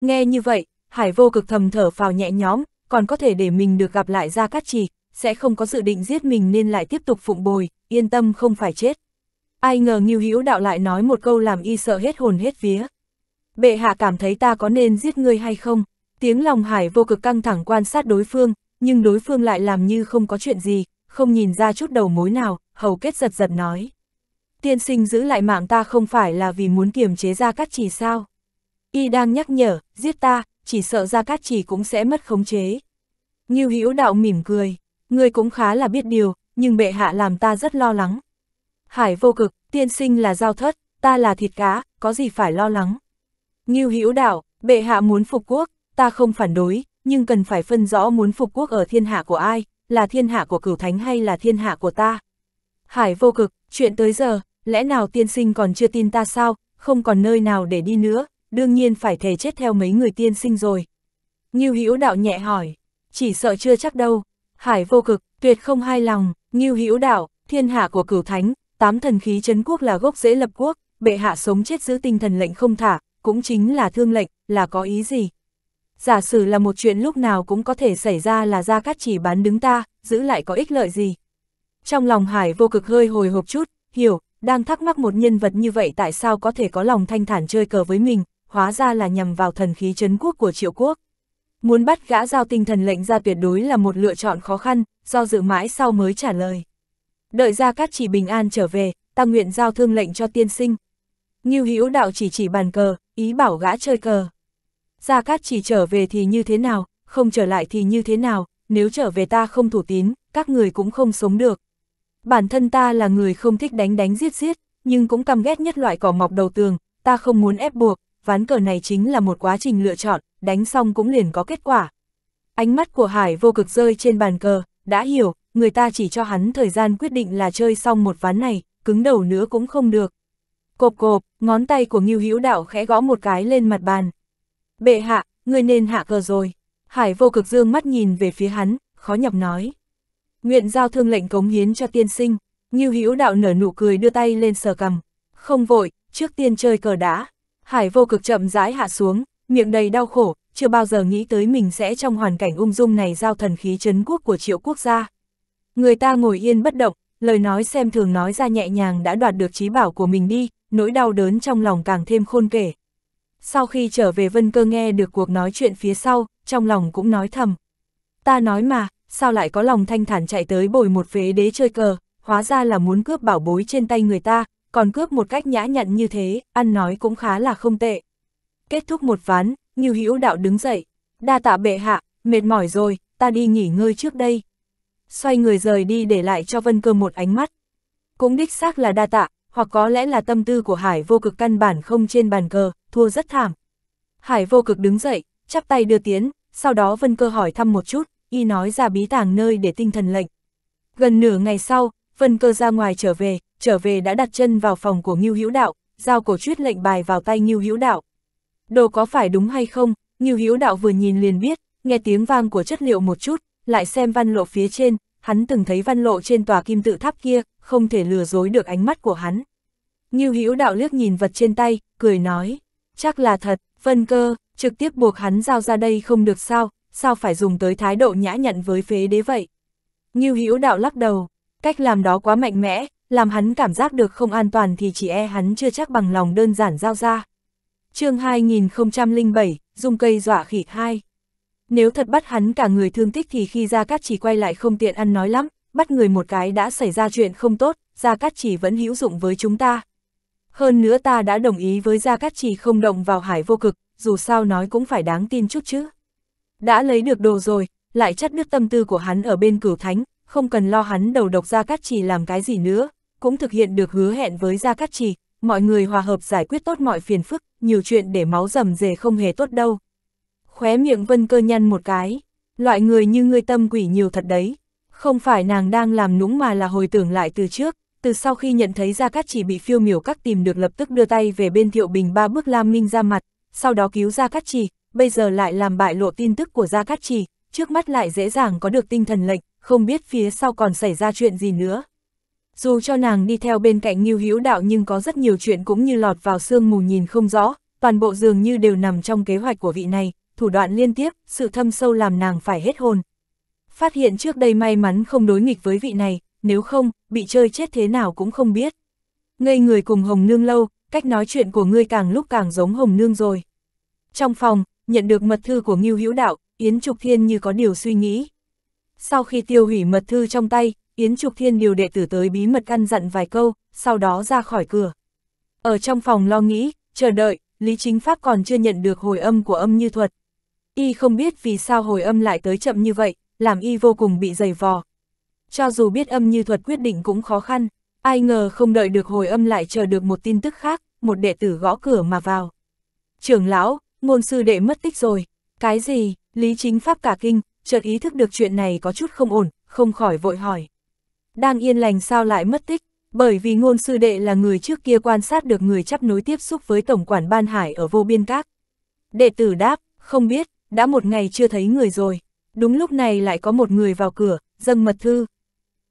Nghe như vậy, Hải vô cực thầm thở phào nhẹ nhõm, còn có thể để mình được gặp lại Gia Cát Trì, sẽ không có dự định giết mình nên lại tiếp tục phụng bồi, yên tâm không phải chết. Ai ngờ Ngưu Hữu Đạo lại nói một câu làm y sợ hết hồn hết vía. Bệ hạ cảm thấy ta có nên giết ngươi hay không? Tiếng lòng Hải vô cực căng thẳng quan sát đối phương, nhưng đối phương lại làm như không có chuyện gì, không nhìn ra chút đầu mối nào, hầu kết giật giật nói. Tiên sinh giữ lại mạng ta không phải là vì muốn kiềm chế gia cát trì sao? y đang nhắc nhở, giết ta, chỉ sợ ra cát chỉ cũng sẽ mất khống chế. Ngưu Hữu đạo mỉm cười, ngươi cũng khá là biết điều, nhưng bệ hạ làm ta rất lo lắng. Hải vô cực, tiên sinh là giao thất, ta là thịt cá, có gì phải lo lắng. Ngưu Hữu đạo, bệ hạ muốn phục quốc, ta không phản đối, nhưng cần phải phân rõ muốn phục quốc ở thiên hạ của ai, là thiên hạ của cửu thánh hay là thiên hạ của ta. Hải vô cực, chuyện tới giờ, lẽ nào tiên sinh còn chưa tin ta sao, không còn nơi nào để đi nữa, đương nhiên phải thề chết theo mấy người tiên sinh rồi. Ngưu Hữu đạo nhẹ hỏi, chỉ sợ chưa chắc đâu. Hải vô cực, tuyệt không hai lòng, Ngưu Hữu đạo, thiên hạ của cửu thánh, tám thần khí chấn quốc là gốc rễ lập quốc, bệ hạ sống chết giữ tinh thần lệnh không thả, cũng chính là thương lệnh, là có ý gì? Giả sử là một chuyện lúc nào cũng có thể xảy ra là ra cát chỉ bán đứng ta, giữ lại có ích lợi gì? Trong lòng Hải vô cực hơi hồi hộp chút, hiểu, đang thắc mắc một nhân vật như vậy tại sao có thể có lòng thanh thản chơi cờ với mình, hóa ra là nhằm vào thần khí chấn quốc của triệu quốc. Muốn bắt gã giao tinh thần lệnh ra tuyệt đối là một lựa chọn khó khăn, do dự mãi sau mới trả lời. Đợi ra các chỉ bình an trở về, ta nguyện giao thương lệnh cho tiên sinh. Ngưu Hữu đạo chỉ chỉ bàn cờ, ý bảo gã chơi cờ. Gia Cát chỉ trở về thì như thế nào, không trở lại thì như thế nào, nếu trở về ta không thủ tín, các người cũng không sống được. Bản thân ta là người không thích đánh đánh giết giết, nhưng cũng căm ghét nhất loại cỏ mọc đầu tường, ta không muốn ép buộc, ván cờ này chính là một quá trình lựa chọn, đánh xong cũng liền có kết quả. Ánh mắt của Hải vô cực rơi trên bàn cờ, đã hiểu, người ta chỉ cho hắn thời gian quyết định là chơi xong một ván này, cứng đầu nữa cũng không được. Cộp cộp, ngón tay của Ngưu Hữu Đạo khẽ gõ một cái lên mặt bàn. Bệ hạ, người nên hạ cờ rồi. Hải vô cực dương mắt nhìn về phía hắn, khó nhọc nói. Nguyện giao thương lệnh cống hiến cho tiên sinh, Ngưu Hữu Đạo nở nụ cười đưa tay lên sờ cầm. Không vội, trước tiên chơi cờ đã. Hải vô cực chậm rãi hạ xuống, miệng đầy đau khổ, chưa bao giờ nghĩ tới mình sẽ trong hoàn cảnh ung dung này giao thần khí chấn quốc của triệu quốc gia. Người ta ngồi yên bất động, lời nói xem thường nói ra nhẹ nhàng đã đoạt được trí bảo của mình đi, nỗi đau đớn trong lòng càng thêm khôn kể. Sau khi trở về Vân Cơ nghe được cuộc nói chuyện phía sau, trong lòng cũng nói thầm. Ta nói mà, sao lại có lòng thanh thản chạy tới bồi một phế đế chơi cờ, hóa ra là muốn cướp bảo bối trên tay người ta, còn cướp một cách nhã nhặn như thế, ăn nói cũng khá là không tệ. Kết thúc một ván, Ngưu Hữu Đạo đứng dậy, đa tạ bệ hạ, mệt mỏi rồi, ta đi nghỉ ngơi trước đây. Xoay người rời đi để lại cho Vân Cơ một ánh mắt. Cũng đích xác là đa tạ, hoặc có lẽ là tâm tư của Hải vô cực căn bản không trên bàn cờ, thua rất thảm. Hải vô cực đứng dậy, chắp tay đưa tiến, sau đó Vân Cơ hỏi thăm một chút, y nói ra bí tàng nơi để tinh thần lệnh. Gần nửa ngày sau, Vân Cơ ra ngoài trở về, trở về đã đặt chân vào phòng của Ngưu Hữu Đạo, giao cổ truyết lệnh bài vào tay Ngưu Hữu Đạo. Đồ có phải đúng hay không? Ngưu Hữu Đạo vừa nhìn liền biết, nghe tiếng vang của chất liệu một chút, lại xem văn lộ phía trên, hắn từng thấy văn lộ trên tòa kim tự tháp kia, không thể lừa dối được ánh mắt của hắn. Ngưu Hữu Đạo liếc nhìn vật trên tay, cười nói, chắc là thật, vân cơ, trực tiếp buộc hắn giao ra đây không được sao, sao phải dùng tới thái độ nhã nhặn với phế đế vậy? Ngưu Hữu Đạo lắc đầu, cách làm đó quá mạnh mẽ, làm hắn cảm giác được không an toàn thì chỉ e hắn chưa chắc bằng lòng đơn giản giao ra. chương 2007, dùng cây dọa khỉ 2. Nếu thật bắt hắn cả người thương tích thì khi Gia Cát chỉ quay lại không tiện ăn nói lắm, bắt người một cái đã xảy ra chuyện không tốt, Gia Cát chỉ vẫn hữu dụng với chúng ta. Hơn nữa ta đã đồng ý với Gia Cát chỉ không động vào hải vô cực, dù sao nói cũng phải đáng tin chút chứ. Đã lấy được đồ rồi, lại chắt đứt tâm tư của hắn ở bên cửu thánh, không cần lo hắn đầu độc Gia Cát chỉ làm cái gì nữa, cũng thực hiện được hứa hẹn với Gia Cát Trì, mọi người hòa hợp giải quyết tốt mọi phiền phức, nhiều chuyện để máu rầm rề không hề tốt đâu. Khóe miệng vân cơ nhăn một cái, loại người như ngươi tâm quỷ nhiều thật đấy, không phải nàng đang làm nũng mà là hồi tưởng lại từ trước, từ sau khi nhận thấy Gia Cát trì bị phiêu miểu các tìm được lập tức đưa tay về bên Thiệu Bình ba bước Lam Minh ra mặt, sau đó cứu Gia Cát trì bây giờ lại làm bại lộ tin tức của Gia Cát trì trước mắt lại dễ dàng có được tinh thần lệnh, không biết phía sau còn xảy ra chuyện gì nữa. Dù cho nàng đi theo bên cạnh Ngưu Hữu Đạo nhưng có rất nhiều chuyện cũng như lọt vào sương mù nhìn không rõ, toàn bộ dường như đều nằm trong kế hoạch của vị này, thủ đoạn liên tiếp, sự thâm sâu làm nàng phải hết hồn. Phát hiện trước đây may mắn không đối nghịch với vị này, nếu không, bị chơi chết thế nào cũng không biết. Ngây người cùng Hồng Nương lâu, cách nói chuyện của ngươi càng lúc càng giống Hồng Nương rồi. Trong phòng, nhận được mật thư của Ngưu Hữu Đạo, Yến Trục Thiên như có điều suy nghĩ. Sau khi tiêu hủy mật thư trong tay, Yến Trục Thiên điều đệ tử tới bí mật căn dặn vài câu, sau đó ra khỏi cửa. Ở trong phòng lo nghĩ, chờ đợi, Lý Chính Pháp còn chưa nhận được hồi âm của âm như thuật. Y không biết vì sao hồi âm lại tới chậm như vậy, làm Y vô cùng bị dày vò. Cho dù biết âm như thuật quyết định cũng khó khăn, ai ngờ không đợi được hồi âm lại chờ được một tin tức khác, một đệ tử gõ cửa mà vào. Trưởng lão, ngôn sư đệ mất tích rồi. Cái gì, Lý Chính Pháp cả kinh, chợt ý thức được chuyện này có chút không ổn, không khỏi vội hỏi đang yên lành sao lại mất tích, bởi vì ngôn sư đệ là người trước kia quan sát được người chấp nối tiếp xúc với Tổng quản Ban Hải ở vô biên các. Đệ tử đáp, không biết, đã một ngày chưa thấy người rồi, đúng lúc này lại có một người vào cửa, dâng mật thư.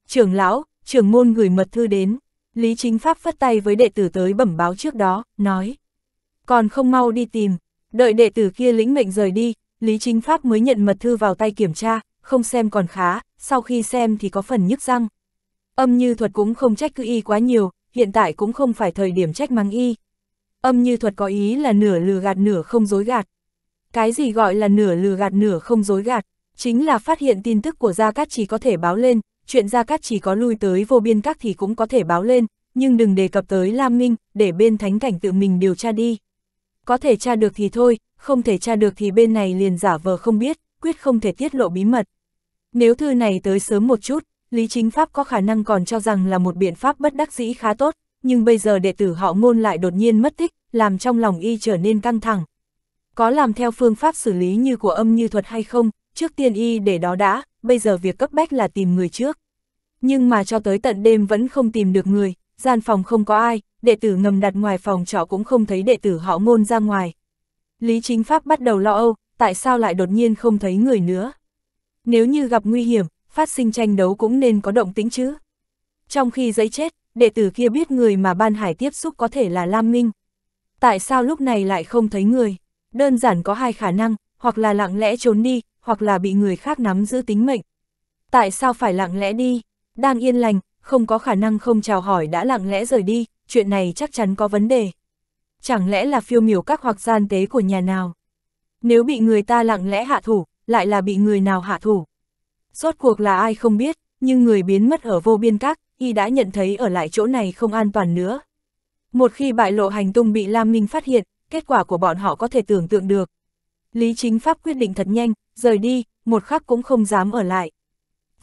Trưởng lão, trưởng môn gửi mật thư đến, Lý Chính Pháp phất tay với đệ tử tới bẩm báo trước đó, nói. Còn không mau đi tìm, đợi đệ tử kia lĩnh mệnh rời đi, Lý Chính Pháp mới nhận mật thư vào tay kiểm tra, không xem còn khá, sau khi xem thì có phần nhức răng. Âm như thuật cũng không trách cứ y quá nhiều, hiện tại cũng không phải thời điểm trách mắng y. Âm như thuật có ý là nửa lừa gạt nửa không dối gạt. Cái gì gọi là nửa lừa gạt nửa không dối gạt, chính là phát hiện tin tức của Gia Cát chỉ có thể báo lên, chuyện Gia Cát chỉ có lui tới vô biên các thì cũng có thể báo lên, nhưng đừng đề cập tới Lam Minh, để bên thánh cảnh tự mình điều tra đi. Có thể tra được thì thôi, không thể tra được thì bên này liền giả vờ không biết, quyết không thể tiết lộ bí mật. Nếu thư này tới sớm một chút, Lý Chính Pháp có khả năng còn cho rằng là một biện pháp bất đắc dĩ khá tốt, nhưng bây giờ đệ tử họ ngôn lại đột nhiên mất tích, làm trong lòng y trở nên căng thẳng. Có làm theo phương pháp xử lý như của âm như thuật hay không, trước tiên y để đó đã, bây giờ việc cấp bách là tìm người trước. Nhưng mà cho tới tận đêm vẫn không tìm được người, gian phòng không có ai, đệ tử ngầm đặt ngoài phòng trọ cũng không thấy đệ tử họ ngôn ra ngoài. Lý Chính Pháp bắt đầu lo âu, tại sao lại đột nhiên không thấy người nữa? Nếu như gặp nguy hiểm, phát sinh tranh đấu cũng nên có động tĩnh chứ. Trong khi giấy chết, đệ tử kia biết người mà Ban Hải tiếp xúc có thể là Lam Minh. Tại sao lúc này lại không thấy người? Đơn giản có hai khả năng, hoặc là lặng lẽ trốn đi, hoặc là bị người khác nắm giữ tính mệnh. Tại sao phải lặng lẽ đi? Đang yên lành, không có khả năng không chào hỏi đã lặng lẽ rời đi, chuyện này chắc chắn có vấn đề. Chẳng lẽ là phiêu miểu các hoặc gian tế của nhà nào? Nếu bị người ta lặng lẽ hạ thủ, lại là bị người nào hạ thủ? Rốt cuộc là ai không biết, nhưng người biến mất ở vô biên các, y đã nhận thấy ở lại chỗ này không an toàn nữa. Một khi bại lộ hành tung bị Lam Minh phát hiện, kết quả của bọn họ có thể tưởng tượng được. Lý chính pháp quyết định thật nhanh, rời đi, một khắc cũng không dám ở lại.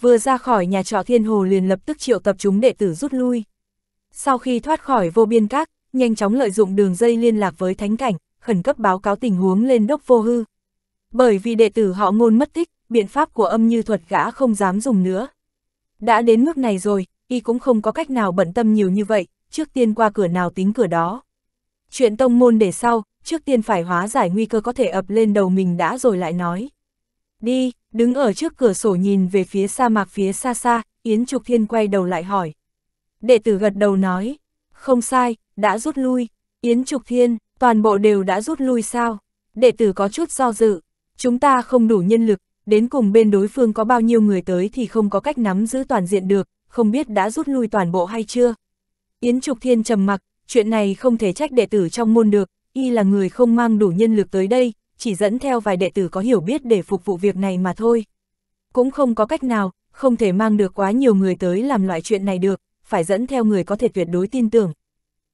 Vừa ra khỏi nhà trọ thiên hồ liền lập tức triệu tập chúng đệ tử rút lui. Sau khi thoát khỏi vô biên các, nhanh chóng lợi dụng đường dây liên lạc với thánh cảnh, khẩn cấp báo cáo tình huống lên đốc vô hư. Bởi vì đệ tử họ ngôn mất tích, biện pháp của âm như thuật gã không dám dùng nữa. Đã đến mức này rồi, y cũng không có cách nào bận tâm nhiều như vậy, trước tiên qua cửa nào tính cửa đó. Chuyện tông môn để sau, trước tiên phải hóa giải nguy cơ có thể ập lên đầu mình đã rồi lại nói. Đi, đứng ở trước cửa sổ nhìn về phía sa mạc phía xa xa, Yến Trục Thiên quay đầu lại hỏi. Đệ tử gật đầu nói, không sai, đã rút lui, Yến Trục Thiên, toàn bộ đều đã rút lui sao? Đệ tử có chút do dự, chúng ta không đủ nhân lực, đến cùng bên đối phương có bao nhiêu người tới thì không có cách nắm giữ toàn diện được, không biết đã rút lui toàn bộ hay chưa. Yến Trục Thiên trầm mặc, chuyện này không thể trách đệ tử trong môn được, y là người không mang đủ nhân lực tới đây, chỉ dẫn theo vài đệ tử có hiểu biết để phục vụ việc này mà thôi. Cũng không có cách nào, không thể mang được quá nhiều người tới làm loại chuyện này được, phải dẫn theo người có thể tuyệt đối tin tưởng.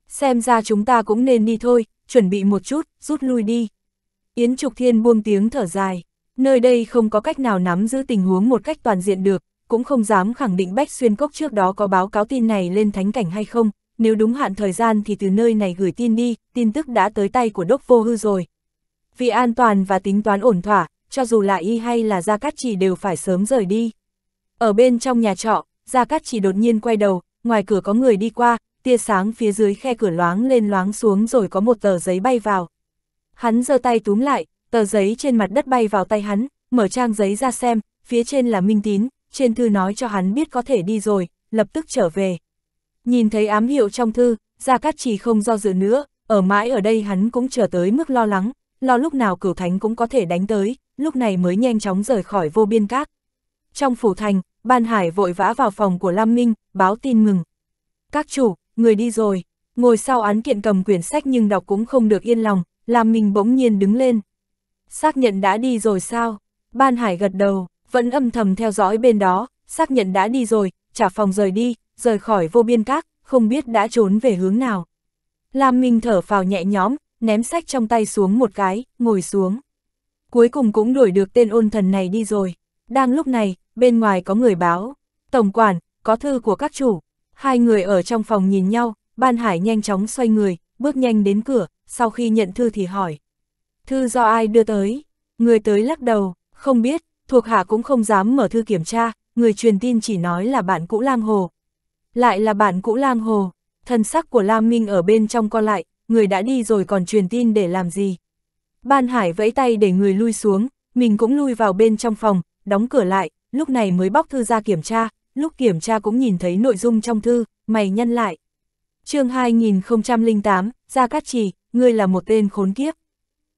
Xem ra chúng ta cũng nên đi thôi, chuẩn bị một chút, rút lui đi. Yến Trục Thiên buông tiếng thở dài. Nơi đây không có cách nào nắm giữ tình huống một cách toàn diện được, cũng không dám khẳng định Bách Xuyên Cốc trước đó có báo cáo tin này lên thánh cảnh hay không, nếu đúng hạn thời gian thì từ nơi này gửi tin đi, tin tức đã tới tay của đốc vô hư rồi. Vì an toàn và tính toán ổn thỏa, cho dù là y hay là Gia Cát Chỉ đều phải sớm rời đi. Ở bên trong nhà trọ, Gia Cát Chỉ đột nhiên quay đầu, ngoài cửa có người đi qua, tia sáng phía dưới khe cửa loáng lên loáng xuống rồi có một tờ giấy bay vào. Hắn giơ tay túm lại, tờ giấy trên mặt đất bay vào tay hắn, mở trang giấy ra xem, phía trên là minh tín, trên thư nói cho hắn biết có thể đi rồi, lập tức trở về. Nhìn thấy ám hiệu trong thư, Gia Cát Trì không do dự nữa, ở mãi ở đây hắn cũng chờ tới mức lo lắng, lo lúc nào cửu thánh cũng có thể đánh tới, lúc này mới nhanh chóng rời khỏi vô biên các. Trong phủ thành, Ban Hải vội vã vào phòng của Lam Minh, báo tin mừng. Các chủ, người đi rồi, ngồi sau án kiện cầm quyển sách nhưng đọc cũng không được yên lòng, Lam Minh bỗng nhiên đứng lên xác nhận đã đi rồi sao? Ban Hải gật đầu, vẫn âm thầm theo dõi bên đó, xác nhận đã đi rồi, trả phòng rời đi, rời khỏi vô biên các, không biết đã trốn về hướng nào. Lam Minh thở phào nhẹ nhõm, ném sách trong tay xuống một cái, ngồi xuống. Cuối cùng cũng đuổi được tên ôn thần này đi rồi. Đang lúc này, bên ngoài có người báo. Tổng quản, có thư của các chủ. Hai người ở trong phòng nhìn nhau, Ban Hải nhanh chóng xoay người, bước nhanh đến cửa, sau khi nhận thư thì hỏi. Thư do ai đưa tới? Người tới lắc đầu, không biết, thuộc hạ cũng không dám mở thư kiểm tra, người truyền tin chỉ nói là bạn cũ lang hồ. Lại là bạn cũ lang hồ, thân sắc của Lam Minh ở bên trong co lại, người đã đi rồi còn truyền tin để làm gì? Ban Hải vẫy tay để người lui xuống, mình cũng lui vào bên trong phòng, đóng cửa lại, lúc này mới bóc thư ra kiểm tra, lúc kiểm tra cũng nhìn thấy nội dung trong thư, mày nhăn lại. chương 2008, Gia Cát Trì, ngươi là một tên khốn kiếp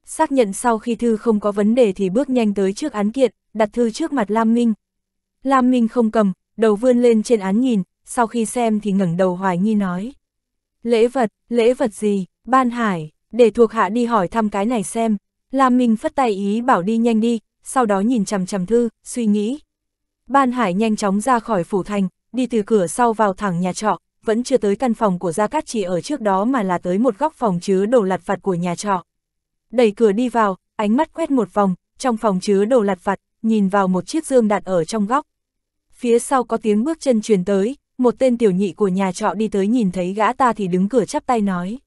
xác nhận sau khi thư không có vấn đề thì bước nhanh tới trước án kiện, đặt thư trước mặt Lam Minh. Lam Minh không cầm, đầu vươn lên trên án nhìn, sau khi xem thì ngẩng đầu hoài nghi nói. Lễ vật, lễ vật gì, ban hải, để thuộc hạ đi hỏi thăm cái này xem. Lam Minh phất tay ý bảo đi nhanh đi, sau đó nhìn chằm chằm thư, suy nghĩ. Ban hải nhanh chóng ra khỏi phủ thành, đi từ cửa sau vào thẳng nhà trọ, vẫn chưa tới căn phòng của Gia Cát chỉ ở trước đó mà là tới một góc phòng chứa đồ lặt vặt của nhà trọ đẩy cửa đi vào, ánh mắt quét một vòng, trong phòng chứa đồ lặt vặt, nhìn vào một chiếc dương đặt ở trong góc. Phía sau có tiếng bước chân truyền tới, một tên tiểu nhị của nhà trọ đi tới nhìn thấy gã ta thì đứng cửa chắp tay nói.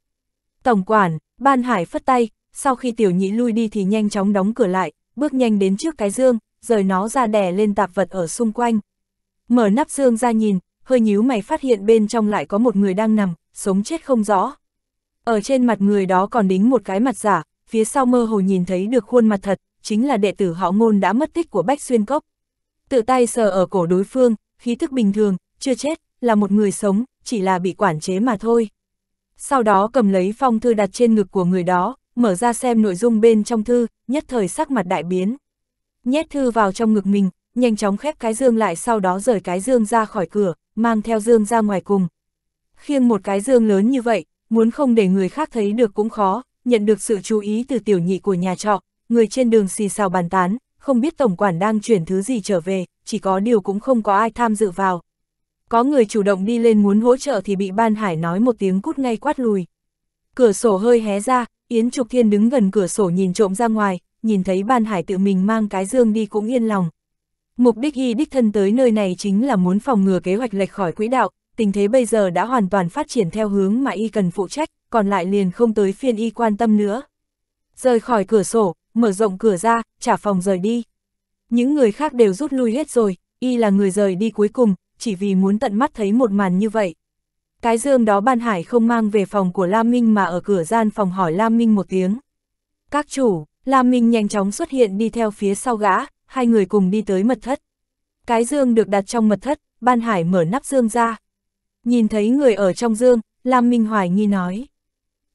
Tổng quản, ban hải phất tay, sau khi tiểu nhị lui đi thì nhanh chóng đóng cửa lại, bước nhanh đến trước cái dương, rời nó ra đè lên tạp vật ở xung quanh. Mở nắp dương ra nhìn, hơi nhíu mày phát hiện bên trong lại có một người đang nằm, sống chết không rõ. Ở trên mặt người đó còn đính một cái mặt giả, phía sau mơ hồ nhìn thấy được khuôn mặt thật, chính là đệ tử họ ngôn đã mất tích của Bách Xuyên Cốc. Tự tay sờ ở cổ đối phương, khí thức bình thường, chưa chết, là một người sống, chỉ là bị quản chế mà thôi. Sau đó cầm lấy phong thư đặt trên ngực của người đó, mở ra xem nội dung bên trong thư, nhất thời sắc mặt đại biến. Nhét thư vào trong ngực mình, nhanh chóng khép cái dương lại sau đó rời cái dương ra khỏi cửa, mang theo dương ra ngoài cùng. Khiêng một cái dương lớn như vậy, muốn không để người khác thấy được cũng khó, nhận được sự chú ý từ tiểu nhị của nhà trọ, người trên đường xì xào bàn tán, không biết tổng quản đang chuyển thứ gì trở về, chỉ có điều cũng không có ai tham dự vào. Có người chủ động đi lên muốn hỗ trợ thì bị Ban Hải nói một tiếng cút ngay quát lùi. Cửa sổ hơi hé ra, Yến Trục Thiên đứng gần cửa sổ nhìn trộm ra ngoài, nhìn thấy Ban Hải tự mình mang cái dương đi cũng yên lòng. Mục đích y đích thân tới nơi này chính là muốn phòng ngừa kế hoạch lệch khỏi quỹ đạo, tình thế bây giờ đã hoàn toàn phát triển theo hướng mà y cần phụ trách, còn lại liền không tới phiên y quan tâm nữa. Rời khỏi cửa sổ, mở rộng cửa ra, trả phòng rời đi. Những người khác đều rút lui hết rồi, y là người rời đi cuối cùng, chỉ vì muốn tận mắt thấy một màn như vậy. Cái dương đó Ban Hải không mang về phòng của Lam Minh mà ở cửa gian phòng hỏi Lam Minh một tiếng. Các chủ, Lam Minh nhanh chóng xuất hiện đi theo phía sau gã, hai người cùng đi tới mật thất. Cái dương được đặt trong mật thất, Ban Hải mở nắp dương ra. Nhìn thấy người ở trong dương, Lam Minh hoài nghi nói.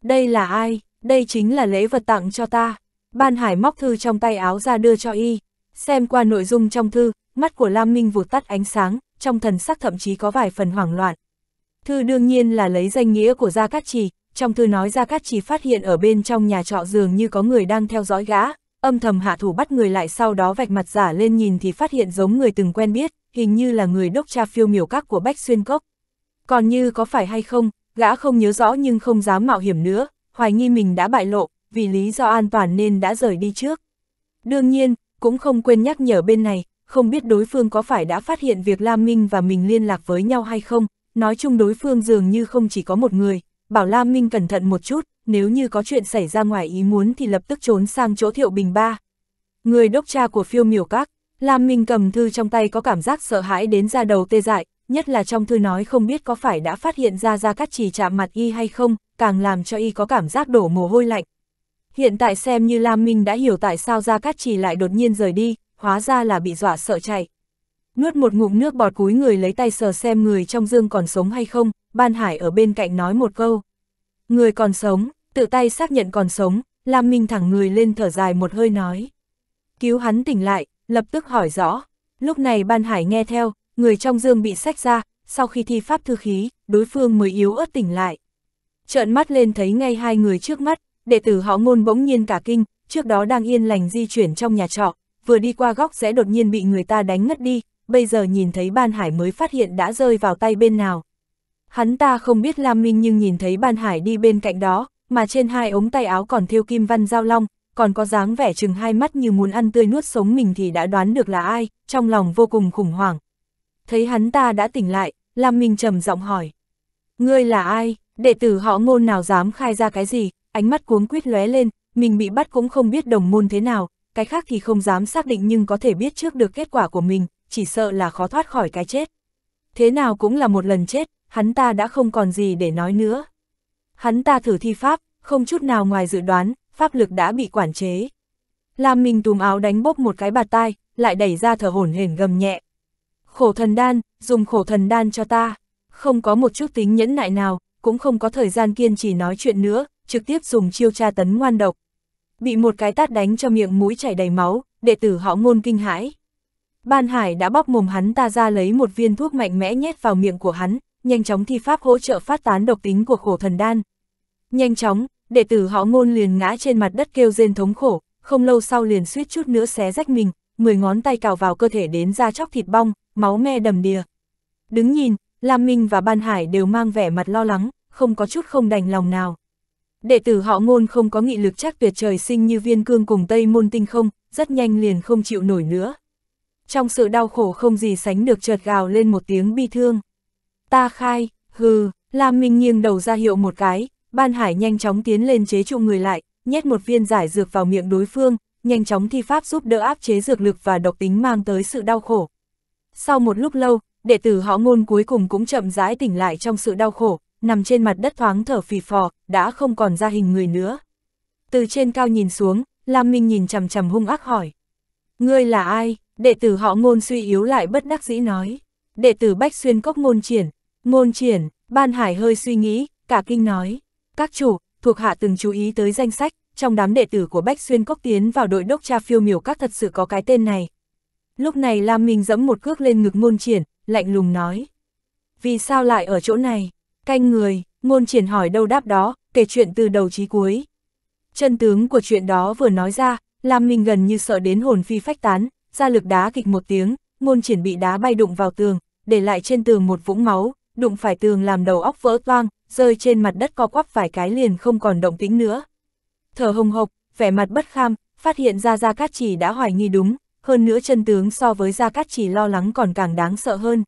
Đây là ai? Đây chính là lễ vật tặng cho ta. Ban Hải móc thư trong tay áo ra đưa cho y. Xem qua nội dung trong thư, mắt của Lam Minh vụt tắt ánh sáng, trong thần sắc thậm chí có vài phần hoảng loạn. Thư đương nhiên là lấy danh nghĩa của Gia Cát Trì, trong thư nói Gia Cát Trì phát hiện ở bên trong nhà trọ dường như có người đang theo dõi gã, âm thầm hạ thủ bắt người lại sau đó vạch mặt giả lên nhìn thì phát hiện giống người từng quen biết, hình như là người đốc cha phiêu miểu các của Bách Xuyên Cốc. Còn như có phải hay không, Gã không nhớ rõ nhưng không dám mạo hiểm nữa, hoài nghi mình đã bại lộ, vì lý do an toàn nên đã rời đi trước. Đương nhiên, cũng không quên nhắc nhở bên này, không biết đối phương có phải đã phát hiện việc Lam Minh và mình liên lạc với nhau hay không, nói chung đối phương dường như không chỉ có một người, bảo Lam Minh cẩn thận một chút, nếu như có chuyện xảy ra ngoài ý muốn thì lập tức trốn sang chỗ Thiệu Bình Ba. Người đốc cha của phiêu miểu các, Lam Minh cầm thư trong tay có cảm giác sợ hãi đến ra đầu tê dại, nhất là trong thư nói không biết có phải đã phát hiện ra ra cắt trì chạm mặt y hay không, càng làm cho y có cảm giác đổ mồ hôi lạnh. Hiện tại xem như Lam Minh đã hiểu tại sao ra cắt trì lại đột nhiên rời đi, hóa ra là bị dọa sợ chạy. Nuốt một ngụm nước bọt cúi người lấy tay sờ xem người trong dương còn sống hay không, Ban Hải ở bên cạnh nói một câu. Người còn sống, tự tay xác nhận còn sống, Lam Minh thẳng người lên thở dài một hơi nói. Cứu hắn tỉnh lại, lập tức hỏi rõ. Lúc này Ban Hải nghe theo, người trong dương bị sách ra, sau khi thi pháp thư khí, đối phương mới yếu ớt tỉnh lại. Trợn mắt lên thấy ngay hai người trước mắt, đệ tử họ ngôn bỗng nhiên cả kinh, trước đó đang yên lành di chuyển trong nhà trọ, vừa đi qua góc sẽ đột nhiên bị người ta đánh ngất đi, bây giờ nhìn thấy Ban Hải mới phát hiện đã rơi vào tay bên nào. Hắn ta không biết Lam Minh nhưng nhìn thấy Ban Hải đi bên cạnh đó, mà trên hai ống tay áo còn thiêu kim văn giao long, còn có dáng vẻ chừng hai mắt như muốn ăn tươi nuốt sống mình thì đã đoán được là ai, trong lòng vô cùng khủng hoảng, thấy hắn ta đã tỉnh lại, Lam Minh trầm giọng hỏi. Ngươi là ai, đệ tử họ ngôn nào dám khai ra cái gì, ánh mắt cuống quýt lóe lên, mình bị bắt cũng không biết đồng môn thế nào, cái khác thì không dám xác định nhưng có thể biết trước được kết quả của mình, chỉ sợ là khó thoát khỏi cái chết. Thế nào cũng là một lần chết, hắn ta đã không còn gì để nói nữa. Hắn ta thử thi pháp, không chút nào ngoài dự đoán, pháp lực đã bị quản chế. Lam Minh túm áo đánh bốc một cái bạt tai, lại đẩy ra thở hổn hển gầm nhẹ, Khổ thần đan, dùng khổ thần đan cho ta. Không có một chút tính nhẫn nại nào, cũng không có thời gian kiên trì nói chuyện nữa, trực tiếp dùng chiêu tra tấn ngoan độc. Bị một cái tát đánh cho miệng mũi chảy đầy máu, đệ tử họ ngôn kinh hãi. Ban Hải đã bóc mồm hắn ta ra lấy một viên thuốc mạnh mẽ nhét vào miệng của hắn, nhanh chóng thi pháp hỗ trợ phát tán độc tính của khổ thần đan. Nhanh chóng, đệ tử họ ngôn liền ngã trên mặt đất kêu rên thống khổ, không lâu sau liền suýt chút nữa xé rách mình, mười ngón tay cào vào cơ thể đến ra chóc thịt bong, máu me đầm đìa. Đứng nhìn, Lam Minh và Ban Hải đều mang vẻ mặt lo lắng, không có chút không đành lòng nào. Đệ tử họ ngôn không có nghị lực chắc tuyệt trời sinh như viên cương cùng Tây môn tinh không, rất nhanh liền không chịu nổi nữa. Trong sự đau khổ không gì sánh được chợt gào lên một tiếng bi thương. Ta khai, hừ, Lam Minh nghiêng đầu ra hiệu một cái, Ban Hải nhanh chóng tiến lên chế trụ người lại, nhét một viên giải dược vào miệng đối phương, nhanh chóng thi pháp giúp đỡ áp chế dược lực và độc tính mang tới sự đau khổ. Sau một lúc lâu, đệ tử họ ngôn cuối cùng cũng chậm rãi tỉnh lại trong sự đau khổ, nằm trên mặt đất thoáng thở phì phò, đã không còn ra hình người nữa. Từ trên cao nhìn xuống, Lam Minh nhìn chằm chằm hung ác hỏi. Ngươi là ai? Đệ tử họ ngôn suy yếu lại bất đắc dĩ nói. Đệ tử Bách Xuyên Cốc ngôn triển. Ngôn triển, Ban Hải hơi suy nghĩ, cả kinh nói. Các chủ, thuộc hạ từng chú ý tới danh sách, trong đám đệ tử của Bách Xuyên Cốc tiến vào đội đốc tra phiêu miểu các thật sự có cái tên này. Lúc này Lam Minh dẫm một cước lên ngực ngôn triển, lạnh lùng nói. Vì sao lại ở chỗ này? Canh người, ngôn triển hỏi đâu đáp đó, kể chuyện từ đầu chí cuối. Chân tướng của chuyện đó vừa nói ra, Lam Minh gần như sợ đến hồn phi phách tán, ra lực đá kịch một tiếng, ngôn triển bị đá bay đụng vào tường, để lại trên tường một vũng máu, đụng phải tường làm đầu óc vỡ toang, rơi trên mặt đất co quắp vài cái liền không còn động tĩnh nữa thở hồng hộc, vẻ mặt bất kham, phát hiện ra Gia Cát Chỉ đã hoài nghi đúng, hơn nữa chân tướng so với Gia Cát Chỉ lo lắng còn càng đáng sợ hơn.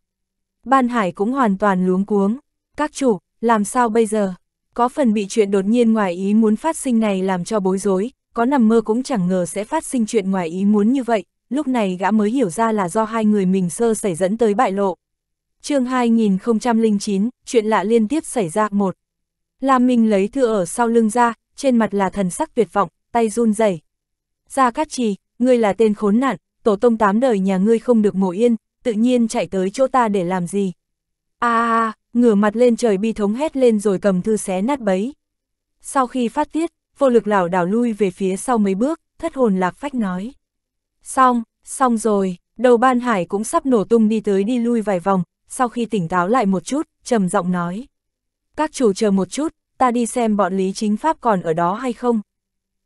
Ban Hải cũng hoàn toàn luống cuống, các chủ, làm sao bây giờ? Có phần bị chuyện đột nhiên ngoài ý muốn phát sinh này làm cho bối rối, có nằm mơ cũng chẳng ngờ sẽ phát sinh chuyện ngoài ý muốn như vậy, lúc này gã mới hiểu ra là do hai người mình sơ xảy dẫn tới bại lộ. chương 2009, chuyện lạ liên tiếp xảy ra một. làm mình lấy thư ở sau lưng ra, trên mặt là thần sắc tuyệt vọng, tay run rẩy. Gia Cát Trì, ngươi là tên khốn nạn, tổ tông tám đời nhà ngươi không được mổ yên, tự nhiên chạy tới chỗ ta để làm gì. a a, ngửa mặt lên trời bi thống hét lên rồi cầm thư xé nát bấy. Sau khi phát tiết, vô lực lảo đảo lui về phía sau mấy bước, thất hồn lạc phách nói. Xong, xong rồi, đầu ban hải cũng sắp nổ tung đi tới đi lui vài vòng, sau khi tỉnh táo lại một chút, trầm giọng nói. Các chủ chờ một chút, ta đi xem bọn Lý Chính Pháp còn ở đó hay không.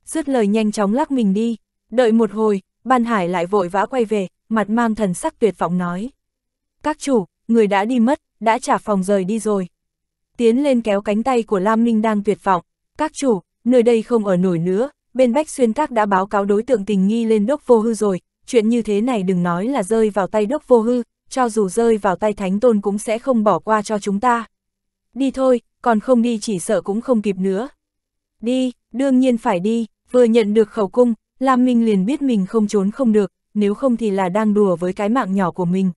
Dứt lời nhanh chóng lắc mình đi, đợi một hồi, Ban Hải lại vội vã quay về, mặt mang thần sắc tuyệt vọng nói. Các chủ, người đã đi mất, đã trả phòng rời đi rồi. Tiến lên kéo cánh tay của Lam Minh đang tuyệt vọng. Các chủ, nơi đây không ở nổi nữa, bên Bách Xuyên Các đã báo cáo đối tượng tình nghi lên đốc vô hư rồi. Chuyện như thế này đừng nói là rơi vào tay đốc vô hư, cho dù rơi vào tay thánh tôn cũng sẽ không bỏ qua cho chúng ta đi thôi, còn không đi chỉ sợ cũng không kịp nữa. Đi, đương nhiên phải đi, vừa nhận được khẩu cung, Lam Minh liền biết mình không trốn không được, nếu không thì là đang đùa với cái mạng nhỏ của mình.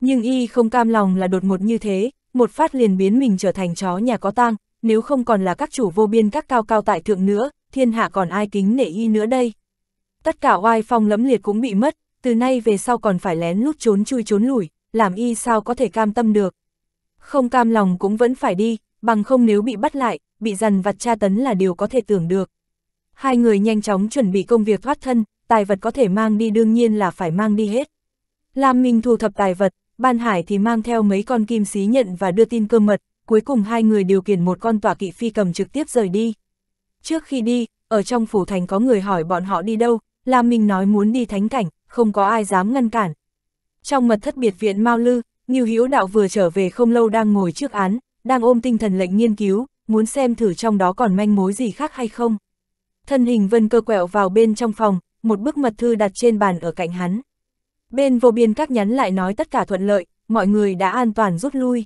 Nhưng y không cam lòng là đột ngột như thế, một phát liền biến mình trở thành chó nhà có tang, nếu không còn là các chủ vô biên các cao cao tại thượng nữa, thiên hạ còn ai kính nể y nữa đây. Tất cả oai phong lẫm liệt cũng bị mất, từ nay về sau còn phải lén lút trốn chui trốn lủi, làm y sao có thể cam tâm được không cam lòng cũng vẫn phải đi, bằng không nếu bị bắt lại, bị dằn vặt tra tấn là điều có thể tưởng được. Hai người nhanh chóng chuẩn bị công việc thoát thân, tài vật có thể mang đi đương nhiên là phải mang đi hết. Lam Minh thu thập tài vật, Ban Hải thì mang theo mấy con kim xí nhận và đưa tin cơ mật, cuối cùng hai người điều khiển một con tòa kỵ phi cầm trực tiếp rời đi. Trước khi đi, ở trong phủ thành có người hỏi bọn họ đi đâu, Lam Minh nói muốn đi thánh cảnh, không có ai dám ngăn cản. Trong mật thất biệt viện Mao Lư, Ngưu Hiếu Đạo vừa trở về không lâu đang ngồi trước án, đang ôm tinh thần lệnh nghiên cứu, muốn xem thử trong đó còn manh mối gì khác hay không. Thân hình Vân Cơ quẹo vào bên trong phòng, một bức mật thư đặt trên bàn ở cạnh hắn. Bên vô biên các nhắn lại nói tất cả thuận lợi, mọi người đã an toàn rút lui.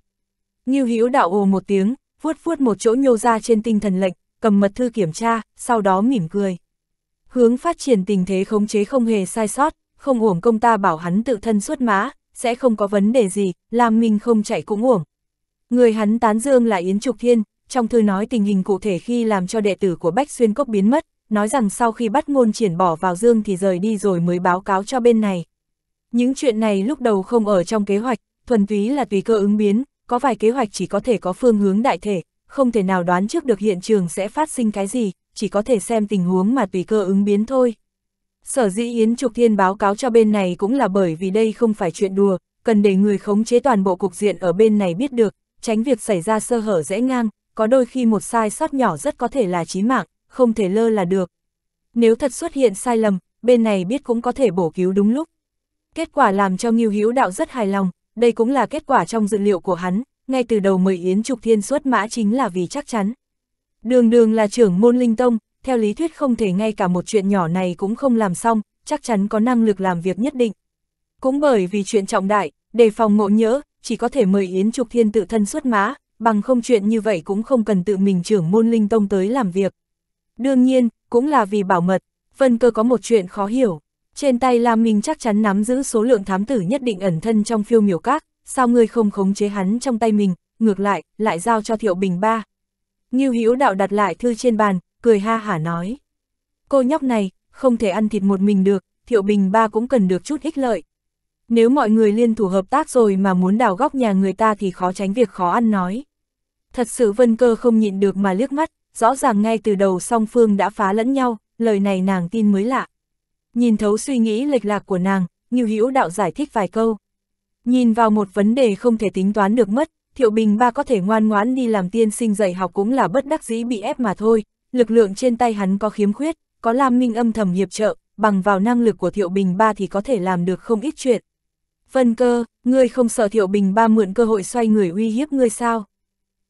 Ngưu Hiếu Đạo ồ một tiếng, vuốt vuốt một chỗ nhô ra trên tinh thần lệnh, cầm mật thư kiểm tra, sau đó mỉm cười. Hướng phát triển tình thế khống chế không hề sai sót, không uổng công ta bảo hắn tự thân xuất mã, sẽ không có vấn đề gì, làm mình không chạy cũng uổng. Người hắn tán dương là Yến Trục Thiên, trong thư nói tình hình cụ thể khi làm cho đệ tử của Bách Xuyên Cốc biến mất, nói rằng sau khi bắt ngôn triển bỏ vào dương thì rời đi rồi mới báo cáo cho bên này. Những chuyện này lúc đầu không ở trong kế hoạch, thuần túy là tùy cơ ứng biến, có vài kế hoạch chỉ có thể có phương hướng đại thể, không thể nào đoán trước được hiện trường sẽ phát sinh cái gì, chỉ có thể xem tình huống mà tùy cơ ứng biến thôi. Sở dĩ Yến Trục Thiên báo cáo cho bên này cũng là bởi vì đây không phải chuyện đùa, cần để người khống chế toàn bộ cục diện ở bên này biết được, tránh việc xảy ra sơ hở dễ ngang, có đôi khi một sai sót nhỏ rất có thể là chí mạng, không thể lơ là được. Nếu thật xuất hiện sai lầm, bên này biết cũng có thể bổ cứu đúng lúc. Kết quả làm cho Ngưu Hữu Đạo rất hài lòng, đây cũng là kết quả trong dự liệu của hắn, ngay từ đầu mời Yến Trục Thiên xuất mã chính là vì chắc chắn. Đường đường là trưởng môn linh tông, theo lý thuyết không thể ngay cả một chuyện nhỏ này cũng không làm xong, chắc chắn có năng lực làm việc nhất định. Cũng bởi vì chuyện trọng đại, đề phòng ngộ nhỡ, chỉ có thể mời Yến Trục Thiên tự thân xuất mã, bằng không chuyện như vậy cũng không cần tự mình trưởng môn linh tông tới làm việc. Đương nhiên, cũng là vì bảo mật, Vân Cơ có một chuyện khó hiểu. Trên tay Lam Minh chắc chắn nắm giữ số lượng thám tử nhất định ẩn thân trong phiêu miểu các, sao ngươi không khống chế hắn trong tay mình, ngược lại, lại giao cho Thiệu Bình ba. Ngưu hiếu Đạo đặt lại thư trên bàn, cười ha hả nói. Cô nhóc này, không thể ăn thịt một mình được, Thiệu Bình ba cũng cần được chút ích lợi. Nếu mọi người liên thủ hợp tác rồi mà muốn đào góc nhà người ta thì khó tránh việc khó ăn nói. Thật sự vân cơ không nhịn được mà liếc mắt, rõ ràng ngay từ đầu song phương đã phá lẫn nhau, lời này nàng tin mới lạ. Nhìn thấu suy nghĩ lệch lạc của nàng, Nghiêu Hữu Đạo giải thích vài câu. Nhìn vào một vấn đề không thể tính toán được mất, Thiệu Bình ba có thể ngoan ngoãn đi làm tiên sinh dạy học cũng là bất đắc dĩ bị ép mà thôi, lực lượng trên tay hắn có khiếm khuyết, có Lam Minh âm thầm hiệp trợ, bằng vào năng lực của Thiệu Bình ba thì có thể làm được không ít chuyện. Vân cơ, ngươi không sợ Thiệu Bình ba mượn cơ hội xoay người uy hiếp ngươi sao?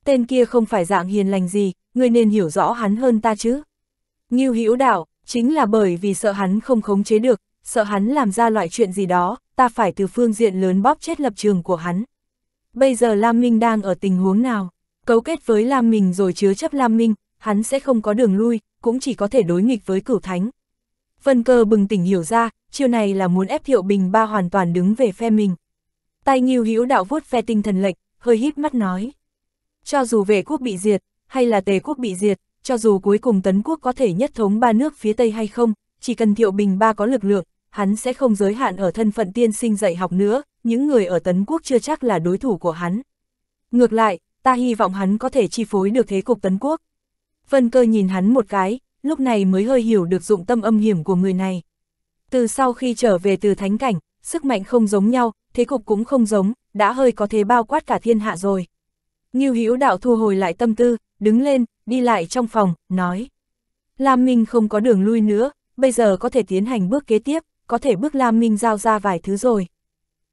Tên kia không phải dạng hiền lành gì, ngươi nên hiểu rõ hắn hơn ta chứ. Ngưu Hữu Đạo, chính là bởi vì sợ hắn không khống chế được, sợ hắn làm ra loại chuyện gì đó, ta phải từ phương diện lớn bóp chết lập trường của hắn. Bây giờ Lam Minh đang ở tình huống nào? Cấu kết với Lam Minh rồi chứa chấp Lam Minh, hắn sẽ không có đường lui, cũng chỉ có thể đối nghịch với cửu thánh. Vân cơ bừng tỉnh hiểu ra, chiêu này là muốn ép Thiệu Bình ba hoàn toàn đứng về phe mình. Tay nghiêu hữu đạo vuốt phe tinh thần lệch hơi hít mắt nói. Cho dù vệ quốc bị diệt, hay là tề quốc bị diệt, cho dù cuối cùng tấn quốc có thể nhất thống ba nước phía Tây hay không, chỉ cần Thiệu Bình ba có lực lượng, hắn sẽ không giới hạn ở thân phận tiên sinh dạy học nữa, những người ở tấn quốc chưa chắc là đối thủ của hắn. Ngược lại, ta hy vọng hắn có thể chi phối được thế cục tấn quốc. Vân cơ nhìn hắn một cái, lúc này mới hơi hiểu được dụng tâm âm hiểm của người này. Từ sau khi trở về từ thánh cảnh, sức mạnh không giống nhau, thế cục cũng không giống, đã hơi có thế bao quát cả thiên hạ rồi. Ngưu Hữu đạo thu hồi lại tâm tư, đứng lên, đi lại trong phòng, nói. Lam Minh không có đường lui nữa, bây giờ có thể tiến hành bước kế tiếp, có thể bước Lam Minh giao ra vài thứ rồi.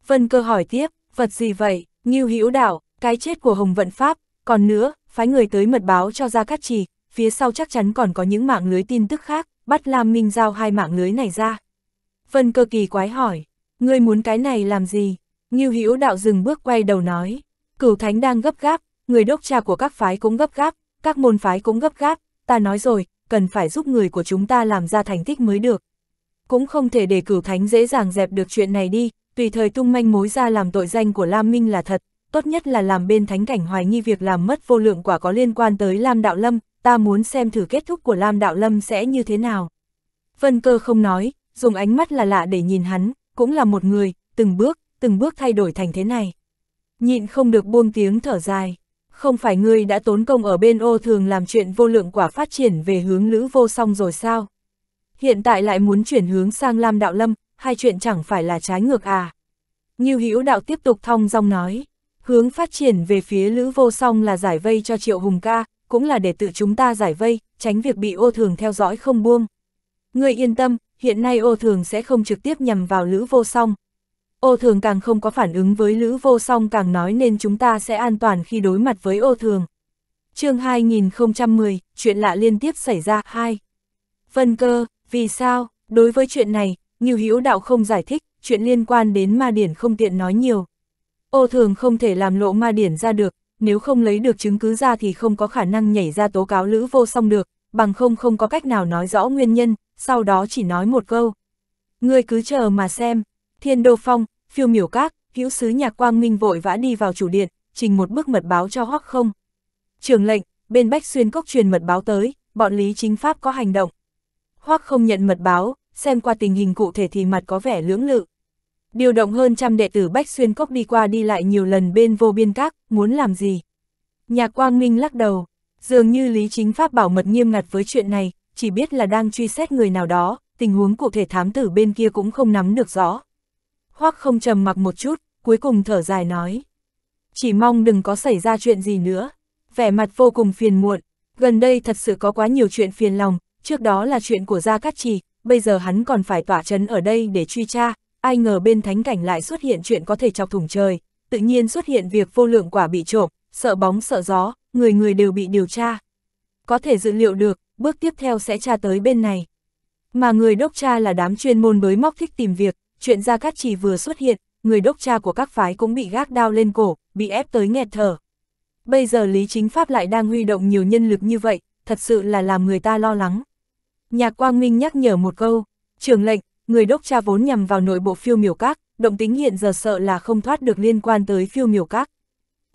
Vân cơ hỏi tiếp, vật gì vậy, Ngưu Hữu đạo, cái chết của Hồng Vận Pháp, còn nữa, phái người tới mật báo cho ra cát trì, phía sau chắc chắn còn có những mạng lưới tin tức khác, bắt Lam Minh Giao hai mạng lưới này ra. Vân cơ kỳ quái hỏi, ngươi muốn cái này làm gì? Ngưu Hữu đạo dừng bước quay đầu nói, cửu thánh đang gấp gáp, người đốc cha của các phái cũng gấp gáp, các môn phái cũng gấp gáp, ta nói rồi, cần phải giúp người của chúng ta làm ra thành tích mới được. Cũng không thể để cửu thánh dễ dàng dẹp được chuyện này đi, tùy thời tung manh mối ra làm tội danh của Lam Minh là thật, tốt nhất là làm bên thánh cảnh hoài nghi việc làm mất vô lượng quả có liên quan tới Lam Đạo Lâm, ta muốn xem thử kết thúc của Lam Đạo Lâm sẽ như thế nào. Vân cơ không nói, dùng ánh mắt là lạ để nhìn hắn, cũng là một người, từng bước, từng bước thay đổi thành thế này. Nhịn không được buông tiếng thở dài. Không phải ngươi đã tốn công ở bên ô thường làm chuyện vô lượng quả phát triển về hướng lữ vô song rồi sao? Hiện tại lại muốn chuyển hướng sang Lam Đạo Lâm, hai chuyện chẳng phải là trái ngược à? Như hữu đạo tiếp tục thong dong nói, hướng phát triển về phía lữ vô song là giải vây cho triệu hùng ca, cũng là để tự chúng ta giải vây, tránh việc bị ô thường theo dõi không buông. Ngươi yên tâm, hiện nay ô thường sẽ không trực tiếp nhằm vào lữ vô song. Ô thường càng không có phản ứng với lữ vô song càng nói nên chúng ta sẽ an toàn khi đối mặt với ô thường. chương 2010, chuyện lạ liên tiếp xảy ra, 2. Vân cơ, vì sao, đối với chuyện này, như hữu đạo không giải thích, chuyện liên quan đến ma điển không tiện nói nhiều. Ô thường không thể làm lộ ma điển ra được, nếu không lấy được chứng cứ ra thì không có khả năng nhảy ra tố cáo Lữ Vô Song được, bằng không không có cách nào nói rõ nguyên nhân, sau đó chỉ nói một câu. người cứ chờ mà xem, Thiên Đô Phong, phiêu miểu các, hữu sứ nhạc quang minh vội vã đi vào chủ điện, trình một bức mật báo cho hoắc không. Trường lệnh, bên Bách Xuyên Cốc truyền mật báo tới, bọn Lý Chính Pháp có hành động. Hoắc không nhận mật báo, xem qua tình hình cụ thể thì mặt có vẻ lưỡng lự. Điều động hơn trăm đệ tử Bách Xuyên Cốc đi qua đi lại nhiều lần bên vô biên các, muốn làm gì? Nhạc Quang Minh lắc đầu, dường như Lý Chính Pháp bảo mật nghiêm ngặt với chuyện này, chỉ biết là đang truy xét người nào đó, tình huống cụ thể thám tử bên kia cũng không nắm được rõ. Hoắc không trầm mặc một chút, cuối cùng thở dài nói. Chỉ mong đừng có xảy ra chuyện gì nữa. Vẻ mặt vô cùng phiền muộn, gần đây thật sự có quá nhiều chuyện phiền lòng, trước đó là chuyện của Gia Cát Trì, bây giờ hắn còn phải tỏa chấn ở đây để truy tra, ai ngờ bên thánh cảnh lại xuất hiện chuyện có thể chọc thủng trời, tự nhiên xuất hiện việc vô lượng quả bị trộm, sợ bóng sợ gió, người người đều bị điều tra. Có thể dự liệu được, bước tiếp theo sẽ tra tới bên này. Mà người đốc tra là đám chuyên môn bới móc thích tìm việc, chuyện ra Cát Trì vừa xuất hiện, người đốc tra của các phái cũng bị gác đao lên cổ, bị ép tới nghẹt thở. Bây giờ Lý Chính Pháp lại đang huy động nhiều nhân lực như vậy, thật sự là làm người ta lo lắng. nhà Quang Minh nhắc nhở một câu, trưởng lệnh, người đốc tra vốn nhằm vào nội bộ phiêu miểu các, động tính hiện giờ sợ là không thoát được liên quan tới phiêu miểu các.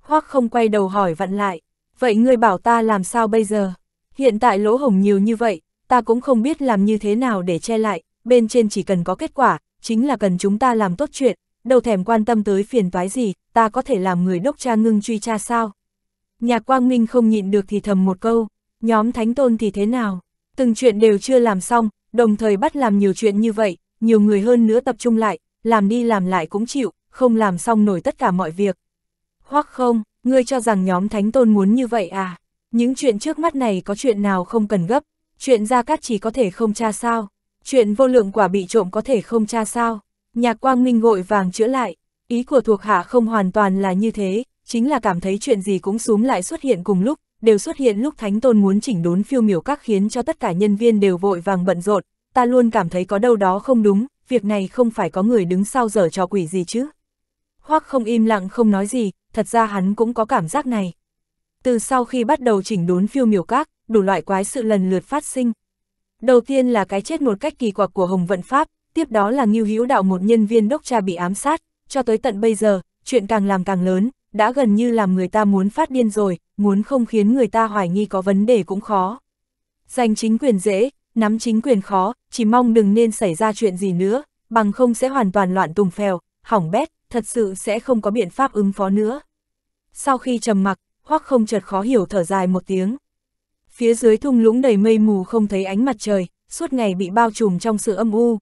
Hoắc không quay đầu hỏi vặn lại, vậy ngươi bảo ta làm sao bây giờ? Hiện tại lỗ hổng nhiều như vậy, ta cũng không biết làm như thế nào để che lại, bên trên chỉ cần có kết quả, chính là cần chúng ta làm tốt chuyện, đầu thèm quan tâm tới phiền toái gì, ta có thể làm người đốc tra ngưng truy tra sao? Nhà Quang Minh không nhịn được thì thầm một câu, nhóm Thánh Tôn thì thế nào? Từng chuyện đều chưa làm xong, đồng thời bắt làm nhiều chuyện như vậy, nhiều người hơn nữa tập trung lại, làm đi làm lại cũng chịu, không làm xong nổi tất cả mọi việc. Hoặc không, ngươi cho rằng nhóm Thánh Tôn muốn như vậy à? Những chuyện trước mắt này có chuyện nào không cần gấp, chuyện Gia Cát chỉ có thể không tra sao, chuyện vô lượng quả bị trộm có thể không tra sao. Nhạc Quang Minh gội vàng chữa lại, ý của thuộc hạ không hoàn toàn là như thế, chính là cảm thấy chuyện gì cũng xuống lại xuất hiện cùng lúc, đều xuất hiện lúc Thánh Tôn muốn chỉnh đốn phiêu miểu các khiến cho tất cả nhân viên đều vội vàng bận rộn, ta luôn cảm thấy có đâu đó không đúng, việc này không phải có người đứng sau giờ trò quỷ gì chứ. Hoắc không im lặng không nói gì, thật ra hắn cũng có cảm giác này. Từ sau khi bắt đầu chỉnh đốn phiêu miểu các, đủ loại quái sự lần lượt phát sinh. Đầu tiên là cái chết một cách kỳ quặc của Hồng Vận Pháp, tiếp đó là Ngưu Hữu Đạo một nhân viên đốc cha bị ám sát, cho tới tận bây giờ, chuyện càng làm càng lớn, đã gần như làm người ta muốn phát điên rồi, muốn không khiến người ta hoài nghi có vấn đề cũng khó. Giành chính quyền dễ, nắm chính quyền khó, chỉ mong đừng nên xảy ra chuyện gì nữa, bằng không sẽ hoàn toàn loạn tùng phèo, hỏng bét, thật sự sẽ không có biện pháp ứng phó nữa. Sau khi trầm mặc, hoắc không chợt khó hiểu thở dài một tiếng. Phía dưới thung lũng đầy mây mù không thấy ánh mặt trời, suốt ngày bị bao trùm trong sự âm u.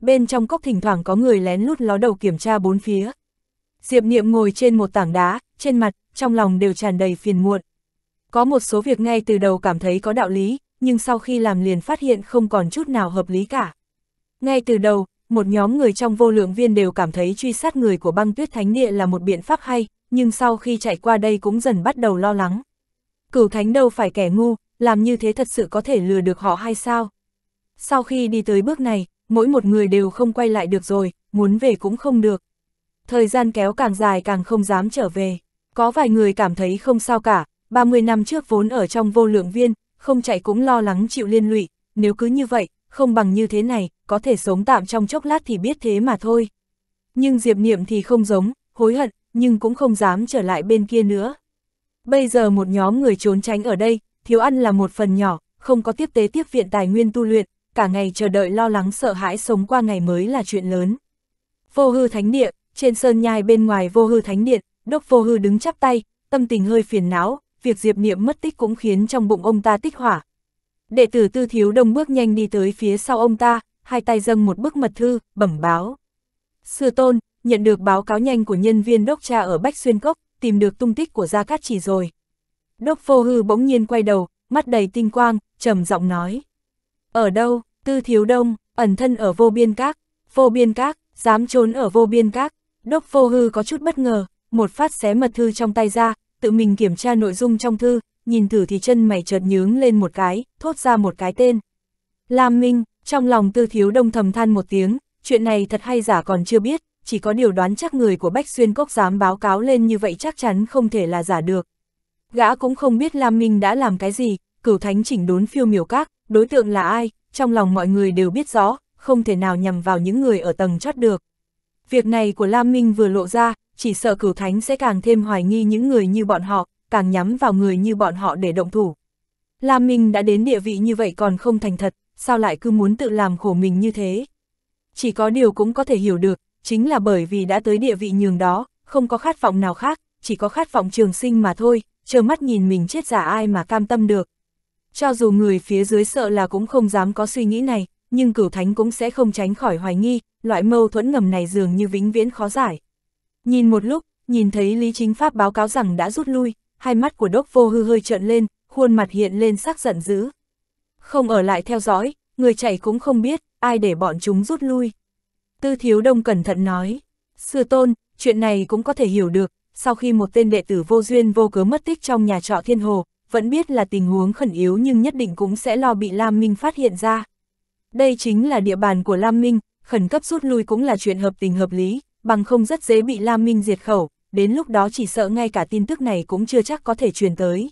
Bên trong cốc thỉnh thoảng có người lén lút ló đầu kiểm tra bốn phía, Diệp Niệm ngồi trên một tảng đá, trên mặt, trong lòng đều tràn đầy phiền muộn. Có một số việc ngay từ đầu cảm thấy có đạo lý, nhưng sau khi làm liền phát hiện không còn chút nào hợp lý cả. Ngay từ đầu, một nhóm người trong vô lượng viên đều cảm thấy truy sát người của băng tuyết thánh địa là một biện pháp hay, nhưng sau khi chạy qua đây cũng dần bắt đầu lo lắng. Cửu thánh đâu phải kẻ ngu, làm như thế thật sự có thể lừa được họ hay sao? Sau khi đi tới bước này, mỗi một người đều không quay lại được rồi, muốn về cũng không được thời gian kéo càng dài càng không dám trở về. Có vài người cảm thấy không sao cả, 30 năm trước vốn ở trong vô lượng viên, không chạy cũng lo lắng chịu liên lụy, nếu cứ như vậy, không bằng như thế này, có thể sống tạm trong chốc lát thì biết thế mà thôi. Nhưng Diệp Niệm thì không giống, hối hận, nhưng cũng không dám trở lại bên kia nữa. Bây giờ một nhóm người trốn tránh ở đây, thiếu ăn là một phần nhỏ, không có tiếp tế tiếp viện tài nguyên tu luyện, cả ngày chờ đợi lo lắng sợ hãi sống qua ngày mới là chuyện lớn. Vô hư thánh địa, trên sơn nhai bên ngoài vô hư thánh điện, đốc vô hư đứng chắp tay, tâm tình hơi phiền não, việc diệp niệm mất tích cũng khiến trong bụng ông ta tích hỏa. Đệ tử tư thiếu đông bước nhanh đi tới phía sau ông ta, hai tay dâng một bức mật thư, bẩm báo. Sư tôn, nhận được báo cáo nhanh của nhân viên đốc cha ở Bách Xuyên Cốc, tìm được tung tích của Gia Cát Chỉ rồi. Đốc vô hư bỗng nhiên quay đầu, mắt đầy tinh quang, trầm giọng nói. Ở đâu, tư thiếu đông, ẩn thân ở vô biên các, vô biên các, dám trốn ở vô biên các. Đốc vô hư có chút bất ngờ, một phát xé mật thư trong tay ra, tự mình kiểm tra nội dung trong thư, nhìn thử thì chân mày chợt nhướng lên một cái, thốt ra một cái tên. Lam Minh, trong lòng tư thiếu đông thầm than một tiếng, chuyện này thật hay giả còn chưa biết, chỉ có điều đoán chắc người của Bách Xuyên Cốc dám báo cáo lên như vậy chắc chắn không thể là giả được. Gã cũng không biết Lam Minh đã làm cái gì, cửu thánh chỉnh đốn phiêu miểu các, đối tượng là ai, trong lòng mọi người đều biết rõ, không thể nào nhằm vào những người ở tầng chót được. Việc này của Lam Minh vừa lộ ra, chỉ sợ cửu thánh sẽ càng thêm hoài nghi những người như bọn họ, càng nhắm vào người như bọn họ để động thủ. Lam Minh đã đến địa vị như vậy còn không thành thật, sao lại cứ muốn tự làm khổ mình như thế? Chỉ có điều cũng có thể hiểu được, chính là bởi vì đã tới địa vị nhường đó, không có khát vọng nào khác, chỉ có khát vọng trường sinh mà thôi, chờ mắt nhìn mình chết giả ai mà cam tâm được. Cho dù người phía dưới sợ là cũng không dám có suy nghĩ này, nhưng cửu thánh cũng sẽ không tránh khỏi hoài nghi, loại mâu thuẫn ngầm này dường như vĩnh viễn khó giải. Nhìn một lúc, nhìn thấy Lý Chính Pháp báo cáo rằng đã rút lui, hai mắt của đốc vô hư hơi trợn lên, khuôn mặt hiện lên sắc giận dữ. Không ở lại theo dõi, người chạy cũng không biết, ai để bọn chúng rút lui. Tư Thiếu Đông cẩn thận nói, sư tôn, chuyện này cũng có thể hiểu được, sau khi một tên đệ tử vô duyên vô cớ mất tích trong nhà trọ thiên hồ, vẫn biết là tình huống khẩn yếu nhưng nhất định cũng sẽ lo bị Lam Minh phát hiện ra. Đây chính là địa bàn của Lam Minh, khẩn cấp rút lui cũng là chuyện hợp tình hợp lý, bằng không rất dễ bị Lam Minh diệt khẩu, đến lúc đó chỉ sợ ngay cả tin tức này cũng chưa chắc có thể truyền tới.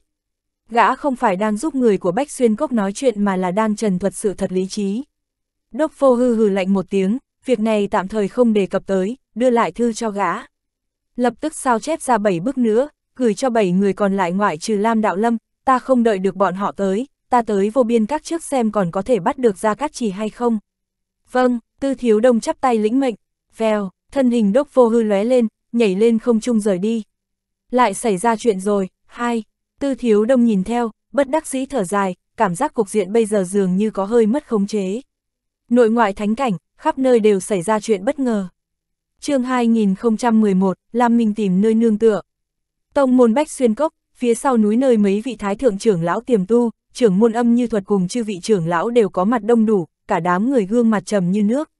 Gã không phải đang giúp người của Bách Xuyên Cốc nói chuyện mà là đang trần thuật sự thật lý trí. Đốc phô hư hừ lạnh một tiếng, việc này tạm thời không đề cập tới, đưa lại thư cho gã. Lập tức sao chép ra 7 bức nữa, gửi cho 7 người còn lại ngoại trừ Lam Đạo Lâm, ta không đợi được bọn họ tới, ta tới vô biên các trước xem còn có thể bắt được ra cát trì hay không. Vâng, tư thiếu đông chắp tay lĩnh mệnh, vèo, thân hình đốc vô hư lóe lên, nhảy lên không trung rời đi. Lại xảy ra chuyện rồi, hai, tư thiếu đông nhìn theo, bất đắc sĩ thở dài, cảm giác cục diện bây giờ dường như có hơi mất khống chế. Nội ngoại thánh cảnh, khắp nơi đều xảy ra chuyện bất ngờ. chương 2011, Lam Minh tìm nơi nương tựa. Tông môn Bách Xuyên Cốc, phía sau núi nơi mấy vị thái thượng trưởng lão tiềm tu, trưởng môn âm như thuật cùng chư vị trưởng lão đều có mặt đông đủ, cả đám người gương mặt trầm như nước.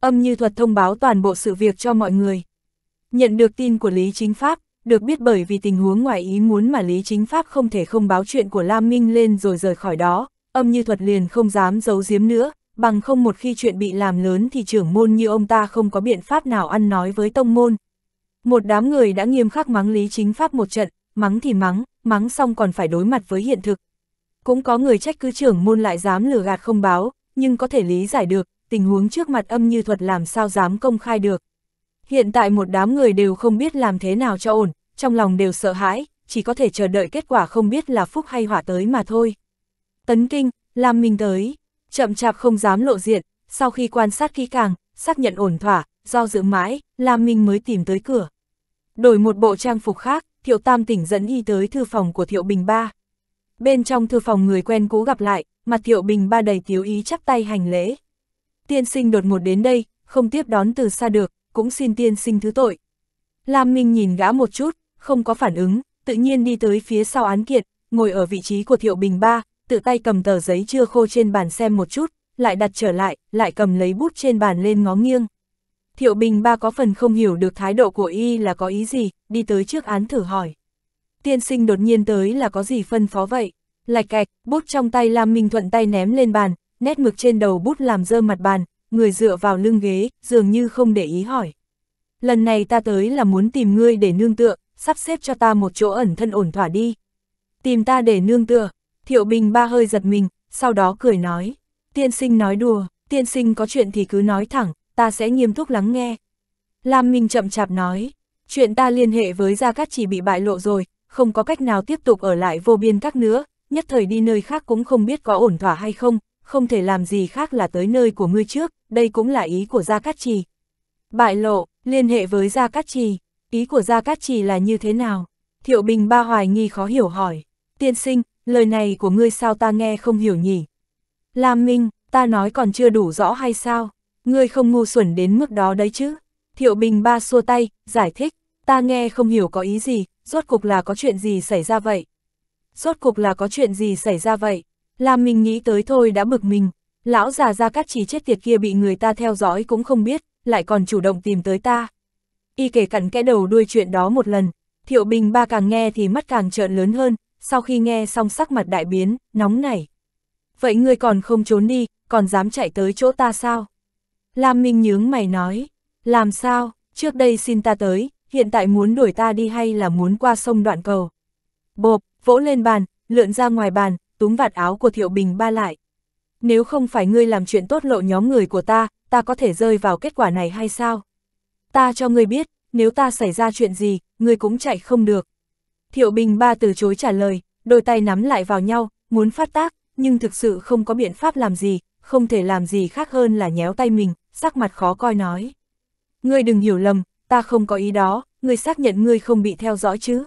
Âm như thuật thông báo toàn bộ sự việc cho mọi người. Nhận được tin của Lý Chính Pháp, được biết bởi vì tình huống ngoài ý muốn mà Lý Chính Pháp không thể không báo chuyện của Lam Minh lên rồi rời khỏi đó, âm như thuật liền không dám giấu giếm nữa, bằng không một khi chuyện bị làm lớn thì trưởng môn như ông ta không có biện pháp nào ăn nói với tông môn. Một đám người đã nghiêm khắc mắng Lý Chính Pháp một trận, mắng thì mắng, mắng xong còn phải đối mặt với hiện thực. Cũng có người trách cứ trưởng môn lại dám lừa gạt không báo, nhưng có thể lý giải được, tình huống trước mặt âm như thuật làm sao dám công khai được. Hiện tại một đám người đều không biết làm thế nào cho ổn, trong lòng đều sợ hãi, chỉ có thể chờ đợi kết quả không biết là phúc hay hỏa tới mà thôi. Tấn kinh, làm mình tới, chậm chạp không dám lộ diện, sau khi quan sát kỹ càng, xác nhận ổn thỏa, do dự mãi, làm mình mới tìm tới cửa. Đổi một bộ trang phục khác, Thiệu Tam tỉnh dẫn y tới thư phòng của Thiệu Bình Ba. Bên trong thư phòng người quen cũ gặp lại, mặt Thiệu Bình Ba đầy tiếu ý chắp tay hành lễ. Tiên sinh đột ngột đến đây, không tiếp đón từ xa được, cũng xin tiên sinh thứ tội. Lam Minh nhìn gã một chút, không có phản ứng, tự nhiên đi tới phía sau án kiện, ngồi ở vị trí của Thiệu Bình Ba, tự tay cầm tờ giấy chưa khô trên bàn xem một chút, lại đặt trở lại, lại cầm lấy bút trên bàn lên ngó nghiêng. Thiệu Bình ba có phần không hiểu được thái độ của y là có ý gì, đi tới trước án thử hỏi. Tiên sinh đột nhiên tới là có gì phân phó vậy? Lạch cạch, bút trong tay Lam Minh thuận tay ném lên bàn, nét mực trên đầu bút làm dơ mặt bàn, người dựa vào lưng ghế, dường như không để ý hỏi. Lần này ta tới là muốn tìm ngươi để nương tựa, sắp xếp cho ta một chỗ ẩn thân ổn thỏa đi. Tìm ta để nương tựa, thiệu bình ba hơi giật mình, sau đó cười nói. Tiên sinh nói đùa, tiên sinh có chuyện thì cứ nói thẳng, ta sẽ nghiêm túc lắng nghe. Lam Minh chậm chạp nói, chuyện ta liên hệ với Gia Cát chỉ bị bại lộ rồi, không có cách nào tiếp tục ở lại vô biên các nữa, nhất thời đi nơi khác cũng không biết có ổn thỏa hay không, không thể làm gì khác là tới nơi của ngươi trước, đây cũng là ý của Gia Cát Trì. Bại lộ, liên hệ với Gia Cát Trì, ý của Gia Cát Trì là như thế nào? Thiệu Bình ba hoài nghi khó hiểu hỏi, tiên sinh, lời này của ngươi sao ta nghe không hiểu nhỉ? Lam Minh, ta nói còn chưa đủ rõ hay sao? Ngươi không ngu xuẩn đến mức đó đấy chứ. Thiệu Bình ba xua tay, giải thích, ta nghe không hiểu có ý gì, rốt cục là có chuyện gì xảy ra vậy. Rốt cục là có chuyện gì xảy ra vậy, làm mình nghĩ tới thôi đã bực mình. Lão già ra cắt chỉ chết tiệt kia bị người ta theo dõi cũng không biết, lại còn chủ động tìm tới ta. Y kể cặn cái đầu đuôi chuyện đó một lần, Thiệu Bình ba càng nghe thì mắt càng trợn lớn hơn, sau khi nghe xong sắc mặt đại biến, nóng nảy. Vậy ngươi còn không trốn đi, còn dám chạy tới chỗ ta sao? Lam Minh nhướng mày nói, làm sao, trước đây xin ta tới, hiện tại muốn đuổi ta đi hay là muốn qua sông đoạn cầu. Bộp, vỗ lên bàn, lượn ra ngoài bàn, túm vạt áo của Thiệu Bình ba lại. Nếu không phải ngươi làm chuyện tốt lộ nhóm người của ta, ta có thể rơi vào kết quả này hay sao? Ta cho ngươi biết, nếu ta xảy ra chuyện gì, ngươi cũng chạy không được. Thiệu Bình ba từ chối trả lời, đôi tay nắm lại vào nhau, muốn phát tác, nhưng thực sự không có biện pháp làm gì, không thể làm gì khác hơn là nhéo tay mình, sắc mặt khó coi nói. Ngươi đừng hiểu lầm, ta không có ý đó, ngươi xác nhận ngươi không bị theo dõi chứ.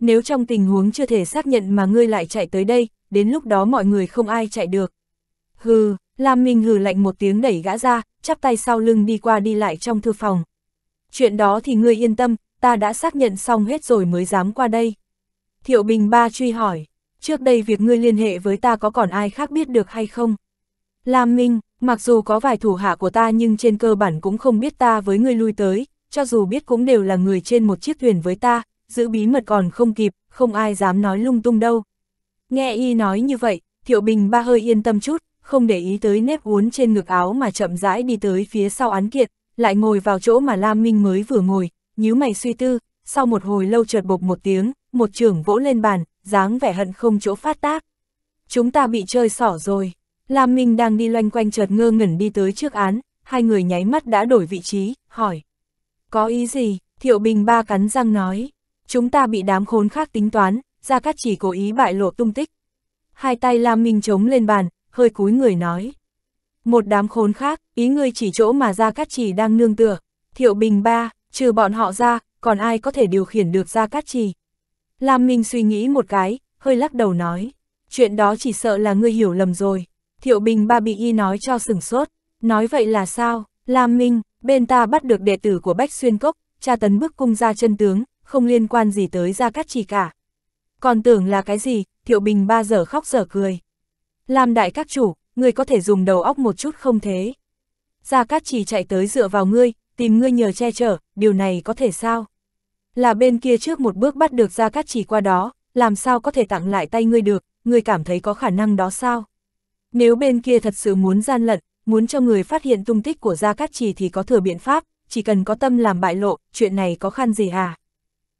Nếu trong tình huống chưa thể xác nhận mà ngươi lại chạy tới đây, đến lúc đó mọi người không ai chạy được. Hừ, Lam Minh hừ lạnh một tiếng đẩy gã ra, chắp tay sau lưng đi qua đi lại trong thư phòng. Chuyện đó thì ngươi yên tâm, ta đã xác nhận xong hết rồi mới dám qua đây. Thiệu Bình Ba truy hỏi, trước đây việc ngươi liên hệ với ta có còn ai khác biết được hay không? Lam Minh, Mặc dù có vài thủ hạ của ta nhưng trên cơ bản cũng không biết ta với ngươi lui tới, cho dù biết cũng đều là người trên một chiếc thuyền với ta, giữ bí mật còn không kịp, không ai dám nói lung tung đâu. Nghe y nói như vậy, Thiệu Bình ba hơi yên tâm chút, không để ý tới nếp uốn trên ngực áo mà chậm rãi đi tới phía sau án kiện, lại ngồi vào chỗ mà Lam Minh mới vừa ngồi, nhíu mày suy tư, sau một hồi lâu chợt bộc một tiếng, một trưởng vỗ lên bàn, dáng vẻ hận không chỗ phát tác. Chúng ta bị chơi xỏ rồi. Lam Minh đang đi loanh quanh chợt ngơ ngẩn đi tới trước án, hai người nháy mắt đã đổi vị trí, hỏi. Có ý gì? Thiệu Bình ba cắn răng nói. Chúng ta bị đám khốn khác tính toán, Gia Cát chỉ cố ý bại lộ tung tích. Hai tay Lam Minh chống lên bàn, hơi cúi người nói. Một đám khốn khác, ý ngươi chỉ chỗ mà Gia Cát chỉ đang nương tựa. Thiệu Bình ba, trừ bọn họ ra, còn ai có thể điều khiển được Gia Cát chỉ? Lam Minh suy nghĩ một cái, hơi lắc đầu nói, chuyện đó chỉ sợ là ngươi hiểu lầm rồi. Thiệu Bình Ba bị y nói cho sừng sốt, nói vậy là sao, Lam Minh, bên ta bắt được đệ tử của Bách Xuyên Cốc, cha tấn bức cung ra chân tướng, không liên quan gì tới Gia Cát Trì cả. Còn tưởng là cái gì, Thiệu Bình Ba giờ khóc giờ cười. Lam đại các chủ, ngươi có thể dùng đầu óc một chút không thế? Gia Cát Trì chạy tới dựa vào ngươi, tìm ngươi nhờ che chở, điều này có thể sao? Là bên kia trước một bước bắt được Gia Cát Trì qua đó, làm sao có thể tặng lại tay ngươi được, ngươi cảm thấy có khả năng đó sao? Nếu bên kia thật sự muốn gian lận, muốn cho người phát hiện tung tích của Gia Cát Trì thì có thừa biện pháp, chỉ cần có tâm làm bại lộ, chuyện này có khăn gì à?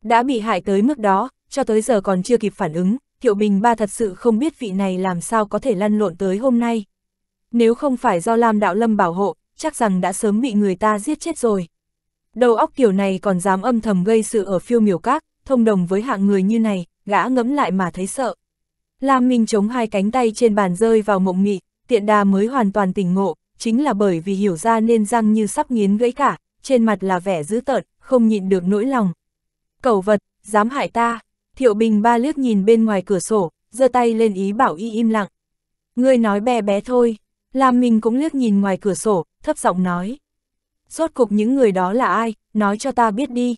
Đã bị hại tới mức đó, cho tới giờ còn chưa kịp phản ứng, Thiệu Bình Ba thật sự không biết vị này làm sao có thể lăn lộn tới hôm nay. Nếu không phải do Lam Đạo Lâm bảo hộ, chắc rằng đã sớm bị người ta giết chết rồi. Đầu óc kiểu này còn dám âm thầm gây sự ở phiêu miểu các, thông đồng với hạng người như này, gã ngẫm lại mà thấy sợ. Lam Minh chống hai cánh tay trên bàn rơi vào mộng mị, tiện đà mới hoàn toàn tỉnh ngộ, chính là bởi vì hiểu ra nên răng như sắp nghiến gãy cả, trên mặt là vẻ dữ tợn, không nhịn được nỗi lòng. Cẩu vật, dám hại ta, Thiệu Bình ba liếc nhìn bên ngoài cửa sổ, giơ tay lên ý bảo y im lặng. Ngươi nói bé bé thôi, Lam Minh cũng liếc nhìn ngoài cửa sổ, thấp giọng nói. Rốt cục những người đó là ai, nói cho ta biết đi.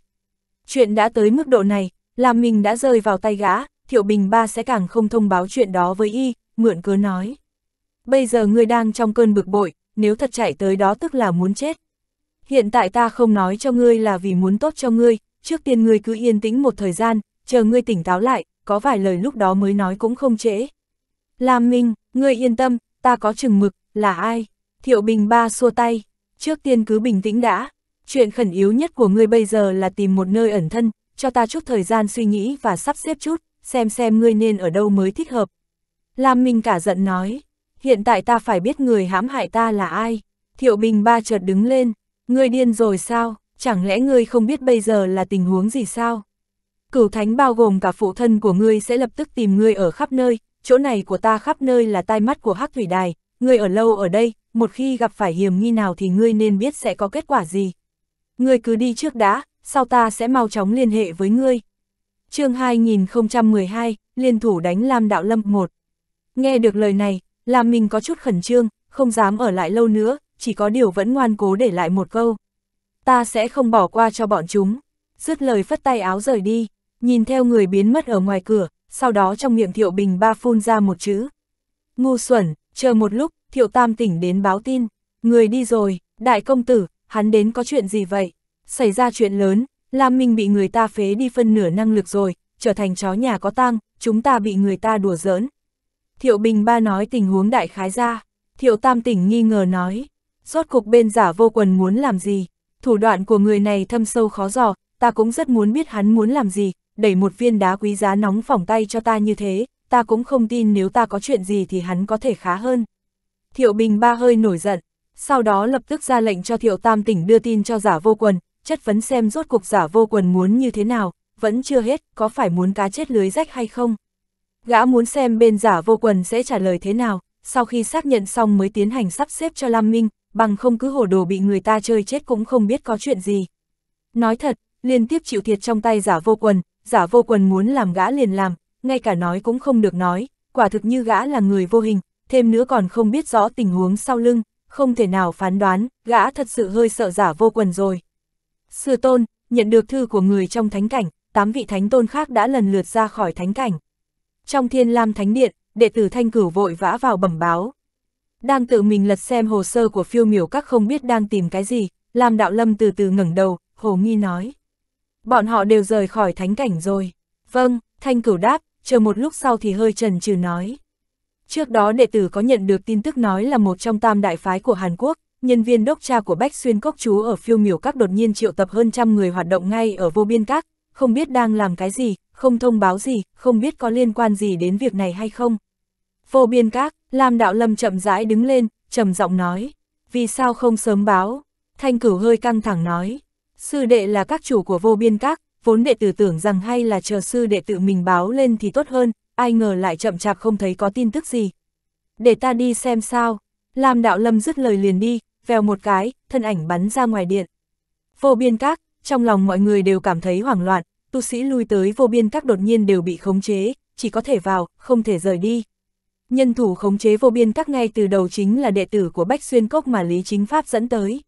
Chuyện đã tới mức độ này, Lam Minh đã rơi vào tay gã, Thiệu Bình Ba sẽ càng không thông báo chuyện đó với y, mượn cớ nói. Bây giờ ngươi đang trong cơn bực bội, nếu thật chạy tới đó tức là muốn chết. Hiện tại ta không nói cho ngươi là vì muốn tốt cho ngươi, trước tiên ngươi cứ yên tĩnh một thời gian, chờ ngươi tỉnh táo lại, có vài lời lúc đó mới nói cũng không trễ. Lam Minh, ngươi yên tâm, ta có chừng mực, là ai? Thiệu Bình Ba xua tay, trước tiên cứ bình tĩnh đã. Chuyện khẩn yếu nhất của ngươi bây giờ là tìm một nơi ẩn thân, cho ta chút thời gian suy nghĩ và sắp xếp chút, xem xem ngươi nên ở đâu mới thích hợp. Lam Minh cả giận nói, hiện tại ta phải biết người hãm hại ta là ai. Thiệu Bình ba chợt đứng lên, ngươi điên rồi sao, chẳng lẽ ngươi không biết bây giờ là tình huống gì sao? Cửu thánh bao gồm cả phụ thân của ngươi sẽ lập tức tìm ngươi ở khắp nơi, chỗ này của ta khắp nơi là tai mắt của hắc thủy đài, ngươi ở lâu ở đây, một khi gặp phải hiểm nghi nào thì ngươi nên biết sẽ có kết quả gì. Ngươi cứ đi trước đã, sau ta sẽ mau chóng liên hệ với ngươi chương 2012, liên thủ đánh Lam Đạo Lâm một Nghe được lời này, làm mình có chút khẩn trương, không dám ở lại lâu nữa, chỉ có điều vẫn ngoan cố để lại một câu. Ta sẽ không bỏ qua cho bọn chúng. Dứt lời phất tay áo rời đi, nhìn theo người biến mất ở ngoài cửa, sau đó trong miệng Thiệu Bình ba phun ra một chữ. Ngu xuẩn, chờ một lúc, Thiệu Tam tỉnh đến báo tin. Người đi rồi, đại công tử, hắn đến có chuyện gì vậy? Xảy ra chuyện lớn, Lam Minh bị người ta phế đi phân nửa năng lực rồi, trở thành chó nhà có tang, chúng ta bị người ta đùa giỡn. Thiệu Bình Ba nói tình huống đại khái ra, Thiệu Tam Tỉnh nghi ngờ nói, rốt cục bên giả vô quần muốn làm gì, thủ đoạn của người này thâm sâu khó dò, ta cũng rất muốn biết hắn muốn làm gì, đẩy một viên đá quý giá nóng phỏng tay cho ta như thế, ta cũng không tin nếu ta có chuyện gì thì hắn có thể khá hơn. Thiệu Bình Ba hơi nổi giận, sau đó lập tức ra lệnh cho Thiệu Tam Tỉnh đưa tin cho giả vô quần, chất vấn xem rốt cuộc giả vô quần muốn như thế nào, vẫn chưa hết, có phải muốn cá chết lưới rách hay không. Gã muốn xem bên giả vô quần sẽ trả lời thế nào, sau khi xác nhận xong mới tiến hành sắp xếp cho Lam Minh, bằng không cứ hổ đồ bị người ta chơi chết cũng không biết có chuyện gì. Nói thật, liên tiếp chịu thiệt trong tay giả vô quần, giả vô quần muốn làm gã liền làm, ngay cả nói cũng không được nói, quả thực như gã là người vô hình, thêm nữa còn không biết rõ tình huống sau lưng, không thể nào phán đoán, gã thật sự hơi sợ giả vô quần rồi. Sư tôn, nhận được thư của người trong thánh cảnh, tám vị thánh tôn khác đã lần lượt ra khỏi thánh cảnh. Trong thiên lam thánh điện, đệ tử thanh cửu vội vã vào bẩm báo. Đang tự mình lật xem hồ sơ của phiêu miểu các không biết đang tìm cái gì, làm Đạo Lâm từ từ ngẩng đầu, hồ nghi nói. Bọn họ đều rời khỏi thánh cảnh rồi. Vâng, thanh cửu đáp, chờ một lúc sau thì hơi trần trừ nói. Trước đó đệ tử có nhận được tin tức nói là một trong tam đại phái của Hàn Quốc, nhân viên đốc tra của Bách Xuyên Cốc Chú ở phiêu miểu các đột nhiên triệu tập hơn trăm người hoạt động ngay ở vô biên các, không biết đang làm cái gì, không thông báo gì, không biết có liên quan gì đến việc này hay không. Vô biên các, Lam Đạo Lâm chậm rãi đứng lên, trầm giọng nói, vì sao không sớm báo? Thanh cửu hơi căng thẳng nói, sư đệ là các chủ của vô biên các, vốn đệ tử tưởng rằng hay là chờ sư đệ tự mình báo lên thì tốt hơn, ai ngờ lại chậm chạp không thấy có tin tức gì. Để ta đi xem sao, Lam Đạo Lâm dứt lời liền đi, vèo một cái, thân ảnh bắn ra ngoài điện. Vô biên các, trong lòng mọi người đều cảm thấy hoảng loạn, tu sĩ lui tới vô biên các đột nhiên đều bị khống chế, chỉ có thể vào, không thể rời đi. Nhân thủ khống chế vô biên các ngay từ đầu chính là đệ tử của Bách Xuyên Cốc mà Lý Chính Pháp dẫn tới.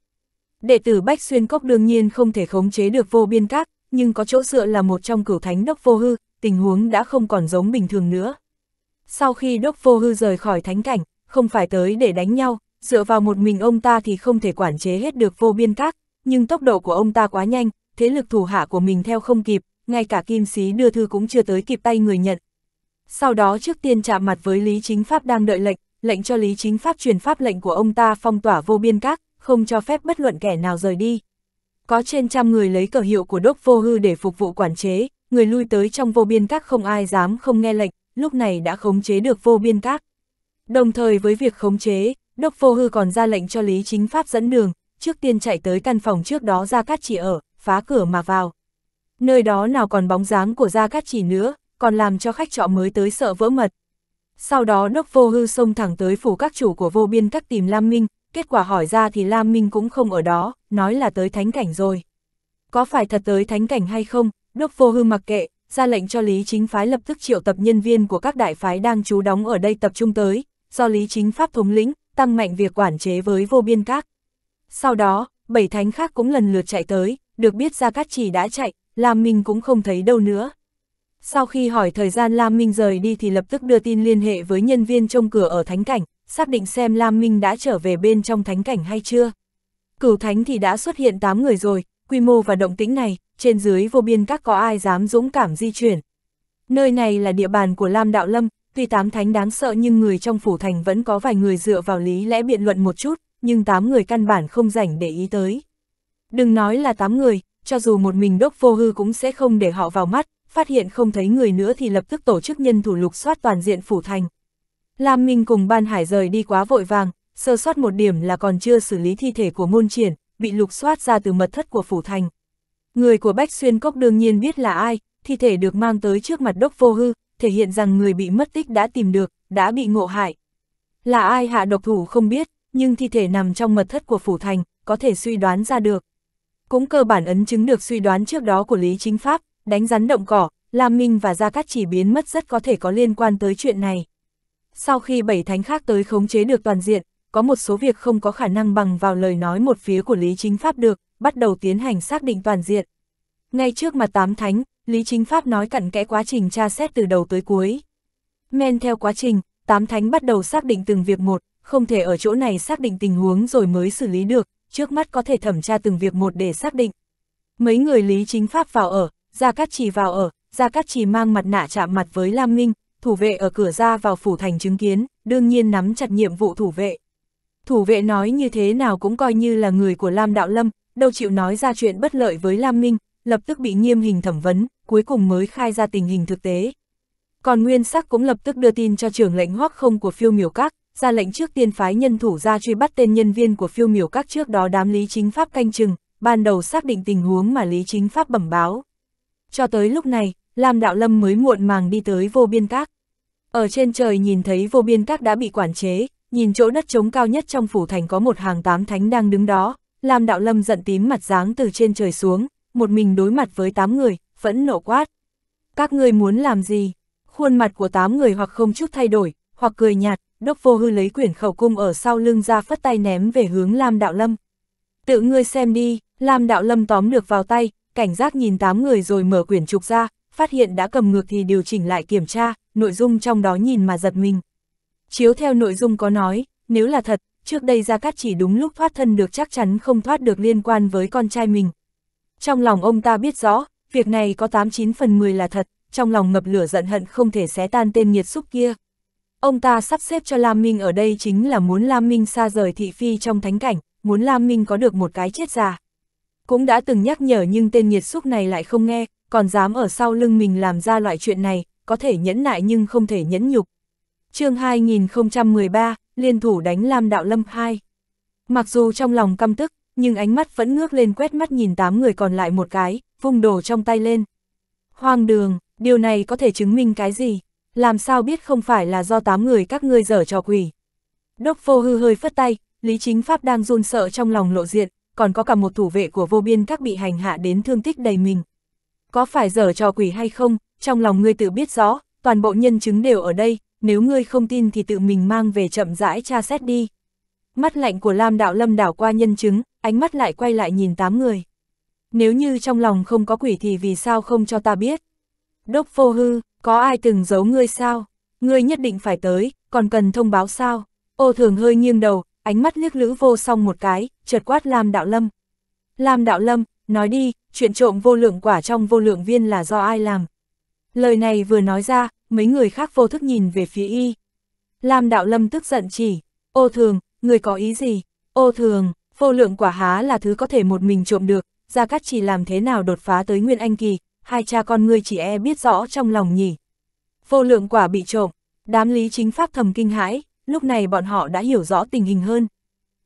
Đệ tử Bách Xuyên Cốc đương nhiên không thể khống chế được vô biên các, nhưng có chỗ dựa là một trong cửu thánh đốc vô hư, tình huống đã không còn giống bình thường nữa. Sau khi đốc vô hư rời khỏi thánh cảnh, không phải tới để đánh nhau, dựa vào một mình ông ta thì không thể quản chế hết được vô biên các, nhưng tốc độ của ông ta quá nhanh, thế lực thủ hạ của mình theo không kịp, ngay cả kim sĩ đưa thư cũng chưa tới kịp tay người nhận. Sau đó trước tiên chạm mặt với Lý Chính Pháp đang đợi lệnh, lệnh cho Lý Chính Pháp truyền pháp lệnh của ông ta phong tỏa vô biên các, không cho phép bất luận kẻ nào rời đi. Có trên trăm người lấy cờ hiệu của đốc vô hư để phục vụ quản chế, người lui tới trong vô biên các không ai dám không nghe lệnh, lúc này đã khống chế được vô biên các. Đồng thời với việc khống chế, Đốc Vô Hư còn ra lệnh cho Lý Chính Pháp dẫn đường, trước tiên chạy tới căn phòng trước đó Gia Cát Chỉ ở, phá cửa mà vào. Nơi đó nào còn bóng dáng của Gia Cát Chỉ nữa, còn làm cho khách trọ mới tới sợ vỡ mật. Sau đó Đốc Vô Hư xông thẳng tới phủ các chủ của vô biên các tìm Lam Minh, kết quả hỏi ra thì Lam Minh cũng không ở đó, nói là tới thánh cảnh rồi. Có phải thật tới thánh cảnh hay không, Đốc Vô Hư mặc kệ, ra lệnh cho Lý Chính Phái lập tức triệu tập nhân viên của các đại phái đang trú đóng ở đây tập trung tới, do Lý Chính Pháp thống lĩnh, tăng mạnh việc quản chế với vô biên các. Sau đó, bảy thánh khác cũng lần lượt chạy tới, được biết ra các chỉ đã chạy, Lam Minh cũng không thấy đâu nữa. Sau khi hỏi thời gian Lam Minh rời đi thì lập tức đưa tin liên hệ với nhân viên trông cửa ở thánh cảnh, xác định xem Lam Minh đã trở về bên trong thánh cảnh hay chưa. Cửu thánh thì đã xuất hiện 8 người rồi, quy mô và động tĩnh này, trên dưới vô biên các có ai dám dũng cảm di chuyển. Nơi này là địa bàn của Lam Đạo Lâm, tuy tám thánh đáng sợ nhưng người trong phủ thành vẫn có vài người dựa vào lý lẽ biện luận một chút, nhưng tám người căn bản không rảnh để ý tới. Đừng nói là tám người, cho dù một mình đốc vô hư cũng sẽ không để họ vào mắt, phát hiện không thấy người nữa thì lập tức tổ chức nhân thủ lục soát toàn diện phủ thành. Lam Minh cùng Ban Hải rời đi quá vội vàng, sơ soát một điểm là còn chưa xử lý thi thể của môn triển, bị lục soát ra từ mật thất của phủ thành. Người của Bách Xuyên Cốc đương nhiên biết là ai, thi thể được mang tới trước mặt đốc vô hư, thể hiện rằng người bị mất tích đã tìm được, đã bị ngộ hại. Là ai hạ độc thủ không biết, nhưng thi thể nằm trong mật thất của phủ thành, có thể suy đoán ra được. Cũng cơ bản ấn chứng được suy đoán trước đó của Lý Chính Pháp, đánh rắn động cỏ, Lam Minh và Gia Cát chỉ biến mất rất có thể có liên quan tới chuyện này. Sau khi bảy thánh khác tới khống chế được toàn diện, có một số việc không có khả năng bằng vào lời nói một phía của Lý Chính Pháp được, bắt đầu tiến hành xác định toàn diện. Ngay trước mặt tám thánh, Lý Chính Pháp nói cặn kẽ quá trình tra xét từ đầu tới cuối. Men theo quá trình, Tám Thánh bắt đầu xác định từng việc một, không thể ở chỗ này xác định tình huống rồi mới xử lý được, trước mắt có thể thẩm tra từng việc một để xác định. Mấy người Lý Chính Pháp vào ở, Gia Cát Trì vào ở, Gia Cát Trì mang mặt nạ chạm mặt với Lam Minh, thủ vệ ở cửa ra vào phủ thành chứng kiến, đương nhiên nắm chặt nhiệm vụ thủ vệ. Thủ vệ nói như thế nào cũng coi như là người của Lam Đạo Lâm, đâu chịu nói ra chuyện bất lợi với Lam Minh lập tức bị nghiêm hình thẩm vấn, cuối cùng mới khai ra tình hình thực tế. Còn Nguyên Sắc cũng lập tức đưa tin cho trưởng lệnh hoắc không của phiêu miểu các, ra lệnh trước tiên phái nhân thủ ra truy bắt tên nhân viên của phiêu miểu các trước đó đám Lý Chính Pháp canh chừng, ban đầu xác định tình huống mà Lý Chính Pháp bẩm báo. Cho tới lúc này, Lam Đạo Lâm mới muộn màng đi tới vô biên các. Ở trên trời nhìn thấy vô biên các đã bị quản chế, nhìn chỗ đất trống cao nhất trong phủ thành có một hàng tám thánh đang đứng đó, Lam Đạo Lâm giận tím mặt dáng từ trên trời xuống, một mình đối mặt với tám người, vẫn nộ quát. Các ngươi muốn làm gì? Khuôn mặt của tám người hoặc không chút thay đổi, hoặc cười nhạt, đốc vô hư lấy quyển khẩu cung ở sau lưng ra phất tay ném về hướng Lam Đạo Lâm. Tự ngươi xem đi, Lam Đạo Lâm tóm được vào tay, cảnh giác nhìn tám người rồi mở quyển trục ra, phát hiện đã cầm ngược thì điều chỉnh lại kiểm tra, nội dung trong đó nhìn mà giật mình. Chiếu theo nội dung có nói, nếu là thật, trước đây Gia Cát chỉ đúng lúc thoát thân được chắc chắn không thoát được liên quan với con trai mình, trong lòng ông ta biết rõ, việc này có 89 phần 10 là thật, trong lòng ngập lửa giận hận không thể xé tan tên nhiệt xúc kia. Ông ta sắp xếp cho Lam Minh ở đây chính là muốn Lam Minh xa rời thị phi trong thánh cảnh, muốn Lam Minh có được một cái chết già. Cũng đã từng nhắc nhở nhưng tên nhiệt xúc này lại không nghe, còn dám ở sau lưng mình làm ra loại chuyện này, có thể nhẫn nại nhưng không thể nhẫn nhục. chương 2013, liên thủ đánh Lam Đạo Lâm 2. Mặc dù trong lòng căm tức, nhưng ánh mắt vẫn ngước lên quét mắt nhìn tám người còn lại một cái, vung đồ trong tay lên. Hoang đường, điều này có thể chứng minh cái gì? Làm sao biết không phải là do tám người các ngươi dở trò quỷ? Đốc phô hư hơi phất tay, Lý Chính Pháp đang run sợ trong lòng lộ diện, còn có cả một thủ vệ của vô biên các bị hành hạ đến thương tích đầy mình. Có phải dở trò quỷ hay không, trong lòng ngươi tự biết rõ, toàn bộ nhân chứng đều ở đây, nếu ngươi không tin thì tự mình mang về chậm rãi tra xét đi. Mắt lạnh của Lam Đạo Lâm đảo qua nhân chứng, ánh mắt lại quay lại nhìn tám người. Nếu như trong lòng không có quỷ thì vì sao không cho ta biết? Đốc vô hư, có ai từng giấu ngươi sao? Ngươi nhất định phải tới, còn cần thông báo sao? Ô thường hơi nghiêng đầu, ánh mắt liếc lữ vô song một cái, chợt quát Lam Đạo Lâm. Lam Đạo Lâm, nói đi, chuyện trộm vô lượng quả trong vô lượng viên là do ai làm? Lời này vừa nói ra, mấy người khác vô thức nhìn về phía y. Lam Đạo Lâm tức giận chỉ, ô thường, người có ý gì? Ô thường, vô lượng quả há là thứ có thể một mình trộm được, Gia Cát chỉ làm thế nào đột phá tới Nguyên Anh Kỳ, hai cha con ngươi chỉ e biết rõ trong lòng nhỉ. Vô lượng quả bị trộm, đám lý chính pháp thầm kinh hãi, lúc này bọn họ đã hiểu rõ tình hình hơn.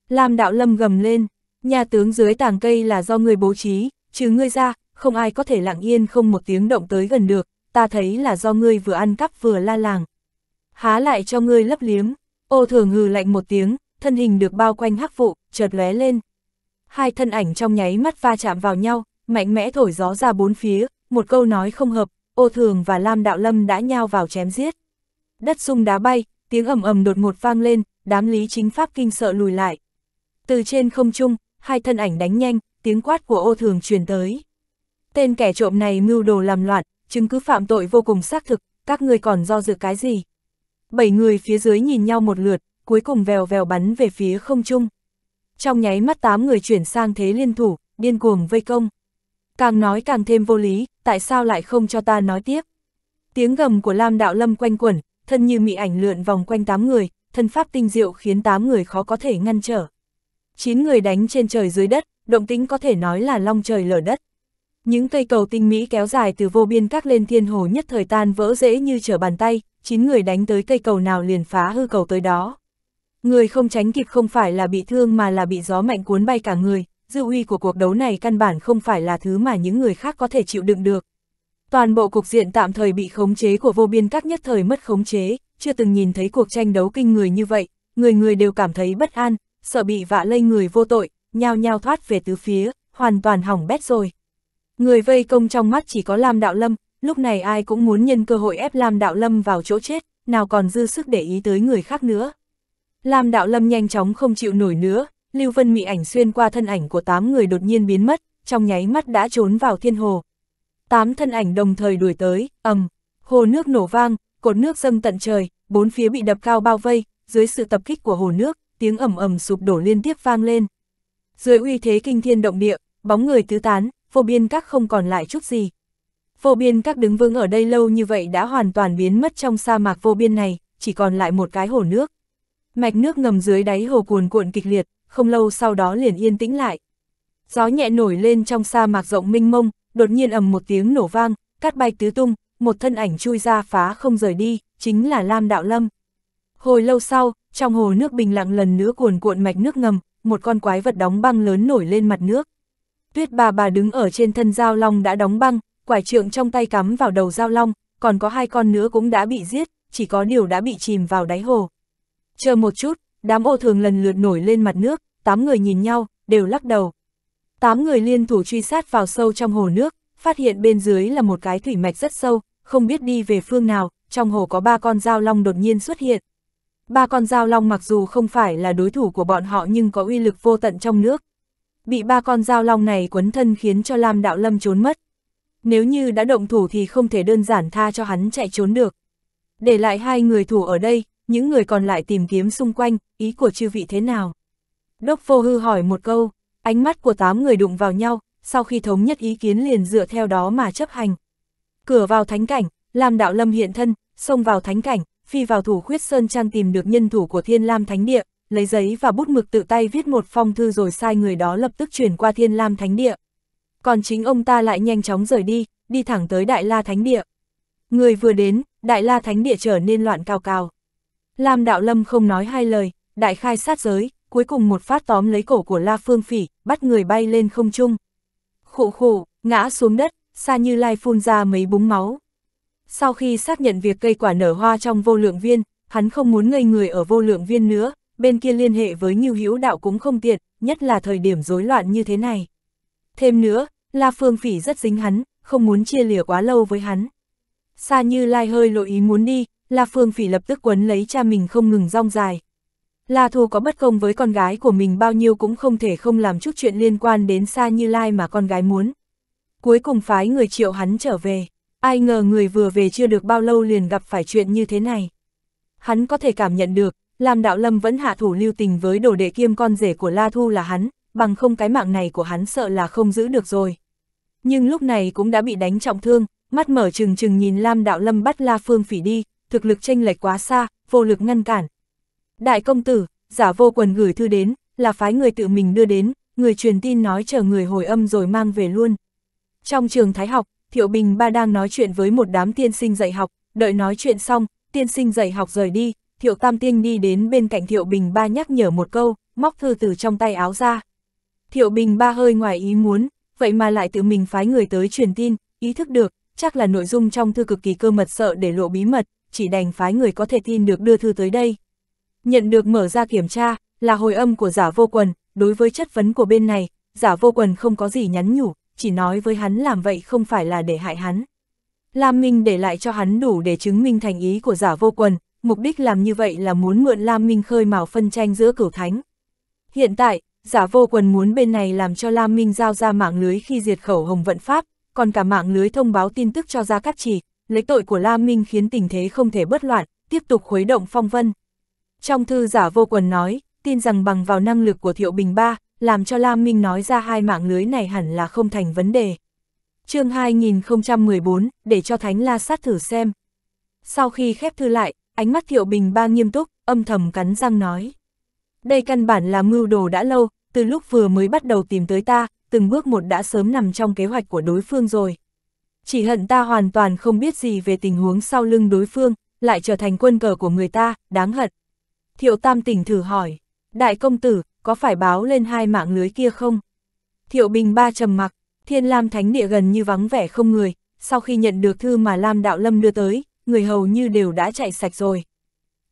Lam đạo lâm gầm lên, nhà tướng dưới tàng cây là do ngươi bố trí, chứ ngươi ra, không ai có thể lặng yên không một tiếng động tới gần được, ta thấy là do ngươi vừa ăn cắp vừa la làng. Há lại cho ngươi lấp liếm, ô thường hừ lạnh một tiếng, thân hình được bao quanh hắc vụ, chợt lóe lên. Hai thân ảnh trong nháy mắt va chạm vào nhau, mạnh mẽ thổi gió ra bốn phía, một câu nói không hợp, ô thường và Lam Đạo Lâm đã nhao vào chém giết. Đất sung đá bay, tiếng ầm ầm đột ngột vang lên, đám lý chính pháp kinh sợ lùi lại. Từ trên không trung, hai thân ảnh đánh nhanh, tiếng quát của ô thường truyền tới. Tên kẻ trộm này mưu đồ làm loạn, chứng cứ phạm tội vô cùng xác thực, các người còn do dự cái gì? Bảy người phía dưới nhìn nhau một lượt, cuối cùng vèo vèo bắn về phía không trung. Trong nháy mắt tám người chuyển sang thế liên thủ, điên cuồng vây công. Càng nói càng thêm vô lý, tại sao lại không cho ta nói tiếp? Tiếng gầm của Lam Đạo Lâm quanh quẩn, thân như mị ảnh lượn vòng quanh tám người, thân pháp tinh diệu khiến tám người khó có thể ngăn trở. Chín người đánh trên trời dưới đất, động tính có thể nói là long trời lở đất. Những cây cầu tinh mỹ kéo dài từ vô biên các lên thiên hồ nhất thời tan vỡ dễ như trở bàn tay, chín người đánh tới cây cầu nào liền phá hư cầu tới đó. Người không tránh kịp không phải là bị thương mà là bị gió mạnh cuốn bay cả người, dư uy của cuộc đấu này căn bản không phải là thứ mà những người khác có thể chịu đựng được. Toàn bộ cục diện tạm thời bị khống chế của vô biên các nhất thời mất khống chế, chưa từng nhìn thấy cuộc tranh đấu kinh người như vậy, người người đều cảm thấy bất an, sợ bị vạ lây người vô tội, nhao nhao thoát về tứ phía, hoàn toàn hỏng bét rồi. Người vây công trong mắt chỉ có Lam Đạo Lâm, lúc này ai cũng muốn nhân cơ hội ép Lam Đạo Lâm vào chỗ chết, nào còn dư sức để ý tới người khác nữa. Lam Đạo Lâm nhanh chóng không chịu nổi nữa, Lưu Vân Mị ảnh xuyên qua thân ảnh của tám người đột nhiên biến mất, trong nháy mắt đã trốn vào thiên hồ. tám thân ảnh đồng thời đuổi tới, ầm, hồ nước nổ vang, cột nước dâng tận trời, bốn phía bị đập cao bao vây, dưới sự tập kích của hồ nước, tiếng ầm ầm sụp đổ liên tiếp vang lên. Dưới uy thế kinh thiên động địa, bóng người tứ tán, vô biên các không còn lại chút gì. Vô biên các đứng vững ở đây lâu như vậy đã hoàn toàn biến mất trong sa mạc vô biên này, chỉ còn lại một cái hồ nước. Mạch nước ngầm dưới đáy hồ cuồn cuộn kịch liệt, không lâu sau đó liền yên tĩnh lại. Gió nhẹ nổi lên trong sa mạc rộng minh mông, đột nhiên ầm một tiếng nổ vang, cát bay tứ tung, một thân ảnh chui ra phá không rời đi, chính là Lam Đạo Lâm. Hồi lâu sau, trong hồ nước bình lặng lần nữa cuồn cuộn mạch nước ngầm, một con quái vật đóng băng lớn nổi lên mặt nước. Tuyết bà bà đứng ở trên thân giao long đã đóng băng, quải trượng trong tay cắm vào đầu giao long, còn có hai con nữa cũng đã bị giết, chỉ có điều đã bị chìm vào đáy hồ. Chờ một chút, đám ô thường lần lượt nổi lên mặt nước, tám người nhìn nhau, đều lắc đầu. Tám người liên thủ truy sát vào sâu trong hồ nước, phát hiện bên dưới là một cái thủy mạch rất sâu, không biết đi về phương nào, trong hồ có ba con dao long đột nhiên xuất hiện. Ba con dao long mặc dù không phải là đối thủ của bọn họ nhưng có uy lực vô tận trong nước. Bị ba con dao long này quấn thân khiến cho Lam Đạo Lâm trốn mất. Nếu như đã động thủ thì không thể đơn giản tha cho hắn chạy trốn được. Để lại hai người thủ ở đây, những người còn lại tìm kiếm xung quanh, ý của chư vị thế nào? Đốc vô hư hỏi một câu, ánh mắt của tám người đụng vào nhau, sau khi thống nhất ý kiến liền dựa theo đó mà chấp hành. Cửa vào thánh cảnh, làm đạo lâm hiện thân, xông vào thánh cảnh, phi vào thủ khuyết sơn trang tìm được nhân thủ của thiên lam thánh địa, lấy giấy và bút mực tự tay viết một phong thư rồi sai người đó lập tức chuyển qua thiên lam thánh địa. Còn chính ông ta lại nhanh chóng rời đi, đi thẳng tới đại la thánh địa. Người vừa đến, đại la thánh địa trở nên loạn cao cao. Lam Đạo Lâm không nói hai lời, đại khai sát giới, cuối cùng một phát tóm lấy cổ của La Phương Phỉ, bắt người bay lên không trung. Khụ khụ, ngã xuống đất, Sa Như Lai phun ra mấy búng máu. Sau khi xác nhận việc cây quả nở hoa trong vô lượng viên, hắn không muốn ngây người ở vô lượng viên nữa, bên kia liên hệ với như Hữu Đạo cũng không tiện, nhất là thời điểm rối loạn như thế này. Thêm nữa, La Phương Phỉ rất dính hắn, không muốn chia lìa quá lâu với hắn. Sa Như Lai hơi lộ ý muốn đi, La Phương Phỉ lập tức quấn lấy cha mình không ngừng rong dài. La Thu có bất công với con gái của mình bao nhiêu cũng không thể không làm chút chuyện liên quan đến xa như lai mà con gái muốn. Cuối cùng phái người triệu hắn trở về, ai ngờ người vừa về chưa được bao lâu liền gặp phải chuyện như thế này. Hắn có thể cảm nhận được, Lam Đạo Lâm vẫn hạ thủ lưu tình với đồ đệ kiêm con rể của La Thu là hắn, bằng không cái mạng này của hắn sợ là không giữ được rồi. Nhưng lúc này cũng đã bị đánh trọng thương, mắt mở trừng trừng nhìn Lam Đạo Lâm bắt La Phương Phỉ đi, thực lực tranh lệch quá xa, vô lực ngăn cản. Đại công tử, giả vô quần gửi thư đến, là phái người tự mình đưa đến, người truyền tin nói chờ người hồi âm rồi mang về luôn. Trong trường thái học, Thiệu Bình ba đang nói chuyện với một đám tiên sinh dạy học, đợi nói chuyện xong, tiên sinh dạy học rời đi, Thiệu Tam Tiên đi đến bên cạnh Thiệu Bình ba nhắc nhở một câu, móc thư từ trong tay áo ra. Thiệu Bình ba hơi ngoài ý muốn, vậy mà lại tự mình phái người tới truyền tin, ý thức được, chắc là nội dung trong thư cực kỳ cơ mật sợ để lộ bí mật, chỉ đành phái người có thể tin được đưa thư tới đây. Nhận được mở ra kiểm tra, là hồi âm của giả vô quần, đối với chất vấn của bên này, giả vô quần không có gì nhắn nhủ, chỉ nói với hắn làm vậy không phải là để hại hắn. Lam Minh để lại cho hắn đủ để chứng minh thành ý của giả vô quần, mục đích làm như vậy là muốn mượn Lam Minh khơi mào phân tranh giữa cửu thánh. Hiện tại, giả vô quần muốn bên này làm cho Lam Minh giao ra mạng lưới khi diệt khẩu Hồng Vận Pháp, còn cả mạng lưới thông báo tin tức cho Gia Cát Trì, lấy tội của La Minh khiến tình thế không thể bất loạn, tiếp tục khuấy động phong vân. Trong thư giả vô quần nói, tin rằng bằng vào năng lực của Thiệu Bình Ba, làm cho La Minh nói ra hai mạng lưới này hẳn là không thành vấn đề. chương 2014, để cho Thánh La sát thử xem. Sau khi khép thư lại, ánh mắt Thiệu Bình Ba nghiêm túc, âm thầm cắn răng nói. Đây căn bản là mưu đồ đã lâu, từ lúc vừa mới bắt đầu tìm tới ta, từng bước một đã sớm nằm trong kế hoạch của đối phương rồi chỉ hận ta hoàn toàn không biết gì về tình huống sau lưng đối phương, lại trở thành quân cờ của người ta, đáng hận. Thiệu Tam tỉnh thử hỏi, đại công tử, có phải báo lên hai mạng lưới kia không? Thiệu Bình Ba trầm mặc, Thiên Lam Thánh Địa gần như vắng vẻ không người, sau khi nhận được thư mà Lam Đạo Lâm đưa tới, người hầu như đều đã chạy sạch rồi.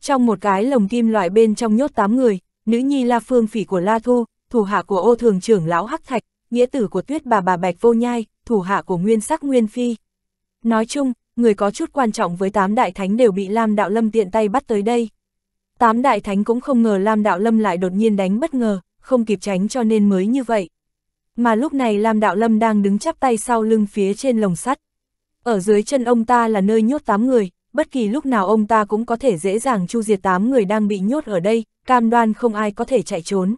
Trong một cái lồng kim loại bên trong nhốt tám người, nữ nhi La Phương Phỉ của La Thu, thủ hạ của ô thường trưởng lão Hắc Thạch, nghĩa tử của tuyết bà bà Bạch Vô Nhai, thủ hạ của nguyên sắc nguyên phi. Nói chung, người có chút quan trọng với tám đại thánh đều bị Lam Đạo Lâm tiện tay bắt tới đây. Tám đại thánh cũng không ngờ Lam Đạo Lâm lại đột nhiên đánh bất ngờ, không kịp tránh cho nên mới như vậy. Mà lúc này Lam Đạo Lâm đang đứng chắp tay sau lưng phía trên lồng sắt. Ở dưới chân ông ta là nơi nhốt tám người, bất kỳ lúc nào ông ta cũng có thể dễ dàng chu diệt tám người đang bị nhốt ở đây, cam đoan không ai có thể chạy trốn.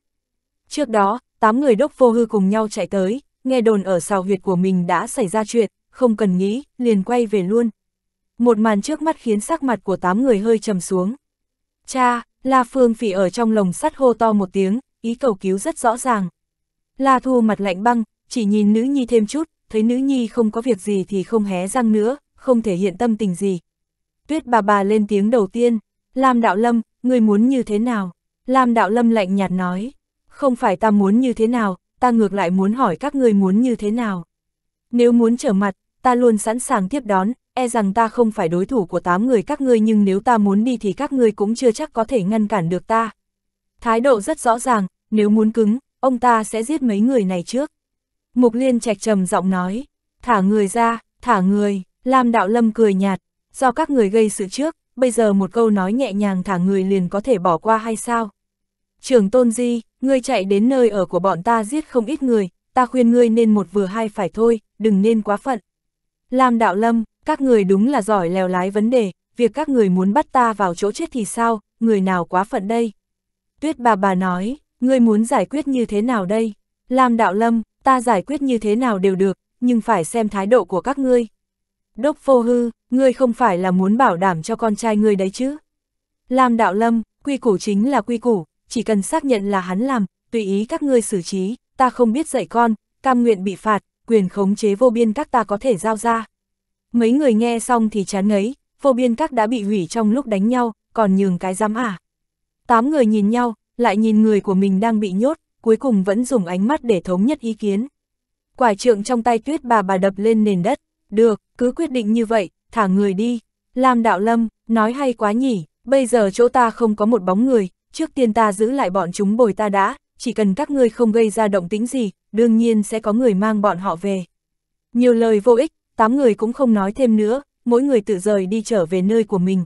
Trước đó, tám người đốc vô hư cùng nhau chạy tới, nghe đồn ở sào huyệt của mình đã xảy ra chuyện, không cần nghĩ, liền quay về luôn. Một màn trước mắt khiến sắc mặt của tám người hơi trầm xuống. Cha, La Phương Phỉ ở trong lồng sắt hô to một tiếng, ý cầu cứu rất rõ ràng. La Thu mặt lạnh băng, chỉ nhìn nữ nhi thêm chút, thấy nữ nhi không có việc gì thì không hé răng nữa, không thể hiện tâm tình gì. Tuyết bà bà lên tiếng đầu tiên, Lam Đạo Lâm, người muốn như thế nào? Lam Đạo Lâm lạnh nhạt nói, không phải ta muốn như thế nào, ta ngược lại muốn hỏi các người muốn như thế nào. Nếu muốn trở mặt, ta luôn sẵn sàng tiếp đón, e rằng ta không phải đối thủ của tám người các ngươi nhưng nếu ta muốn đi thì các ngươi cũng chưa chắc có thể ngăn cản được ta. Thái độ rất rõ ràng, nếu muốn cứng, ông ta sẽ giết mấy người này trước. Mục Liên trạch trầm giọng nói, thả người ra, thả người, Lam Đạo Lâm cười nhạt, do các người gây sự trước, bây giờ một câu nói nhẹ nhàng thả người liền có thể bỏ qua hay sao? Trường Tôn Di, Ngươi chạy đến nơi ở của bọn ta giết không ít người, ta khuyên ngươi nên một vừa hai phải thôi, đừng nên quá phận. Lam Đạo Lâm, các người đúng là giỏi lèo lái vấn đề, việc các người muốn bắt ta vào chỗ chết thì sao, người nào quá phận đây? Tuyết bà bà nói, ngươi muốn giải quyết như thế nào đây? Lam Đạo Lâm, ta giải quyết như thế nào đều được, nhưng phải xem thái độ của các ngươi. Đốc Phô Hư, ngươi không phải là muốn bảo đảm cho con trai ngươi đấy chứ? Lam Đạo Lâm, quy củ chính là quy củ, chỉ cần xác nhận là hắn làm, tùy ý các ngươi xử trí, ta không biết dạy con, cam nguyện bị phạt, quyền khống chế vô biên các ta có thể giao ra. Mấy người nghe xong thì chán ngấy, vô biên các đã bị hủy trong lúc đánh nhau, còn nhường cái dám à. Tám người nhìn nhau, lại nhìn người của mình đang bị nhốt, cuối cùng vẫn dùng ánh mắt để thống nhất ý kiến. Quả trượng trong tay tuyết bà bà đập lên nền đất, được, cứ quyết định như vậy, thả người đi. Lam Đạo Lâm, nói hay quá nhỉ, bây giờ chỗ ta không có một bóng người, trước tiên ta giữ lại bọn chúng bồi ta đã, chỉ cần các ngươi không gây ra động tính gì, đương nhiên sẽ có người mang bọn họ về. Nhiều lời vô ích, tám người cũng không nói thêm nữa, mỗi người tự rời đi trở về nơi của mình.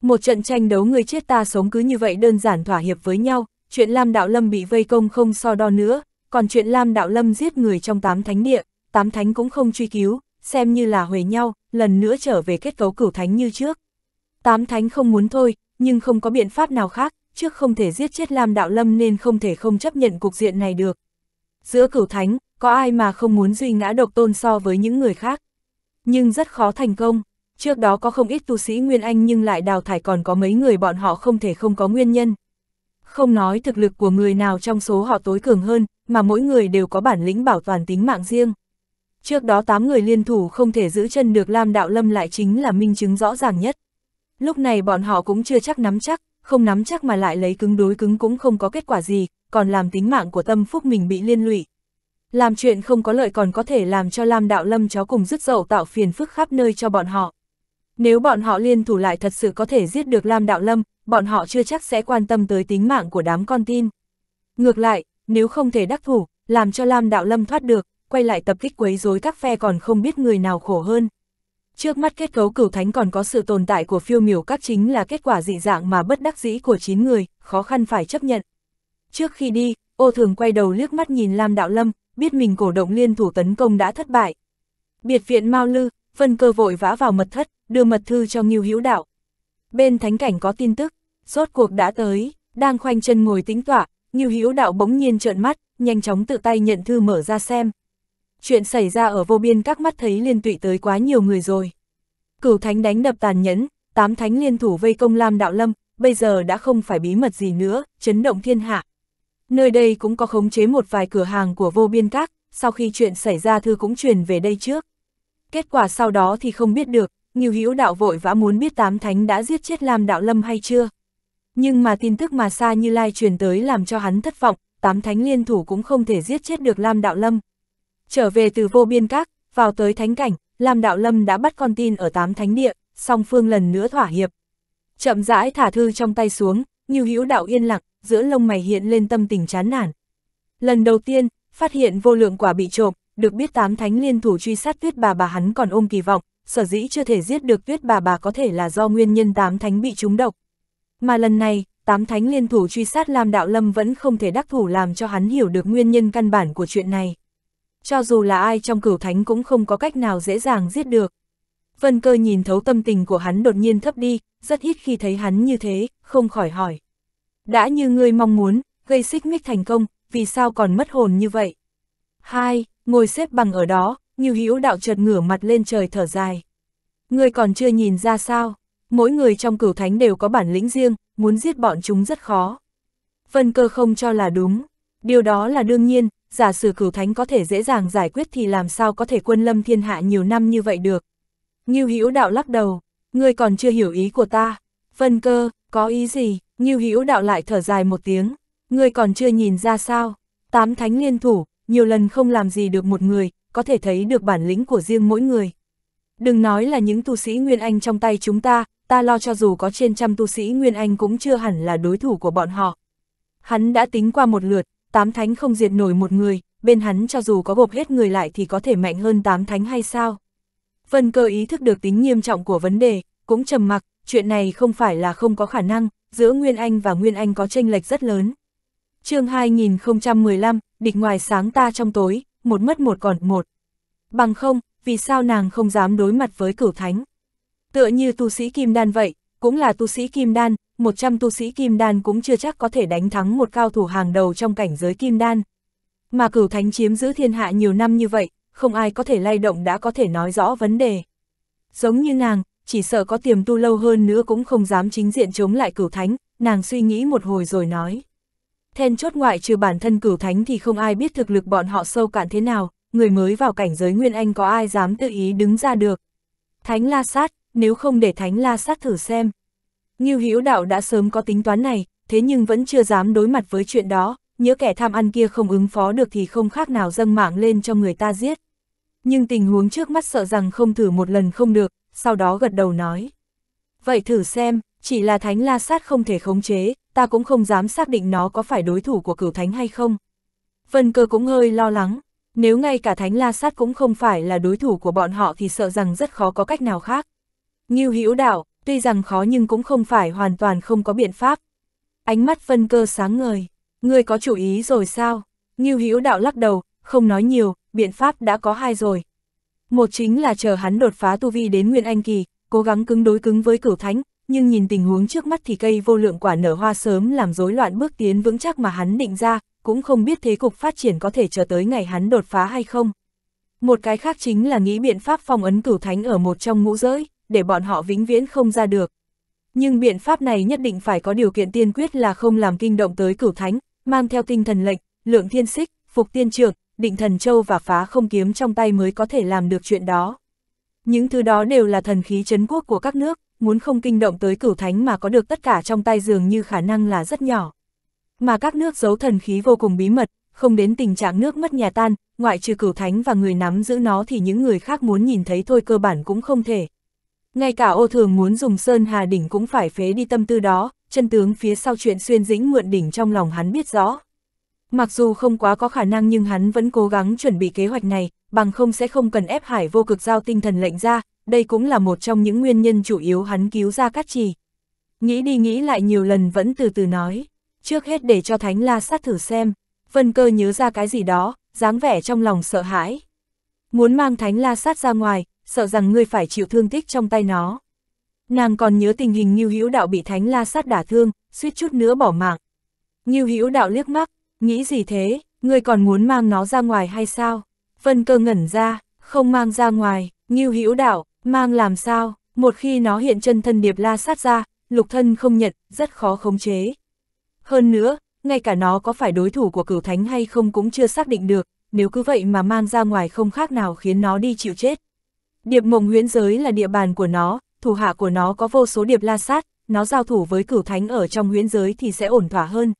Một trận tranh đấu người chết ta sống cứ như vậy đơn giản thỏa hiệp với nhau, chuyện Lam Đạo Lâm bị vây công không so đo nữa, còn chuyện Lam Đạo Lâm giết người trong tám thánh địa, tám thánh cũng không truy cứu, xem như là huề nhau, lần nữa trở về kết cấu cửu thánh như trước. Tám thánh không muốn thôi, nhưng không có biện pháp nào khác, trước không thể giết chết Lam Đạo Lâm nên không thể không chấp nhận cục diện này được. Giữa cửu thánh, có ai mà không muốn duy ngã độc tôn so với những người khác. Nhưng rất khó thành công, trước đó có không ít tu sĩ Nguyên Anh nhưng lại đào thải còn có mấy người bọn họ không thể không có nguyên nhân. Không nói thực lực của người nào trong số họ tối cường hơn, mà mỗi người đều có bản lĩnh bảo toàn tính mạng riêng. Trước đó 8 người liên thủ không thể giữ chân được Lam Đạo Lâm lại chính là minh chứng rõ ràng nhất. Lúc này bọn họ cũng chưa chắc nắm chắc, không nắm chắc mà lại lấy cứng đối cứng cũng không có kết quả gì, còn làm tính mạng của tâm phúc mình bị liên lụy. Làm chuyện không có lợi còn có thể làm cho Lam Đạo Lâm chó cùng rứt dậu tạo phiền phức khắp nơi cho bọn họ. Nếu bọn họ liên thủ lại thật sự có thể giết được Lam Đạo Lâm, bọn họ chưa chắc sẽ quan tâm tới tính mạng của đám con tin. Ngược lại, nếu không thể đắc thủ, làm cho Lam Đạo Lâm thoát được, quay lại tập kích quấy rối các phe còn không biết người nào khổ hơn. Trước mắt kết cấu cửu thánh còn có sự tồn tại của phiêu miểu các chính là kết quả dị dạng mà bất đắc dĩ của 9 người, khó khăn phải chấp nhận. Trước khi đi, ô thường quay đầu liếc mắt nhìn Lam Đạo Lâm, biết mình cổ động liên thủ tấn công đã thất bại. Biệt viện Mao Lư, phân cơ vội vã vào mật thất, đưa mật thư cho Ngưu Hữu Đạo. Bên thánh cảnh có tin tức, sốt cuộc đã tới, đang khoanh chân ngồi tính tỏa, Ngưu Hữu Đạo bỗng nhiên trợn mắt, nhanh chóng tự tay nhận thư mở ra xem chuyện xảy ra ở vô biên các mắt thấy liên tụy tới quá nhiều người rồi. Cửu thánh đánh đập tàn nhẫn, tám thánh liên thủ vây công Lam Đạo Lâm, bây giờ đã không phải bí mật gì nữa, chấn động thiên hạ. Nơi đây cũng có khống chế một vài cửa hàng của vô biên các, sau khi chuyện xảy ra thư cũng truyền về đây trước. Kết quả sau đó thì không biết được, nhiều hữu đạo vội vã muốn biết tám thánh đã giết chết Lam Đạo Lâm hay chưa. Nhưng mà tin tức mà xa như lai truyền tới làm cho hắn thất vọng, tám thánh liên thủ cũng không thể giết chết được Lam Đạo Lâm. Trở về từ vô biên các, vào tới thánh cảnh, Lam Đạo Lâm đã bắt con tin ở tám thánh địa, song phương lần nữa thỏa hiệp. Chậm rãi thả thư trong tay xuống, như hữu đạo yên lặng, giữa lông mày hiện lên tâm tình chán nản. Lần đầu tiên, phát hiện vô lượng quả bị trộm, được biết tám thánh liên thủ truy sát tuyết bà bà hắn còn ôm kỳ vọng, sở dĩ chưa thể giết được tuyết bà bà có thể là do nguyên nhân tám thánh bị trúng độc. Mà lần này, tám thánh liên thủ truy sát Lam Đạo Lâm vẫn không thể đắc thủ làm cho hắn hiểu được nguyên nhân căn bản của chuyện này cho dù là ai trong cửu thánh cũng không có cách nào dễ dàng giết được. Vân cơ nhìn thấu tâm tình của hắn đột nhiên thấp đi, rất ít khi thấy hắn như thế, không khỏi hỏi. Đã như ngươi mong muốn, gây xích mích thành công, vì sao còn mất hồn như vậy? Hai, ngồi xếp bằng ở đó, như hữu đạo chợt ngửa mặt lên trời thở dài. Ngươi còn chưa nhìn ra sao, mỗi người trong cửu thánh đều có bản lĩnh riêng, muốn giết bọn chúng rất khó. Vân cơ không cho là đúng, điều đó là đương nhiên, giả sử cửu thánh có thể dễ dàng giải quyết thì làm sao có thể quân lâm thiên hạ nhiều năm như vậy được. Ngưu Hữu đạo lắc đầu, ngươi còn chưa hiểu ý của ta. Vân cơ, có ý gì? Ngưu Hữu đạo lại thở dài một tiếng, ngươi còn chưa nhìn ra sao? Tám thánh liên thủ, nhiều lần không làm gì được một người, có thể thấy được bản lĩnh của riêng mỗi người. Đừng nói là những tu sĩ Nguyên Anh trong tay chúng ta, ta lo cho dù có trên trăm tu sĩ Nguyên Anh cũng chưa hẳn là đối thủ của bọn họ. Hắn đã tính qua một lượt, tám thánh không diệt nổi một người, bên hắn cho dù có gộp hết người lại thì có thể mạnh hơn tám thánh hay sao? Vân cơ ý thức được tính nghiêm trọng của vấn đề, cũng trầm mặc, chuyện này không phải là không có khả năng, giữa Nguyên Anh và Nguyên Anh có tranh lệch rất lớn. chương 2015, địch ngoài sáng ta trong tối, một mất một còn một. Bằng không, vì sao nàng không dám đối mặt với cửu thánh? Tựa như tu sĩ kim đan vậy, cũng là tu sĩ kim đan, 100 tu sĩ kim đan cũng chưa chắc có thể đánh thắng một cao thủ hàng đầu trong cảnh giới kim đan. Mà cửu thánh chiếm giữ thiên hạ nhiều năm như vậy, không ai có thể lay động đã có thể nói rõ vấn đề. Giống như nàng, chỉ sợ có tiềm tu lâu hơn nữa cũng không dám chính diện chống lại cửu thánh, nàng suy nghĩ một hồi rồi nói. Then chốt ngoại trừ bản thân cửu thánh thì không ai biết thực lực bọn họ sâu cạn thế nào, người mới vào cảnh giới Nguyên Anh có ai dám tự ý đứng ra được. Thánh La Sát, nếu không để Thánh La sát thử xem. Ngưu Hữu Đạo đã sớm có tính toán này, thế nhưng vẫn chưa dám đối mặt với chuyện đó, nhớ kẻ tham ăn kia không ứng phó được thì không khác nào dâng mạng lên cho người ta giết. Nhưng tình huống trước mắt sợ rằng không thử một lần không được, sau đó gật đầu nói. Vậy thử xem, chỉ là Thánh La sát không thể khống chế, ta cũng không dám xác định nó có phải đối thủ của cửu Thánh hay không. Vân cơ cũng hơi lo lắng, nếu ngay cả Thánh La Sát cũng không phải là đối thủ của bọn họ thì sợ rằng rất khó có cách nào khác. Ngưu Hữu Đạo, tuy rằng khó nhưng cũng không phải hoàn toàn không có biện pháp. Ánh mắt Vân cơ sáng ngời, ngươi có chủ ý rồi sao? Ngưu Hữu Đạo lắc đầu, không nói nhiều, biện pháp đã có hai rồi. Một chính là chờ hắn đột phá tu vi đến Nguyên Anh Kỳ, cố gắng cứng đối cứng với cửu thánh, nhưng nhìn tình huống trước mắt thì cây vô lượng quả nở hoa sớm làm rối loạn bước tiến vững chắc mà hắn định ra, cũng không biết thế cục phát triển có thể chờ tới ngày hắn đột phá hay không. Một cái khác chính là nghĩ biện pháp phong ấn cửu thánh ở một trong ngũ giới để bọn họ vĩnh viễn không ra được. Nhưng biện pháp này nhất định phải có điều kiện tiên quyết là không làm kinh động tới cửu thánh, mang theo tinh thần lệnh, lượng thiên xích, phục tiên trưởng, định thần châu và phá không kiếm trong tay mới có thể làm được chuyện đó. Những thứ đó đều là thần khí chấn quốc của các nước, muốn không kinh động tới cửu thánh mà có được tất cả trong tay dường như khả năng là rất nhỏ. Mà các nước giấu thần khí vô cùng bí mật, không đến tình trạng nước mất nhà tan, ngoại trừ cửu thánh và người nắm giữ nó thì những người khác muốn nhìn thấy thôi cơ bản cũng không thể, ngay cả ô thường muốn dùng Sơn Hà Đỉnh cũng phải phế đi tâm tư đó, chân tướng phía sau chuyện xuyên dĩnh mượn đỉnh trong lòng hắn biết rõ. Mặc dù không quá có khả năng nhưng hắn vẫn cố gắng chuẩn bị kế hoạch này, bằng không sẽ không cần ép hải vô cực giao tinh thần lệnh ra, đây cũng là một trong những nguyên nhân chủ yếu hắn cứu ra cát trì. Nghĩ đi nghĩ lại nhiều lần vẫn từ từ nói, trước hết để cho Thánh La sát thử xem, vân cơ nhớ ra cái gì đó, dáng vẻ trong lòng sợ hãi. Muốn mang Thánh La sát ra ngoài, sợ rằng ngươi phải chịu thương tích trong tay nó. Nàng còn nhớ tình hình Ngưu Hữu Đạo bị Thánh La sát đả thương, suýt chút nữa bỏ mạng. Ngưu Hữu Đạo liếc mắt, nghĩ gì thế, ngươi còn muốn mang nó ra ngoài hay sao? Vân Cơ ngẩn ra, không mang ra ngoài, Ngưu Hữu Đạo, mang làm sao? Một khi nó hiện chân thân điệp La sát ra, Lục Thân không nhận, rất khó khống chế. Hơn nữa, ngay cả nó có phải đối thủ của cửu thánh hay không cũng chưa xác định được, nếu cứ vậy mà mang ra ngoài không khác nào khiến nó đi chịu chết. Điệp mộng huyễn giới là địa bàn của nó, thủ hạ của nó có vô số điệp la sát, nó giao thủ với cửu thánh ở trong huyễn giới thì sẽ ổn thỏa hơn.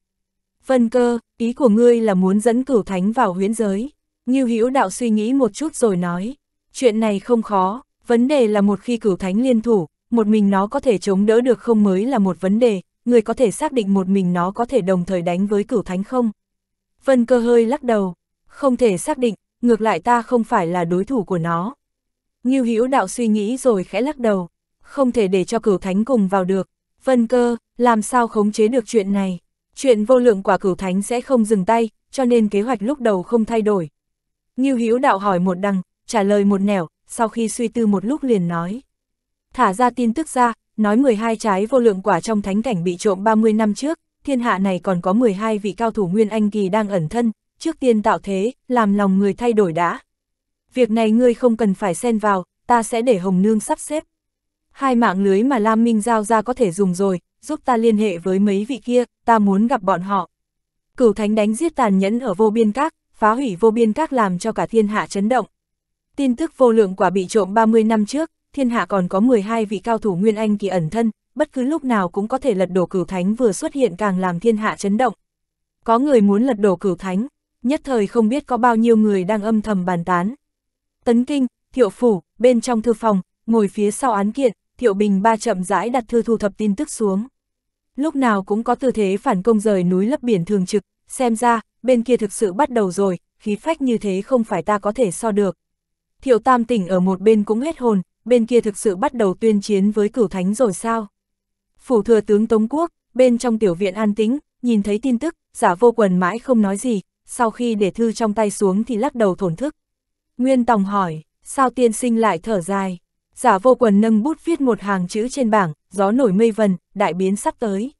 Vân cơ, ý của ngươi là muốn dẫn cửu thánh vào huyễn giới. Như hữu đạo suy nghĩ một chút rồi nói, chuyện này không khó, vấn đề là một khi cửu thánh liên thủ, một mình nó có thể chống đỡ được không mới là một vấn đề, người có thể xác định một mình nó có thể đồng thời đánh với cửu thánh không? Vân cơ hơi lắc đầu, không thể xác định, ngược lại ta không phải là đối thủ của nó. Ngưu Hữu Đạo suy nghĩ rồi khẽ lắc đầu, không thể để cho cửu thánh cùng vào được. Vân cơ, làm sao khống chế được chuyện này? Chuyện vô lượng quả cửu thánh sẽ không dừng tay, cho nên kế hoạch lúc đầu không thay đổi. Ngưu Hữu Đạo hỏi một đằng, trả lời một nẻo, sau khi suy tư một lúc liền nói. Thả ra tin tức ra, nói 12 trái vô lượng quả trong thánh cảnh bị trộm 30 năm trước, thiên hạ này còn có 12 vị cao thủ Nguyên Anh Kỳ đang ẩn thân, trước tiên tạo thế, làm lòng người thay đổi đã, việc này ngươi không cần phải xen vào, ta sẽ để Hồng Nương sắp xếp. Hai mạng lưới mà Lam Minh giao ra có thể dùng rồi, giúp ta liên hệ với mấy vị kia, ta muốn gặp bọn họ. Cửu Thánh đánh giết tàn nhẫn ở vô biên các, phá hủy vô biên các làm cho cả thiên hạ chấn động. Tin tức vô lượng quả bị trộm 30 năm trước, thiên hạ còn có 12 vị cao thủ Nguyên Anh kỳ ẩn thân, bất cứ lúc nào cũng có thể lật đổ cửu thánh vừa xuất hiện càng làm thiên hạ chấn động. Có người muốn lật đổ cửu thánh, nhất thời không biết có bao nhiêu người đang âm thầm bàn tán. Tấn Kinh, Thiệu Phủ, bên trong thư phòng, ngồi phía sau án kiện, Thiệu Bình ba chậm rãi đặt thư thu thập tin tức xuống. Lúc nào cũng có tư thế phản công rời núi lấp biển thường trực, xem ra, bên kia thực sự bắt đầu rồi, khí phách như thế không phải ta có thể so được. Thiệu Tam tỉnh ở một bên cũng hết hồn, bên kia thực sự bắt đầu tuyên chiến với cửu thánh rồi sao? Phủ thừa tướng Tống Quốc, bên trong tiểu viện an tĩnh, nhìn thấy tin tức, giả vô quần mãi không nói gì, sau khi để thư trong tay xuống thì lắc đầu thổn thức. Nguyên Tòng hỏi, sao tiên sinh lại thở dài? Giả vô quần nâng bút viết một hàng chữ trên bảng, gió nổi mây vần, đại biến sắp tới.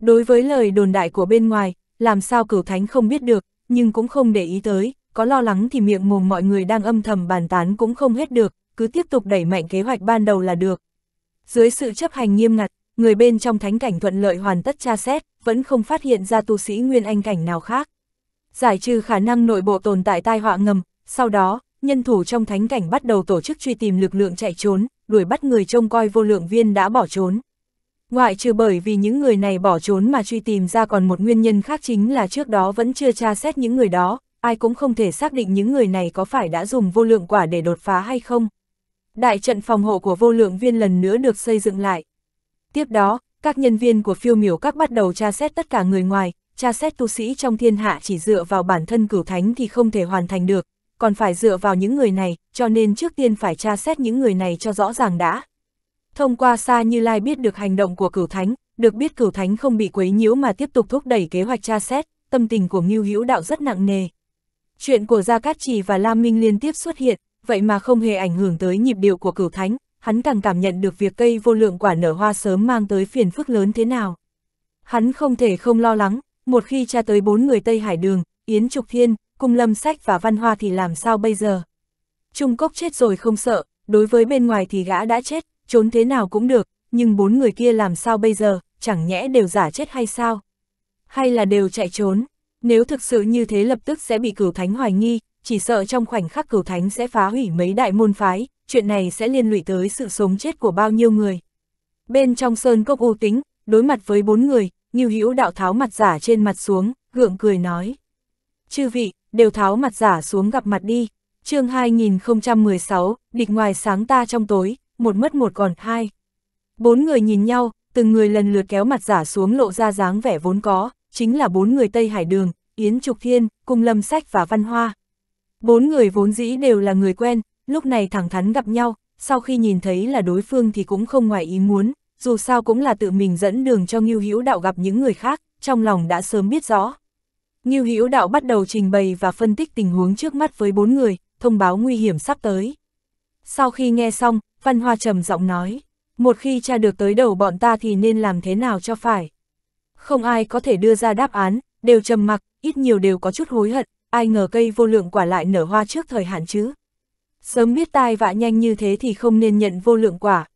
Đối với lời đồn đại của bên ngoài, làm sao cửu thánh không biết được, nhưng cũng không để ý tới, có lo lắng thì miệng mồm mọi người đang âm thầm bàn tán cũng không hết được, cứ tiếp tục đẩy mạnh kế hoạch ban đầu là được. Dưới sự chấp hành nghiêm ngặt, người bên trong thánh cảnh thuận lợi hoàn tất tra xét, vẫn không phát hiện ra tu sĩ nguyên anh cảnh nào khác. Giải trừ khả năng nội bộ tồn tại tai họa ngầm, sau đó, nhân thủ trong thánh cảnh bắt đầu tổ chức truy tìm lực lượng chạy trốn, đuổi bắt người trông coi vô lượng viên đã bỏ trốn. Ngoại trừ bởi vì những người này bỏ trốn mà truy tìm ra còn một nguyên nhân khác chính là trước đó vẫn chưa tra xét những người đó, ai cũng không thể xác định những người này có phải đã dùng vô lượng quả để đột phá hay không. Đại trận phòng hộ của vô lượng viên lần nữa được xây dựng lại. Tiếp đó, các nhân viên của phiêu miểu các bắt đầu tra xét tất cả người ngoài, tra xét tu sĩ trong thiên hạ chỉ dựa vào bản thân cửu thánh thì không thể hoàn thành được, còn phải dựa vào những người này, cho nên trước tiên phải tra xét những người này cho rõ ràng đã. Thông qua Sa Như Lai biết được hành động của cửu thánh, được biết cửu thánh không bị quấy nhiễu mà tiếp tục thúc đẩy kế hoạch tra xét, tâm tình của Ngưu Hữu Đạo rất nặng nề. Chuyện của Gia Cát Trì và Lam Minh liên tiếp xuất hiện, vậy mà không hề ảnh hưởng tới nhịp điệu của cửu thánh, hắn càng cảm nhận được việc cây vô lượng quả nở hoa sớm mang tới phiền phức lớn thế nào. Hắn không thể không lo lắng, một khi tra tới bốn người Tây Hải Đường, Yến Trục Thiên, cung lâm sách và văn hoa thì làm sao bây giờ? Trung Cốc chết rồi không sợ, đối với bên ngoài thì gã đã chết, trốn thế nào cũng được, nhưng bốn người kia làm sao bây giờ, chẳng nhẽ đều giả chết hay sao? Hay là đều chạy trốn? Nếu thực sự như thế lập tức sẽ bị cửu thánh hoài nghi, chỉ sợ trong khoảnh khắc cửu thánh sẽ phá hủy mấy đại môn phái, chuyện này sẽ liên lụy tới sự sống chết của bao nhiêu người. Bên trong sơn cốc ưu tính, đối mặt với bốn người, như Hữu đạo tháo mặt giả trên mặt xuống, gượng cười nói. Chư vị, đều tháo mặt giả xuống gặp mặt đi. chương 2016, địch ngoài sáng ta trong tối, một mất một còn hai. Bốn người nhìn nhau, từng người lần lượt kéo mặt giả xuống lộ ra dáng vẻ vốn có, chính là bốn người Tây Hải Đường, Yến Trục Thiên, Cung Lâm Sách và Văn Hoa. Bốn người vốn dĩ đều là người quen, lúc này thẳng thắn gặp nhau, sau khi nhìn thấy là đối phương thì cũng không ngoài ý muốn, dù sao cũng là tự mình dẫn đường cho Ngưu Hữu Đạo gặp những người khác, trong lòng đã sớm biết rõ. Ngưu Hữu Đạo bắt đầu trình bày và phân tích tình huống trước mắt với bốn người, thông báo nguy hiểm sắp tới. Sau khi nghe xong, Văn Hoa trầm giọng nói, một khi cha được tới đầu bọn ta thì nên làm thế nào cho phải. Không ai có thể đưa ra đáp án, đều trầm mặc, ít nhiều đều có chút hối hận, ai ngờ cây vô lượng quả lại nở hoa trước thời hạn chứ. Sớm biết tai vạ nhanh như thế thì không nên nhận vô lượng quả.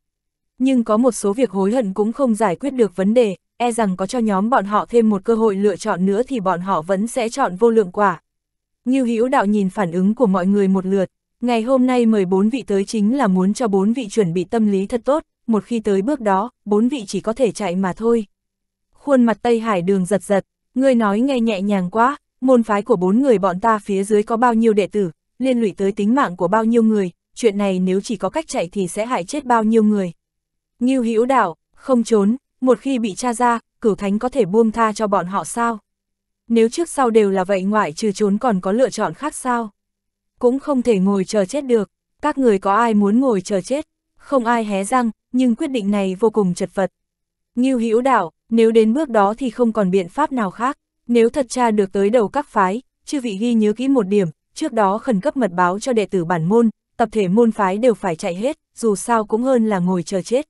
Nhưng có một số việc hối hận cũng không giải quyết được vấn đề, e rằng có cho nhóm bọn họ thêm một cơ hội lựa chọn nữa thì bọn họ vẫn sẽ chọn vô lượng quả. Như hữu đạo nhìn phản ứng của mọi người một lượt, ngày hôm nay mời bốn vị tới chính là muốn cho bốn vị chuẩn bị tâm lý thật tốt, một khi tới bước đó, bốn vị chỉ có thể chạy mà thôi. Khuôn mặt Tây Hải đường giật giật, ngươi nói nghe nhẹ nhàng quá, môn phái của bốn người bọn ta phía dưới có bao nhiêu đệ tử, liên lụy tới tính mạng của bao nhiêu người, chuyện này nếu chỉ có cách chạy thì sẽ hại chết bao nhiêu người. Ngưu Hữu Đạo, không trốn, một khi bị tra ra, cửu thánh có thể buông tha cho bọn họ sao? Nếu trước sau đều là vậy ngoại trừ trốn còn có lựa chọn khác sao? Cũng không thể ngồi chờ chết được, các người có ai muốn ngồi chờ chết? Không ai hé răng, nhưng quyết định này vô cùng chật vật. Như hữu đạo, nếu đến bước đó thì không còn biện pháp nào khác, nếu thật tra được tới đầu các phái, chư vị ghi nhớ kỹ một điểm, trước đó khẩn cấp mật báo cho đệ tử bản môn, tập thể môn phái đều phải chạy hết, dù sao cũng hơn là ngồi chờ chết.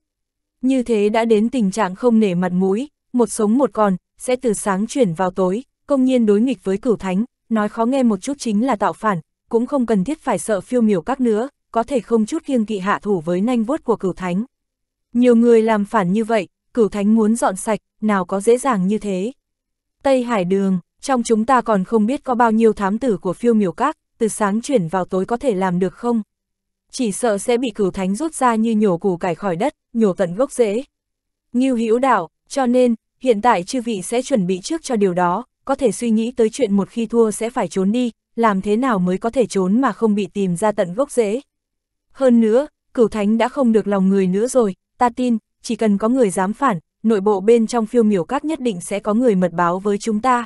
Như thế đã đến tình trạng không nể mặt mũi, một sống một còn, sẽ từ sáng chuyển vào tối, công nhiên đối nghịch với cửu thánh, nói khó nghe một chút chính là tạo phản, cũng không cần thiết phải sợ phiêu miểu các nữa, có thể không chút kiêng kỵ hạ thủ với nanh vuốt của cửu thánh. Nhiều người làm phản như vậy, cửu thánh muốn dọn sạch, nào có dễ dàng như thế. Tây Hải Đường, trong chúng ta còn không biết có bao nhiêu thám tử của phiêu miểu các, từ sáng chuyển vào tối có thể làm được không? chỉ sợ sẽ bị cửu thánh rút ra như nhổ củ cải khỏi đất, nhổ tận gốc rễ. Ngưu hữu đạo, cho nên, hiện tại chư vị sẽ chuẩn bị trước cho điều đó, có thể suy nghĩ tới chuyện một khi thua sẽ phải trốn đi, làm thế nào mới có thể trốn mà không bị tìm ra tận gốc rễ. Hơn nữa, cửu thánh đã không được lòng người nữa rồi, ta tin, chỉ cần có người dám phản, nội bộ bên trong phiêu miểu các nhất định sẽ có người mật báo với chúng ta.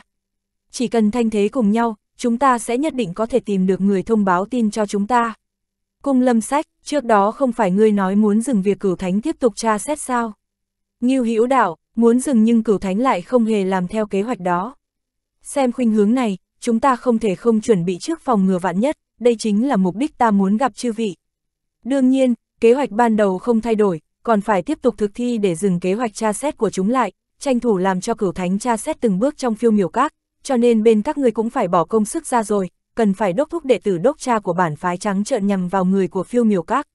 Chỉ cần thanh thế cùng nhau, chúng ta sẽ nhất định có thể tìm được người thông báo tin cho chúng ta. Cung lâm sách, trước đó không phải ngươi nói muốn dừng việc cửu thánh tiếp tục tra xét sao? Ngưu hữu đạo, muốn dừng nhưng cửu thánh lại không hề làm theo kế hoạch đó. Xem khuynh hướng này, chúng ta không thể không chuẩn bị trước phòng ngừa vạn nhất, đây chính là mục đích ta muốn gặp chư vị. Đương nhiên, kế hoạch ban đầu không thay đổi, còn phải tiếp tục thực thi để dừng kế hoạch tra xét của chúng lại, tranh thủ làm cho cửu thánh tra xét từng bước trong phiêu miểu các, cho nên bên các ngươi cũng phải bỏ công sức ra rồi, cần phải đốc thúc đệ tử đốc cha của bản phái trắng trợn nhằm vào người của phiêu miểu các.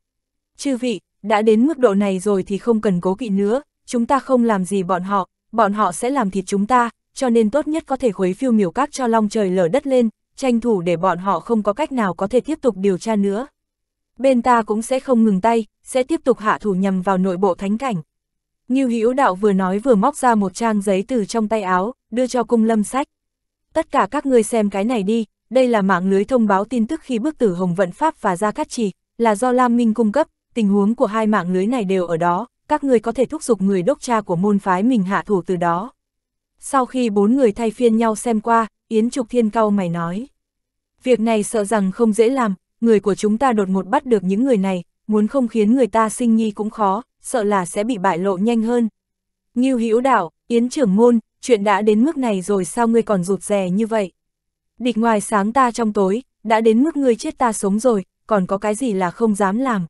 Chư vị, đã đến mức độ này rồi thì không cần cố kỵ nữa, chúng ta không làm gì bọn họ, bọn họ sẽ làm thịt chúng ta, cho nên tốt nhất có thể khuấy phiêu miểu các cho long trời lở đất lên, tranh thủ để bọn họ không có cách nào có thể tiếp tục điều tra nữa. Bên ta cũng sẽ không ngừng tay, sẽ tiếp tục hạ thủ nhằm vào nội bộ thánh cảnh. như Hữu Đạo vừa nói vừa móc ra một trang giấy từ trong tay áo, đưa cho cung lâm sách. Tất cả các ngươi xem cái này đi, đây là mạng lưới thông báo tin tức khi bước tử Hồng Vận Pháp và Gia Cát Trì, là do Lam Minh cung cấp, tình huống của hai mạng lưới này đều ở đó, các người có thể thúc giục người đốc cha của môn phái mình hạ thủ từ đó. Sau khi bốn người thay phiên nhau xem qua, Yến Trục Thiên cao mày nói. Việc này sợ rằng không dễ làm, người của chúng ta đột ngột bắt được những người này, muốn không khiến người ta sinh nghi cũng khó, sợ là sẽ bị bại lộ nhanh hơn. Ngưu Hữu Đạo, Yến trưởng môn, chuyện đã đến mức này rồi sao ngươi còn rụt rè như vậy? Địch ngoài sáng ta trong tối, đã đến mức ngươi chết ta sống rồi, còn có cái gì là không dám làm.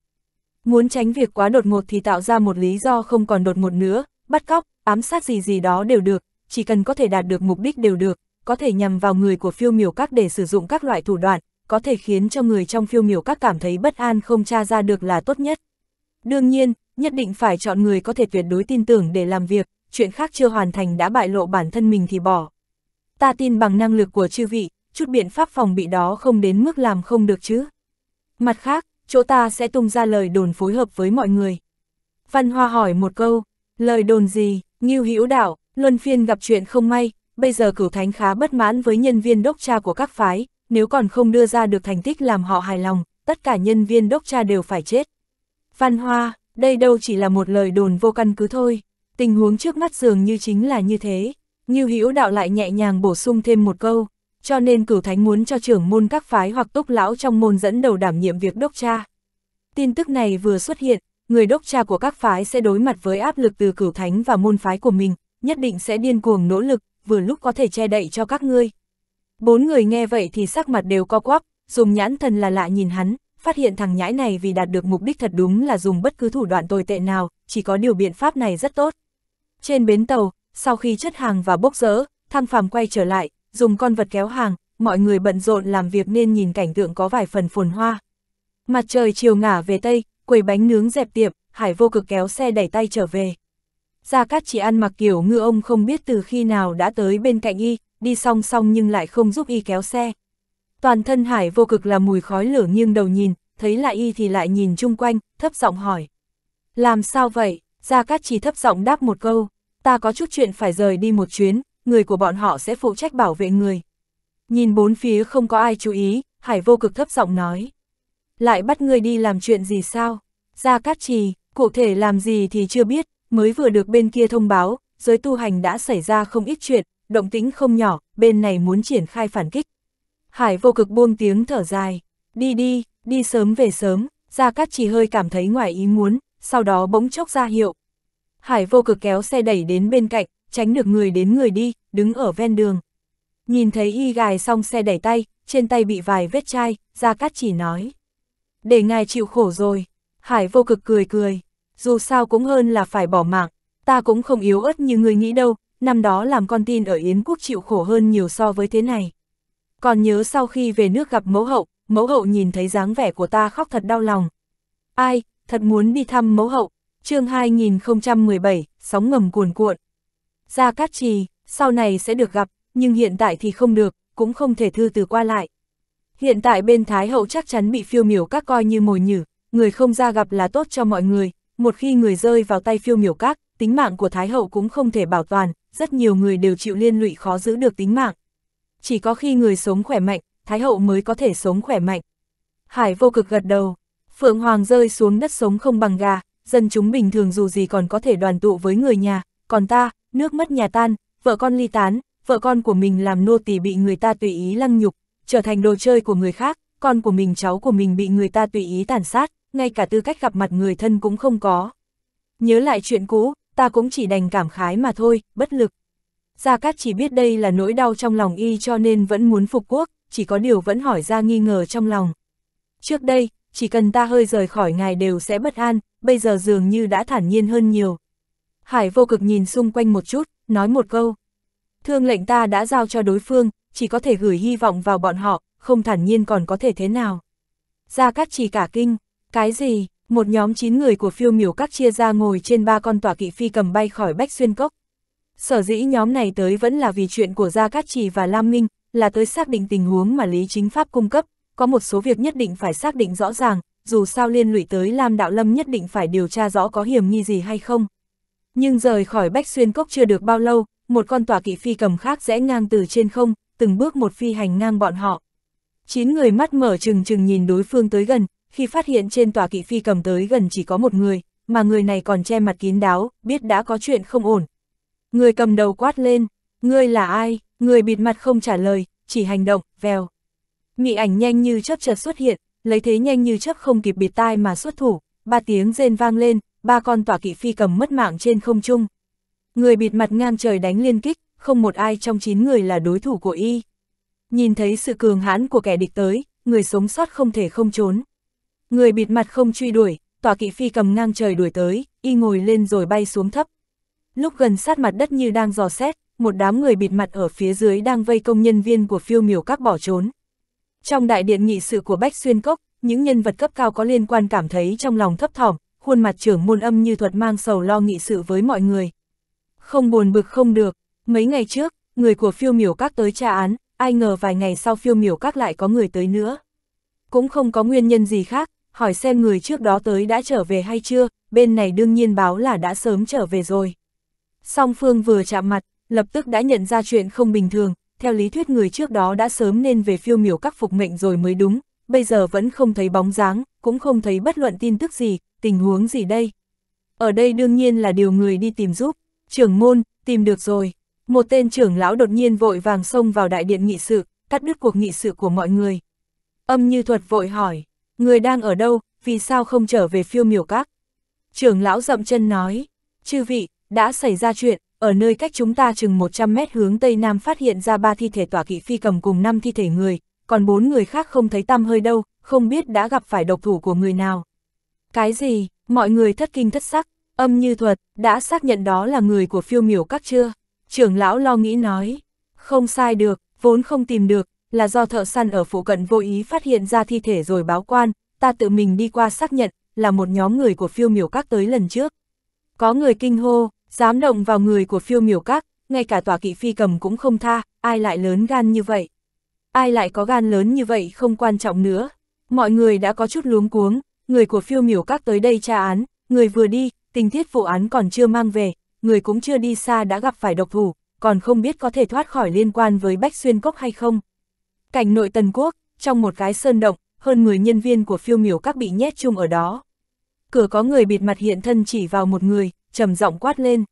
Muốn tránh việc quá đột ngột thì tạo ra một lý do không còn đột ngột nữa, bắt cóc, ám sát gì gì đó đều được, chỉ cần có thể đạt được mục đích đều được, có thể nhằm vào người của phiêu miểu các để sử dụng các loại thủ đoạn, có thể khiến cho người trong phiêu miểu các cảm thấy bất an không tra ra được là tốt nhất. Đương nhiên, nhất định phải chọn người có thể tuyệt đối tin tưởng để làm việc, chuyện khác chưa hoàn thành đã bại lộ bản thân mình thì bỏ ta tin bằng năng lực của chư vị, chút biện pháp phòng bị đó không đến mức làm không được chứ. Mặt khác, chỗ ta sẽ tung ra lời đồn phối hợp với mọi người. Văn Hoa hỏi một câu, lời đồn gì, Ngưu Hữu Đạo, Luân Phiên gặp chuyện không may, bây giờ cửu thánh khá bất mãn với nhân viên đốc tra của các phái, nếu còn không đưa ra được thành tích làm họ hài lòng, tất cả nhân viên đốc tra đều phải chết. Văn Hoa, đây đâu chỉ là một lời đồn vô căn cứ thôi, tình huống trước mắt dường như chính là như thế. Ngưu Hữu Đạo lại nhẹ nhàng bổ sung thêm một câu, cho nên cửu thánh muốn cho trưởng môn các phái hoặc túc lão trong môn dẫn đầu đảm nhiệm việc đốc cha. Tin tức này vừa xuất hiện, người đốc cha của các phái sẽ đối mặt với áp lực từ cửu thánh và môn phái của mình, nhất định sẽ điên cuồng nỗ lực, vừa lúc có thể che đậy cho các ngươi. Bốn người nghe vậy thì sắc mặt đều co quắp, dùng nhãn thần là lạ nhìn hắn, phát hiện thằng nhãi này vì đạt được mục đích thật đúng là dùng bất cứ thủ đoạn tồi tệ nào, chỉ có điều biện pháp này rất tốt. Trên bến tàu, sau khi chất hàng và bốc rỡ, thăng phàm quay trở lại, dùng con vật kéo hàng, mọi người bận rộn làm việc nên nhìn cảnh tượng có vài phần phồn hoa. Mặt trời chiều ngả về Tây, quầy bánh nướng dẹp tiệm, Hải vô cực kéo xe đẩy tay trở về. Gia Cát chỉ ăn mặc kiểu ngư ông không biết từ khi nào đã tới bên cạnh y, đi song song nhưng lại không giúp y kéo xe. Toàn thân Hải vô cực là mùi khói lửa nghiêng đầu nhìn, thấy lại y thì lại nhìn chung quanh, thấp giọng hỏi. Làm sao vậy? Gia Cát chỉ thấp giọng đáp một câu ta có chút chuyện phải rời đi một chuyến, người của bọn họ sẽ phụ trách bảo vệ người. Nhìn bốn phía không có ai chú ý, Hải vô cực thấp giọng nói. Lại bắt người đi làm chuyện gì sao? Ra cát trì, cụ thể làm gì thì chưa biết, mới vừa được bên kia thông báo, giới tu hành đã xảy ra không ít chuyện, động tĩnh không nhỏ, bên này muốn triển khai phản kích. Hải vô cực buông tiếng thở dài, đi đi, đi sớm về sớm, ra Cát trì hơi cảm thấy ngoài ý muốn, sau đó bỗng chốc ra hiệu, Hải vô cực kéo xe đẩy đến bên cạnh, tránh được người đến người đi, đứng ở ven đường. Nhìn thấy y gài xong xe đẩy tay, trên tay bị vài vết chai, Gia Cát chỉ nói. Để ngài chịu khổ rồi. Hải vô cực cười cười, dù sao cũng hơn là phải bỏ mạng, ta cũng không yếu ớt như người nghĩ đâu, năm đó làm con tin ở Yến quốc chịu khổ hơn nhiều so với thế này. Còn nhớ sau khi về nước gặp mẫu hậu, mẫu hậu nhìn thấy dáng vẻ của ta khóc thật đau lòng. Ai, thật muốn đi thăm mẫu hậu, chương 2017, sóng ngầm cuồn cuộn. Gia Cát Trì, sau này sẽ được gặp, nhưng hiện tại thì không được, cũng không thể thư từ qua lại. Hiện tại bên Thái Hậu chắc chắn bị phiêu miểu các coi như mồi nhử, người không ra gặp là tốt cho mọi người, một khi người rơi vào tay phiêu miểu các, tính mạng của Thái Hậu cũng không thể bảo toàn, rất nhiều người đều chịu liên lụy khó giữ được tính mạng. Chỉ có khi người sống khỏe mạnh, Thái Hậu mới có thể sống khỏe mạnh. Hải vô cực gật đầu, Phượng Hoàng rơi xuống đất sống không bằng gà, dân chúng bình thường dù gì còn có thể đoàn tụ với người nhà, còn ta, nước mất nhà tan, vợ con ly tán, vợ con của mình làm nô tỳ bị người ta tùy ý lăng nhục, trở thành đồ chơi của người khác, con của mình cháu của mình bị người ta tùy ý tàn sát, ngay cả tư cách gặp mặt người thân cũng không có. Nhớ lại chuyện cũ, ta cũng chỉ đành cảm khái mà thôi, bất lực. Gia Cát chỉ biết đây là nỗi đau trong lòng y cho nên vẫn muốn phục quốc, chỉ có điều vẫn hỏi ra nghi ngờ trong lòng. Trước đây, chỉ cần ta hơi rời khỏi ngài đều sẽ bất an, bây giờ dường như đã thản nhiên hơn nhiều. Hải vô cực nhìn xung quanh một chút, nói một câu. Thương lệnh ta đã giao cho đối phương, chỉ có thể gửi hy vọng vào bọn họ, không thản nhiên còn có thể thế nào. Gia Cát chỉ cả kinh, cái gì, một nhóm 9 người của phiêu miểu các chia ra ngồi trên ba con tỏa kỵ phi cầm bay khỏi Bách Xuyên Cốc. Sở dĩ nhóm này tới vẫn là vì chuyện của Gia Cát Trì và Lam Minh, là tới xác định tình huống mà Lý Chính Pháp cung cấp, có một số việc nhất định phải xác định rõ ràng, dù sao liên lụy tới Lam Đạo Lâm nhất định phải điều tra rõ có hiểm nghi gì hay không. Nhưng rời khỏi Bách Xuyên Cốc chưa được bao lâu, một con tòa kỵ phi cầm khác rẽ ngang từ trên không, từng bước một phi hành ngang bọn họ. Chín người mắt mở trừng trừng nhìn đối phương tới gần, khi phát hiện trên tòa kỵ phi cầm tới gần chỉ có một người, mà người này còn che mặt kín đáo, biết đã có chuyện không ổn. Người cầm đầu quát lên, ngươi là ai, người bịt mặt không trả lời, chỉ hành động, vèo. Mị ảnh nhanh như chớp chợt xuất hiện, lấy thế nhanh như chớp không kịp bịt tai mà xuất thủ, ba tiếng rên vang lên, ba con tỏa kỵ phi cầm mất mạng trên không trung. Người bịt mặt ngang trời đánh liên kích, không một ai trong chín người là đối thủ của y. Nhìn thấy sự cường hãn của kẻ địch tới, người sống sót không thể không trốn. Người bịt mặt không truy đuổi, tỏa kỵ phi cầm ngang trời đuổi tới, y ngồi lên rồi bay xuống thấp. Lúc gần sát mặt đất như đang dò xét, một đám người bịt mặt ở phía dưới đang vây công nhân viên của phiêu miểu các bỏ trốn. Trong đại điện nghị sự của Bách Xuyên Cốc, những nhân vật cấp cao có liên quan cảm thấy trong lòng thấp thỏm, khuôn mặt trưởng môn âm như thuật mang sầu lo nghị sự với mọi người. Không buồn bực không được, mấy ngày trước, người của phiêu miểu các tới tra án, ai ngờ vài ngày sau phiêu miểu các lại có người tới nữa. Cũng không có nguyên nhân gì khác, hỏi xem người trước đó tới đã trở về hay chưa, bên này đương nhiên báo là đã sớm trở về rồi. Song Phương vừa chạm mặt, lập tức đã nhận ra chuyện không bình thường, theo lý thuyết người trước đó đã sớm nên về phiêu miểu các phục mệnh rồi mới đúng, bây giờ vẫn không thấy bóng dáng, cũng không thấy bất luận tin tức gì, tình huống gì đây. Ở đây đương nhiên là điều người đi tìm giúp, trưởng môn, tìm được rồi. Một tên trưởng lão đột nhiên vội vàng xông vào đại điện nghị sự, cắt đứt cuộc nghị sự của mọi người. Âm như thuật vội hỏi, người đang ở đâu, vì sao không trở về phiêu miểu các? Trưởng lão dậm chân nói, chư vị, đã xảy ra chuyện, ở nơi cách chúng ta chừng 100 mét hướng Tây Nam phát hiện ra ba thi thể tỏa kỵ phi cầm cùng năm thi thể người, còn bốn người khác không thấy tăm hơi đâu, không biết đã gặp phải độc thủ của người nào. Cái gì, mọi người thất kinh thất sắc, âm như thuật, đã xác nhận đó là người của phiêu miểu các chưa? Trưởng lão lo nghĩ nói, không sai được, vốn không tìm được, là do thợ săn ở phụ cận vô ý phát hiện ra thi thể rồi báo quan, ta tự mình đi qua xác nhận, là một nhóm người của phiêu miểu các tới lần trước. Có người kinh hô, Dám động vào người của phiêu miểu các, ngay cả tòa kỵ phi cầm cũng không tha, ai lại lớn gan như vậy. Ai lại có gan lớn như vậy không quan trọng nữa. Mọi người đã có chút luống cuống, người của phiêu miểu các tới đây tra án, người vừa đi, tình tiết vụ án còn chưa mang về, người cũng chưa đi xa đã gặp phải độc thủ, còn không biết có thể thoát khỏi liên quan với Bách Xuyên Cốc hay không. Cảnh nội Tần Quốc, trong một cái sơn động, hơn 10 nhân viên của phiêu miểu các bị nhét chung ở đó. Cửa có người bịt mặt hiện thân chỉ vào một người, trầm giọng quát lên.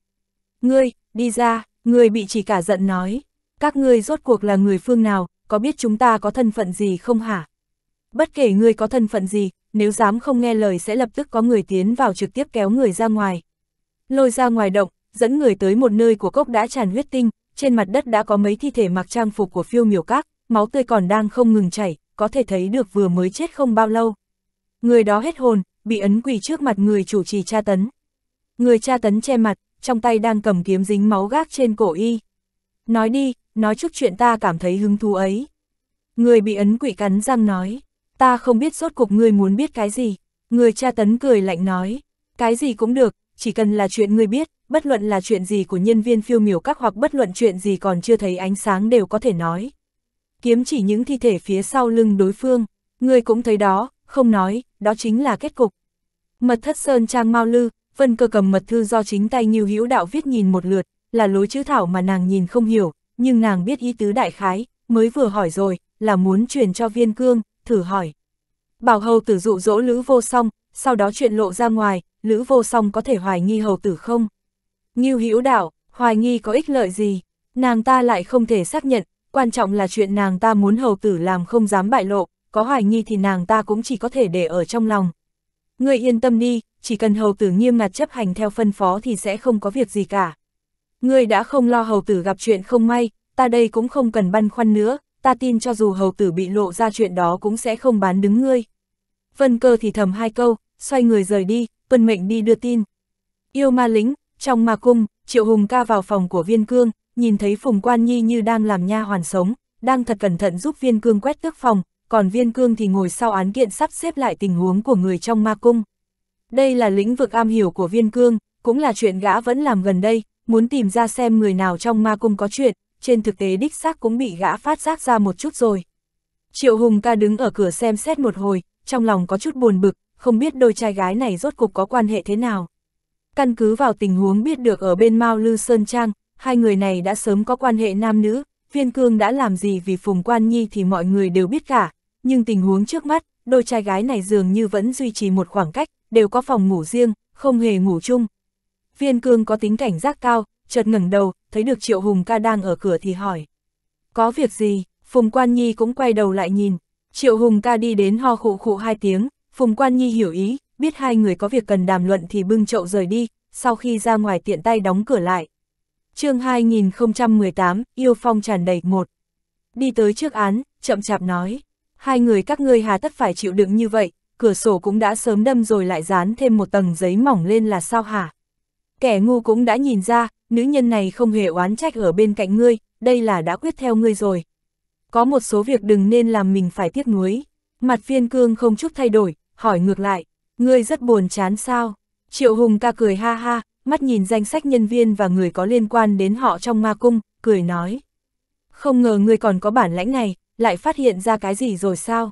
Ngươi, đi ra, ngươi bị chỉ cả giận nói. Các ngươi rốt cuộc là người phương nào, có biết chúng ta có thân phận gì không hả? Bất kể ngươi có thân phận gì, nếu dám không nghe lời sẽ lập tức có người tiến vào trực tiếp kéo người ra ngoài. Lôi ra ngoài động, dẫn người tới một nơi của cốc đã tràn huyết tinh, trên mặt đất đã có mấy thi thể mặc trang phục của phiêu miểu các, máu tươi còn đang không ngừng chảy, có thể thấy được vừa mới chết không bao lâu. Người đó hết hồn, bị ấn quỳ trước mặt người chủ trì tra tấn. Người cha tấn che mặt, trong tay đang cầm kiếm dính máu gác trên cổ y. Nói đi, nói chút chuyện ta cảm thấy hứng thú ấy. Người bị ấn quỷ cắn răng nói, ta không biết rốt cuộc ngươi muốn biết cái gì. Người cha tấn cười lạnh nói, cái gì cũng được, chỉ cần là chuyện ngươi biết, bất luận là chuyện gì của nhân viên phiêu miểu các hoặc bất luận chuyện gì còn chưa thấy ánh sáng đều có thể nói. Kiếm chỉ những thi thể phía sau lưng đối phương, ngươi cũng thấy đó, không nói, đó chính là kết cục. Mật thất sơn trang mau lư, Vân cơ cầm mật thư do chính tay Nhiêu Hữu Đạo viết nhìn một lượt, là lối chữ thảo mà nàng nhìn không hiểu, nhưng nàng biết ý tứ đại khái, mới vừa hỏi rồi, là muốn truyền cho viên cương, thử hỏi. Bảo hầu tử dụ dỗ Lữ Vô Song, sau đó chuyện lộ ra ngoài, Lữ Vô Song có thể hoài nghi hầu tử không? Nhiêu Hữu Đạo, hoài nghi có ích lợi gì? Nàng ta lại không thể xác nhận, quan trọng là chuyện nàng ta muốn hầu tử làm không dám bại lộ, có hoài nghi thì nàng ta cũng chỉ có thể để ở trong lòng. Người yên tâm đi, chỉ cần hầu tử nghiêm ngặt chấp hành theo phân phó thì sẽ không có việc gì cả. Ngươi đã không lo hầu tử gặp chuyện không may, ta đây cũng không cần băn khoăn nữa, ta tin cho dù hầu tử bị lộ ra chuyện đó cũng sẽ không bán đứng ngươi. Vân cơ thì thầm hai câu, xoay người rời đi, tuân mệnh đi đưa tin. Yêu ma lính, trong ma cung, Triệu Hùng ca vào phòng của viên cương, nhìn thấy Phùng Quan Nhi như đang làm nha hoàn sống, đang thật cẩn thận giúp viên cương quét tước phòng, còn viên cương thì ngồi sau án kiện sắp xếp lại tình huống của người trong ma cung. Đây là lĩnh vực am hiểu của viên cương, cũng là chuyện gã vẫn làm gần đây, muốn tìm ra xem người nào trong ma cung có chuyện, trên thực tế đích xác cũng bị gã phát giác ra một chút rồi. Triệu Hùng ca đứng ở cửa xem xét một hồi, trong lòng có chút buồn bực, không biết đôi trai gái này rốt cục có quan hệ thế nào. Căn cứ vào tình huống biết được ở bên Mao Lư Sơn Trang, hai người này đã sớm có quan hệ nam nữ, viên cương đã làm gì vì Phùng Quan Nhi thì mọi người đều biết cả, nhưng tình huống trước mắt, đôi trai gái này dường như vẫn duy trì một khoảng cách, đều có phòng ngủ riêng, không hề ngủ chung. Viên cương có tính cảnh giác cao, chợt ngẩng đầu, thấy được Triệu Hùng ca đang ở cửa thì hỏi. Có việc gì? Phùng Quan Nhi cũng quay đầu lại nhìn. Triệu Hùng ca đi đến ho khụ khụ hai tiếng, Phùng Quan Nhi hiểu ý, biết hai người có việc cần đàm luận thì bưng chậu rời đi, sau khi ra ngoài tiện tay đóng cửa lại. chương 2018, yêu phong tràn đầy một. Đi tới trước án, chậm chạp nói, hai người các ngươi hà tất phải chịu đựng như vậy, cửa sổ cũng đã sớm đâm rồi lại dán thêm một tầng giấy mỏng lên là sao hả? Kẻ ngu cũng đã nhìn ra, nữ nhân này không hề oán trách ở bên cạnh ngươi, đây là đã quyết theo ngươi rồi. Có một số việc đừng nên làm mình phải tiếc nuối. Mặt viên cương không chút thay đổi, hỏi ngược lại, ngươi rất buồn chán sao? Triệu Hùng ca cười ha ha, mắt nhìn danh sách nhân viên và người có liên quan đến họ trong ma cung, cười nói. Không ngờ ngươi còn có bản lãnh này, lại phát hiện ra cái gì rồi sao?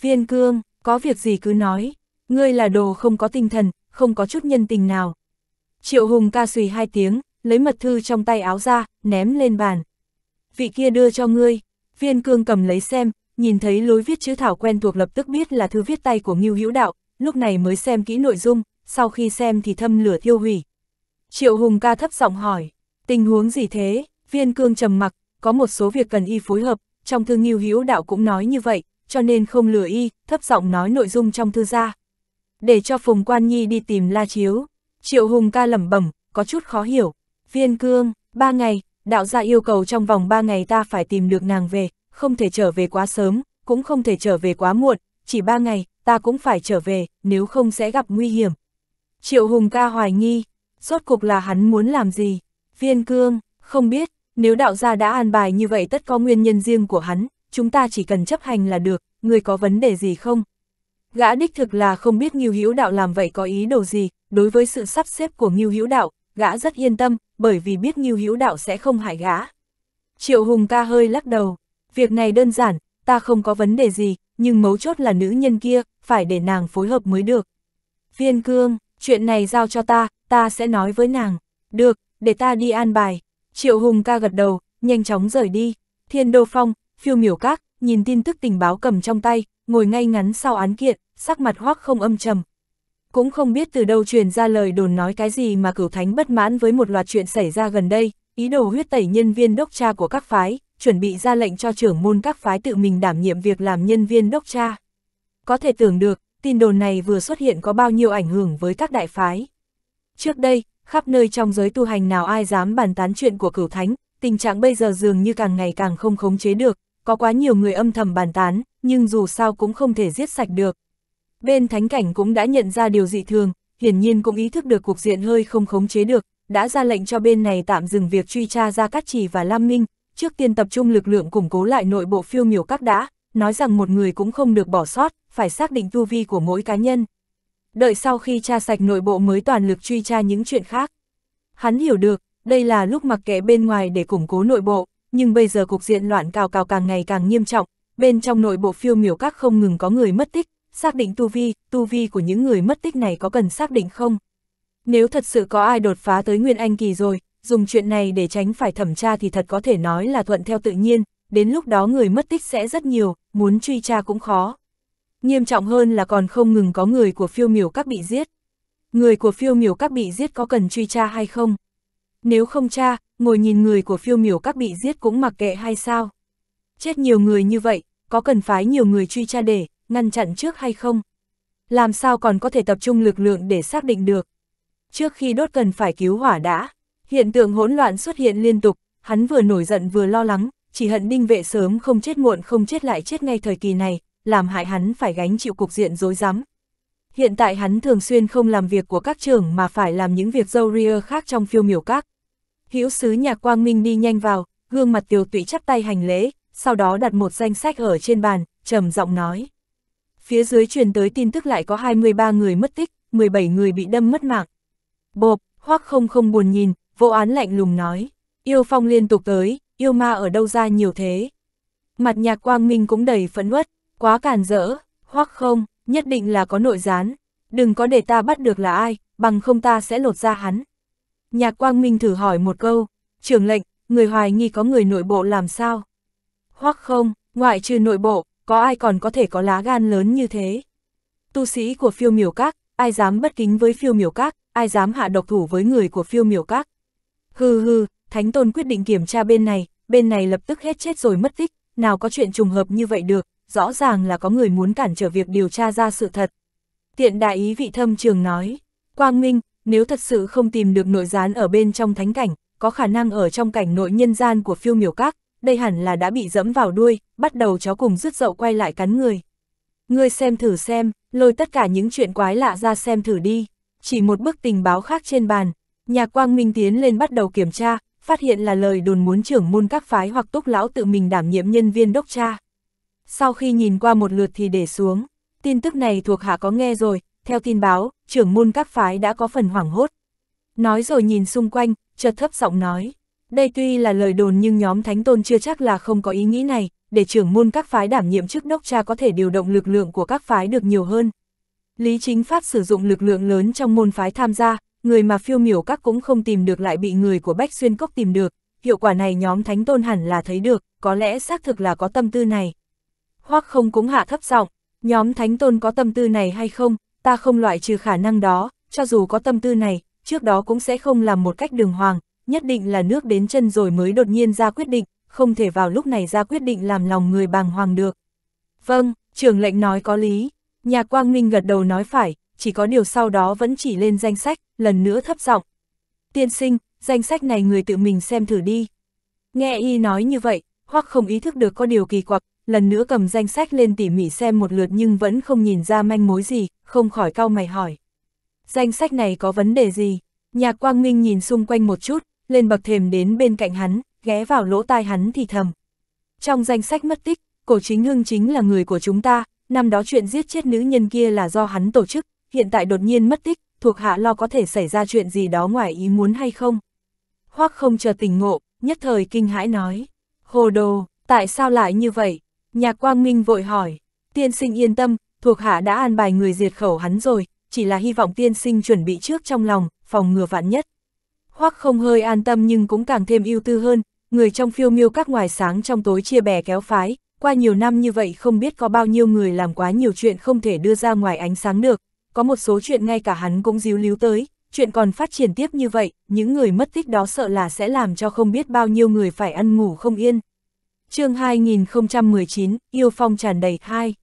Viên cương, có việc gì cứ nói, ngươi là đồ không có tinh thần, không có chút nhân tình nào. Triệu Hùng ca sùi hai tiếng, lấy mật thư trong tay áo ra, ném lên bàn. Vị kia đưa cho ngươi, viên cương cầm lấy xem, nhìn thấy lối viết chữ thảo quen thuộc lập tức biết là thư viết tay của Ngưu Hữu Đạo, lúc này mới xem kỹ nội dung, sau khi xem thì thâm lửa thiêu hủy. Triệu Hùng ca thấp giọng hỏi, tình huống gì thế, viên cương trầm mặc, có một số việc cần y phối hợp, trong thư Ngưu Hữu Đạo cũng nói như vậy, cho nên không lừa y, thấp giọng nói nội dung trong thư gia. Để cho Phùng Quan Nhi đi tìm La Chiếu, Triệu Hùng ca lẩm bẩm, có chút khó hiểu. Viên cương, ba ngày, đạo gia yêu cầu trong vòng ba ngày ta phải tìm được nàng về, không thể trở về quá sớm, cũng không thể trở về quá muộn, chỉ ba ngày, ta cũng phải trở về, nếu không sẽ gặp nguy hiểm. Triệu Hùng ca hoài nghi, rốt cục là hắn muốn làm gì? Viên cương, không biết, nếu đạo gia đã an bài như vậy tất có nguyên nhân riêng của hắn, chúng ta chỉ cần chấp hành là được, người có vấn đề gì không? Gã đích thực là không biết Ngưu Hữu Đạo làm vậy có ý đồ gì, đối với sự sắp xếp của Ngưu Hữu Đạo, gã rất yên tâm, bởi vì biết Ngưu Hữu Đạo sẽ không hại gã. Triệu Hùng ca hơi lắc đầu, việc này đơn giản, ta không có vấn đề gì, nhưng mấu chốt là nữ nhân kia, phải để nàng phối hợp mới được. Viên Cương, chuyện này giao cho ta, ta sẽ nói với nàng. Được, để ta đi an bài. Triệu Hùng ca gật đầu, nhanh chóng rời đi. Thiên Đô Phong, phiêu miểu các, nhìn tin tức tình báo cầm trong tay, ngồi ngay ngắn sau án kiện, sắc mặt hoác không âm trầm. Cũng không biết từ đâu truyền ra lời đồn nói cái gì mà cửu thánh bất mãn với một loạt chuyện xảy ra gần đây, ý đồ huyết tẩy nhân viên đốc tra của các phái, chuẩn bị ra lệnh cho trưởng môn các phái tự mình đảm nhiệm việc làm nhân viên đốc tra. Có thể tưởng được, tin đồn này vừa xuất hiện có bao nhiêu ảnh hưởng với các đại phái. Trước đây, khắp nơi trong giới tu hành nào ai dám bàn tán chuyện của cửu thánh, tình trạng bây giờ dường như càng ngày càng không khống chế được, có quá nhiều người âm thầm bàn tán, nhưng dù sao cũng không thể giết sạch được. Bên thánh cảnh cũng đã nhận ra điều dị thường, hiển nhiên cũng ý thức được cuộc diện hơi không khống chế được, đã ra lệnh cho bên này tạm dừng việc truy tra ra Cát Trì và Lam Minh, trước tiên tập trung lực lượng củng cố lại nội bộ phiêu miểu các đã, nói rằng một người cũng không được bỏ sót, phải xác định tu vi của mỗi cá nhân. Đợi sau khi tra sạch nội bộ mới toàn lực truy tra những chuyện khác. Hắn hiểu được, đây là lúc mặc kệ bên ngoài để củng cố nội bộ, nhưng bây giờ cục diện loạn cào cào càng ngày càng nghiêm trọng, bên trong nội bộ phiêu miểu các không ngừng có người mất tích, xác định tu vi, tu vi của những người mất tích này có cần xác định không? Nếu thật sự có ai đột phá tới Nguyên Anh Kỳ rồi, dùng chuyện này để tránh phải thẩm tra thì thật có thể nói là thuận theo tự nhiên, đến lúc đó người mất tích sẽ rất nhiều, muốn truy tra cũng khó. Nghiêm trọng hơn là còn không ngừng có người của phiêu miểu các bị giết. Người của phiêu miểu các bị giết có cần truy tra hay không? Nếu không tra, ngồi nhìn người của phiêu miểu các bị giết cũng mặc kệ hay sao? Chết nhiều người như vậy, có cần phái nhiều người truy tra để, ngăn chặn trước hay không? Làm sao còn có thể tập trung lực lượng để xác định được? Trước khi đốt cần phải cứu hỏa đã, hiện tượng hỗn loạn xuất hiện liên tục, hắn vừa nổi giận vừa lo lắng, chỉ hận đinh vệ sớm không chết muộn không chết lại chết ngay thời kỳ này, làm hại hắn phải gánh chịu cục diện dối rắm Hiện tại hắn thường xuyên không làm việc của các trưởng mà phải làm những việc dâu ria khác trong phiêu miểu các, Hữu sứ nhà Quang Minh đi nhanh vào, gương mặt tiều tụy chắp tay hành lễ, sau đó đặt một danh sách ở trên bàn, trầm giọng nói. Phía dưới truyền tới tin tức lại có 23 người mất tích, 17 người bị đâm mất mạng. Bộp, hoắc không không buồn nhìn, vô án lạnh lùng nói. Yêu phong liên tục tới, yêu ma ở đâu ra nhiều thế. Mặt nhà quang minh cũng đầy phẫn uất, quá càn rỡ, hoắc không, nhất định là có nội gián. Đừng có để ta bắt được là ai, bằng không ta sẽ lột ra hắn. Nhạc Quang Minh thử hỏi một câu, trưởng lệnh, người hoài nghi có người nội bộ làm sao? Hoặc không, ngoại trừ nội bộ, có ai còn có thể có lá gan lớn như thế? Tu sĩ của phiêu miểu các, ai dám bất kính với phiêu miểu các, ai dám hạ độc thủ với người của phiêu miểu các? Hừ hừ, Thánh Tôn quyết định kiểm tra bên này, bên này lập tức hết chết rồi mất tích, nào có chuyện trùng hợp như vậy được, rõ ràng là có người muốn cản trở việc điều tra ra sự thật. Tiện đại ý vị thâm trường nói, Quang Minh, nếu thật sự không tìm được nội gián ở bên trong thánh cảnh, có khả năng ở trong cảnh nội nhân gian của phiêu miểu các, đây hẳn là đã bị dẫm vào đuôi, bắt đầu chó cùng rứt dậu quay lại cắn người. Ngươi xem thử xem, lôi tất cả những chuyện quái lạ ra xem thử đi. Chỉ một bức tình báo khác trên bàn, nhà quang minh tiến lên bắt đầu kiểm tra, phát hiện là lời đồn muốn trưởng môn các phái hoặc túc lão tự mình đảm nhiệm nhân viên đốc tra. Sau khi nhìn qua một lượt thì để xuống, tin tức này thuộc hạ có nghe rồi, theo tin báo, trưởng môn các phái đã có phần hoảng hốt. Nói rồi nhìn xung quanh, chợt thấp giọng nói. Đây tuy là lời đồn nhưng nhóm Thánh Tôn chưa chắc là không có ý nghĩ này, để trưởng môn các phái đảm nhiệm chức đốc cha có thể điều động lực lượng của các phái được nhiều hơn. Lý chính pháp sử dụng lực lượng lớn trong môn phái tham gia, người mà phiêu miểu các cũng không tìm được lại bị người của Bách Xuyên Cốc tìm được, hiệu quả này nhóm Thánh Tôn hẳn là thấy được, có lẽ xác thực là có tâm tư này. Hoặc không cũng hạ thấp giọng, nhóm Thánh Tôn có tâm tư này hay không, ta không loại trừ khả năng đó, cho dù có tâm tư này, trước đó cũng sẽ không làm một cách đường hoàng, nhất định là nước đến chân rồi mới đột nhiên ra quyết định, không thể vào lúc này ra quyết định làm lòng người bàng hoàng được. Vâng, trưởng lệnh nói có lý, nhà Quang Minh gật đầu nói phải, chỉ có điều sau đó vẫn chỉ lên danh sách, lần nữa thấp giọng. Tiên sinh, danh sách này người tự mình xem thử đi. Nghe y nói như vậy, hoặc không ý thức được có điều kỳ quặc, lần nữa cầm danh sách lên tỉ mỉ xem một lượt nhưng vẫn không nhìn ra manh mối gì, không khỏi cau mày hỏi. Danh sách này có vấn đề gì? Nhạc Quang Minh nhìn xung quanh một chút, lên bậc thềm đến bên cạnh hắn, ghé vào lỗ tai hắn thì thầm. Trong danh sách mất tích, cổ chính hưng chính là người của chúng ta, năm đó chuyện giết chết nữ nhân kia là do hắn tổ chức, hiện tại đột nhiên mất tích, thuộc hạ lo có thể xảy ra chuyện gì đó ngoài ý muốn hay không. Hoắc không chờ tỉnh ngộ, nhất thời kinh hãi nói, hồ đồ, tại sao lại như vậy, Nhạc Quang Minh vội hỏi, tiên sinh yên tâm, thuộc hạ đã an bài người diệt khẩu hắn rồi, chỉ là hy vọng tiên sinh chuẩn bị trước trong lòng, phòng ngừa vạn nhất. Hoắc không hơi an tâm nhưng cũng càng thêm ưu tư hơn, người trong phiêu miêu các ngoài sáng trong tối chia bè kéo phái, qua nhiều năm như vậy không biết có bao nhiêu người làm quá nhiều chuyện không thể đưa ra ngoài ánh sáng được, có một số chuyện ngay cả hắn cũng díu líu tới, chuyện còn phát triển tiếp như vậy, những người mất tích đó sợ là sẽ làm cho không biết bao nhiêu người phải ăn ngủ không yên chương 2019, yêu phong tràn đầy hai.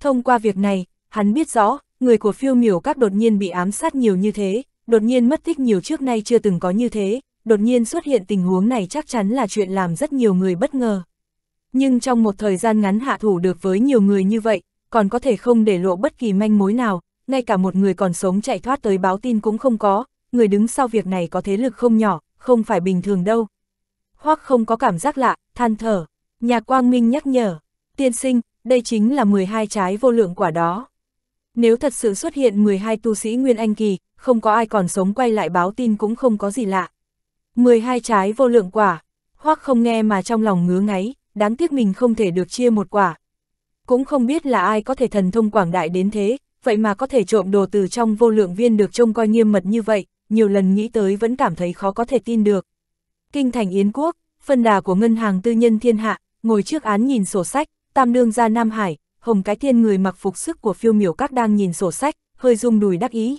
Thông qua việc này, hắn biết rõ, người của phiêu miểu các đột nhiên bị ám sát nhiều như thế, đột nhiên mất tích nhiều trước nay chưa từng có như thế, đột nhiên xuất hiện tình huống này chắc chắn là chuyện làm rất nhiều người bất ngờ. Nhưng trong một thời gian ngắn hạ thủ được với nhiều người như vậy, còn có thể không để lộ bất kỳ manh mối nào, ngay cả một người còn sống chạy thoát tới báo tin cũng không có, người đứng sau việc này có thế lực không nhỏ, không phải bình thường đâu. Hoắc không có cảm giác lạ, than thở. Nhà Quang Minh nhắc nhở, tiên sinh, đây chính là 12 trái vô lượng quả đó. Nếu thật sự xuất hiện 12 tu sĩ Nguyên Anh Kỳ, không có ai còn sống quay lại báo tin cũng không có gì lạ. 12 trái vô lượng quả, hoắc không nghe mà trong lòng ngứa ngáy, đáng tiếc mình không thể được chia một quả. Cũng không biết là ai có thể thần thông quảng đại đến thế, vậy mà có thể trộm đồ từ trong vô lượng viên được trông coi nghiêm mật như vậy, nhiều lần nghĩ tới vẫn cảm thấy khó có thể tin được. Kinh thành Yến Quốc, phân đà của ngân hàng tư nhân thiên hạ, ngồi trước án nhìn sổ sách, tam nương ra Nam Hải, hồng cái thiên người mặc phục sức của phiêu miểu các đang nhìn sổ sách, hơi rung đùi đắc ý.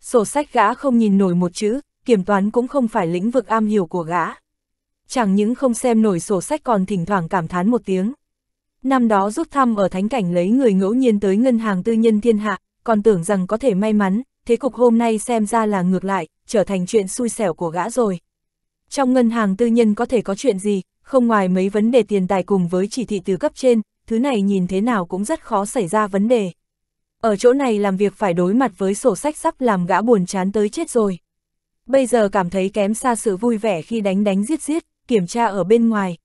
Sổ sách gã không nhìn nổi một chữ, kiểm toán cũng không phải lĩnh vực am hiểu của gã. Chẳng những không xem nổi sổ sách còn thỉnh thoảng cảm thán một tiếng. Năm đó rút thăm ở thánh cảnh lấy người ngẫu nhiên tới ngân hàng tư nhân thiên hạ, còn tưởng rằng có thể may mắn, thế cục hôm nay xem ra là ngược lại, trở thành chuyện xui xẻo của gã rồi. Trong ngân hàng tư nhân có thể có chuyện gì, không ngoài mấy vấn đề tiền tài cùng với chỉ thị từ cấp trên, thứ này nhìn thế nào cũng rất khó xảy ra vấn đề. Ở chỗ này làm việc phải đối mặt với sổ sách sắp làm gã buồn chán tới chết rồi. Bây giờ cảm thấy kém xa sự vui vẻ khi đánh đánh giết giết, kiểm tra ở bên ngoài.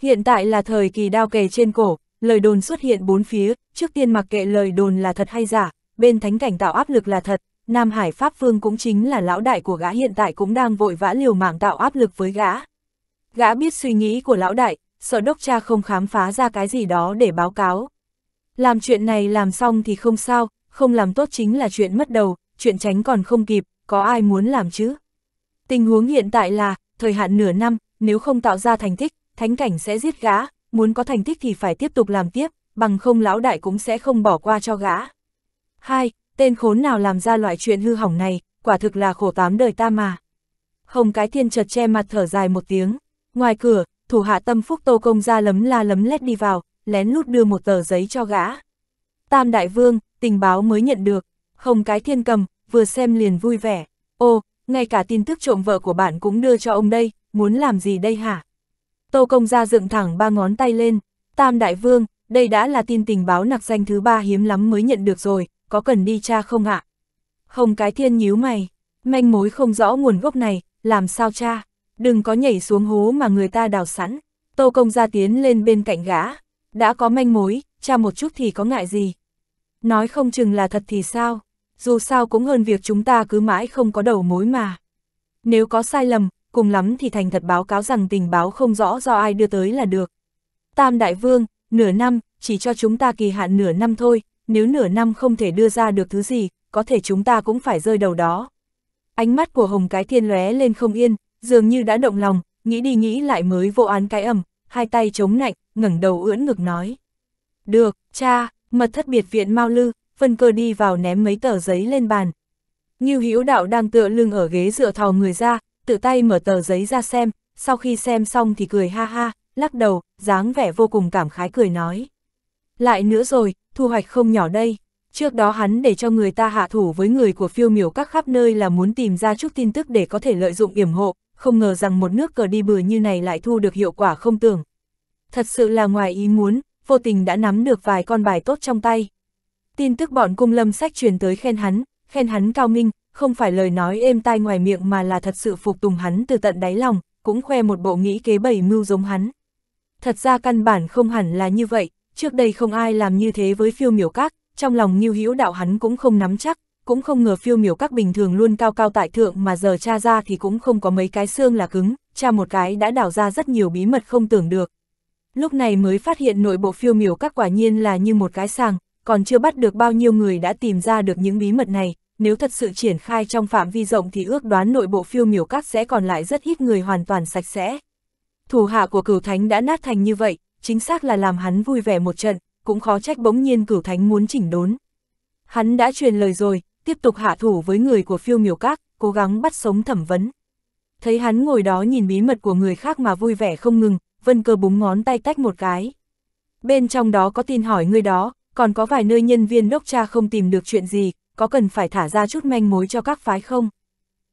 Hiện tại là thời kỳ đao kề trên cổ, lời đồn xuất hiện bốn phía, trước tiên mặc kệ lời đồn là thật hay giả, bên thánh cảnh tạo áp lực là thật, Nam Hải Pháp Vương cũng chính là lão đại của gã hiện tại cũng đang vội vã liều mạng tạo áp lực với gã. Gã biết suy nghĩ của lão đại, sợ đốc cha không khám phá ra cái gì đó để báo cáo. Làm chuyện này làm xong thì không sao, không làm tốt chính là chuyện mất đầu, chuyện tránh còn không kịp, có ai muốn làm chứ? Tình huống hiện tại là, thời hạn nửa năm, nếu không tạo ra thành tích, thánh cảnh sẽ giết gã, muốn có thành tích thì phải tiếp tục làm tiếp, bằng không lão đại cũng sẽ không bỏ qua cho gã. 2 tên khốn nào làm ra loại chuyện hư hỏng này, quả thực là khổ tám đời ta mà. Hồng cái thiên chợt che mặt thở dài một tiếng, ngoài cửa, thủ hạ tâm phúc tô công ra lấm la lấm lét đi vào, lén lút đưa một tờ giấy cho gã. Tam đại vương, tình báo mới nhận được, hồng cái thiên cầm, vừa xem liền vui vẻ, ô, ngay cả tin tức trộm vợ của bạn cũng đưa cho ông đây, muốn làm gì đây hả? Tô công ra dựng thẳng ba ngón tay lên, tam đại vương, đây đã là tin tình báo nặc danh thứ ba hiếm lắm mới nhận được rồi, có cần đi cha không ạ? À? Hồng cái thiên nhíu mày, manh mối không rõ nguồn gốc này, làm sao cha? Đừng có nhảy xuống hố mà người ta đào sẵn. Tô công gia tiến lên bên cạnh gã, đã có manh mối, cha một chút thì có ngại gì. Nói không chừng là thật thì sao, dù sao cũng hơn việc chúng ta cứ mãi không có đầu mối mà. Nếu có sai lầm, cùng lắm thì thành thật báo cáo rằng tình báo không rõ do ai đưa tới là được. Tam Đại Vương, nửa năm, chỉ cho chúng ta kỳ hạn nửa năm thôi, nếu nửa năm không thể đưa ra được thứ gì, có thể chúng ta cũng phải rơi đầu đó. Ánh mắt của Hồng Cái Thiên lóe lên không yên, dường như đã động lòng, nghĩ đi nghĩ lại mới vô án cái ẩm, hai tay chống nạnh, ngẩng đầu ưỡn ngực nói. Được, cha, mật thất biệt viện Mao Lư, phân cơ đi vào ném mấy tờ giấy lên bàn. Như Hữu đạo đang tựa lưng ở ghế dựa thò người ra, tự tay mở tờ giấy ra xem, sau khi xem xong thì cười ha ha, lắc đầu, dáng vẻ vô cùng cảm khái cười nói. Lại nữa rồi, thu hoạch không nhỏ đây. Trước đó hắn để cho người ta hạ thủ với người của phiêu miểu các khắp nơi là muốn tìm ra chút tin tức để có thể lợi dụng yểm hộ, không ngờ rằng một nước cờ đi bừa như này lại thu được hiệu quả không tưởng. Thật sự là ngoài ý muốn, vô tình đã nắm được vài con bài tốt trong tay. Tin tức bọn cung lâm sách truyền tới khen hắn, khen hắn cao minh, không phải lời nói êm tai ngoài miệng mà là thật sự phục tùng hắn từ tận đáy lòng, cũng khoe một bộ nghĩ kế bầy mưu giống hắn. Thật ra căn bản không hẳn là như vậy, Trước đây không ai làm như thế với phiêu miểu các, trong lòng như Hữu đạo hắn cũng không nắm chắc, cũng không ngờ phiêu miểu các bình thường luôn cao cao tại thượng mà giờ tra ra thì cũng không có mấy cái xương là cứng, tra một cái đã đào ra rất nhiều bí mật không tưởng được. Lúc này mới phát hiện nội bộ phiêu miểu các quả nhiên là như một cái sàng, còn chưa bắt được bao nhiêu người đã tìm ra được những bí mật này, nếu thật sự triển khai trong phạm vi rộng thì ước đoán nội bộ phiêu miểu các sẽ còn lại rất ít người hoàn toàn sạch sẽ. Thủ hạ của cửu thánh đã nát thành như vậy, chính xác là làm hắn vui vẻ một trận, cũng khó trách bỗng nhiên cửu thánh muốn chỉnh đốn. Hắn đã truyền lời rồi, tiếp tục hạ thủ với người của phiêu miểu các, cố gắng bắt sống thẩm vấn. Thấy hắn ngồi đó nhìn bí mật của người khác mà vui vẻ không ngừng, vân cơ búng ngón tay tách một cái. Bên trong đó có tin hỏi người đó, còn có vài nơi nhân viên đốc tra không tìm được chuyện gì, có cần phải thả ra chút manh mối cho các phái không?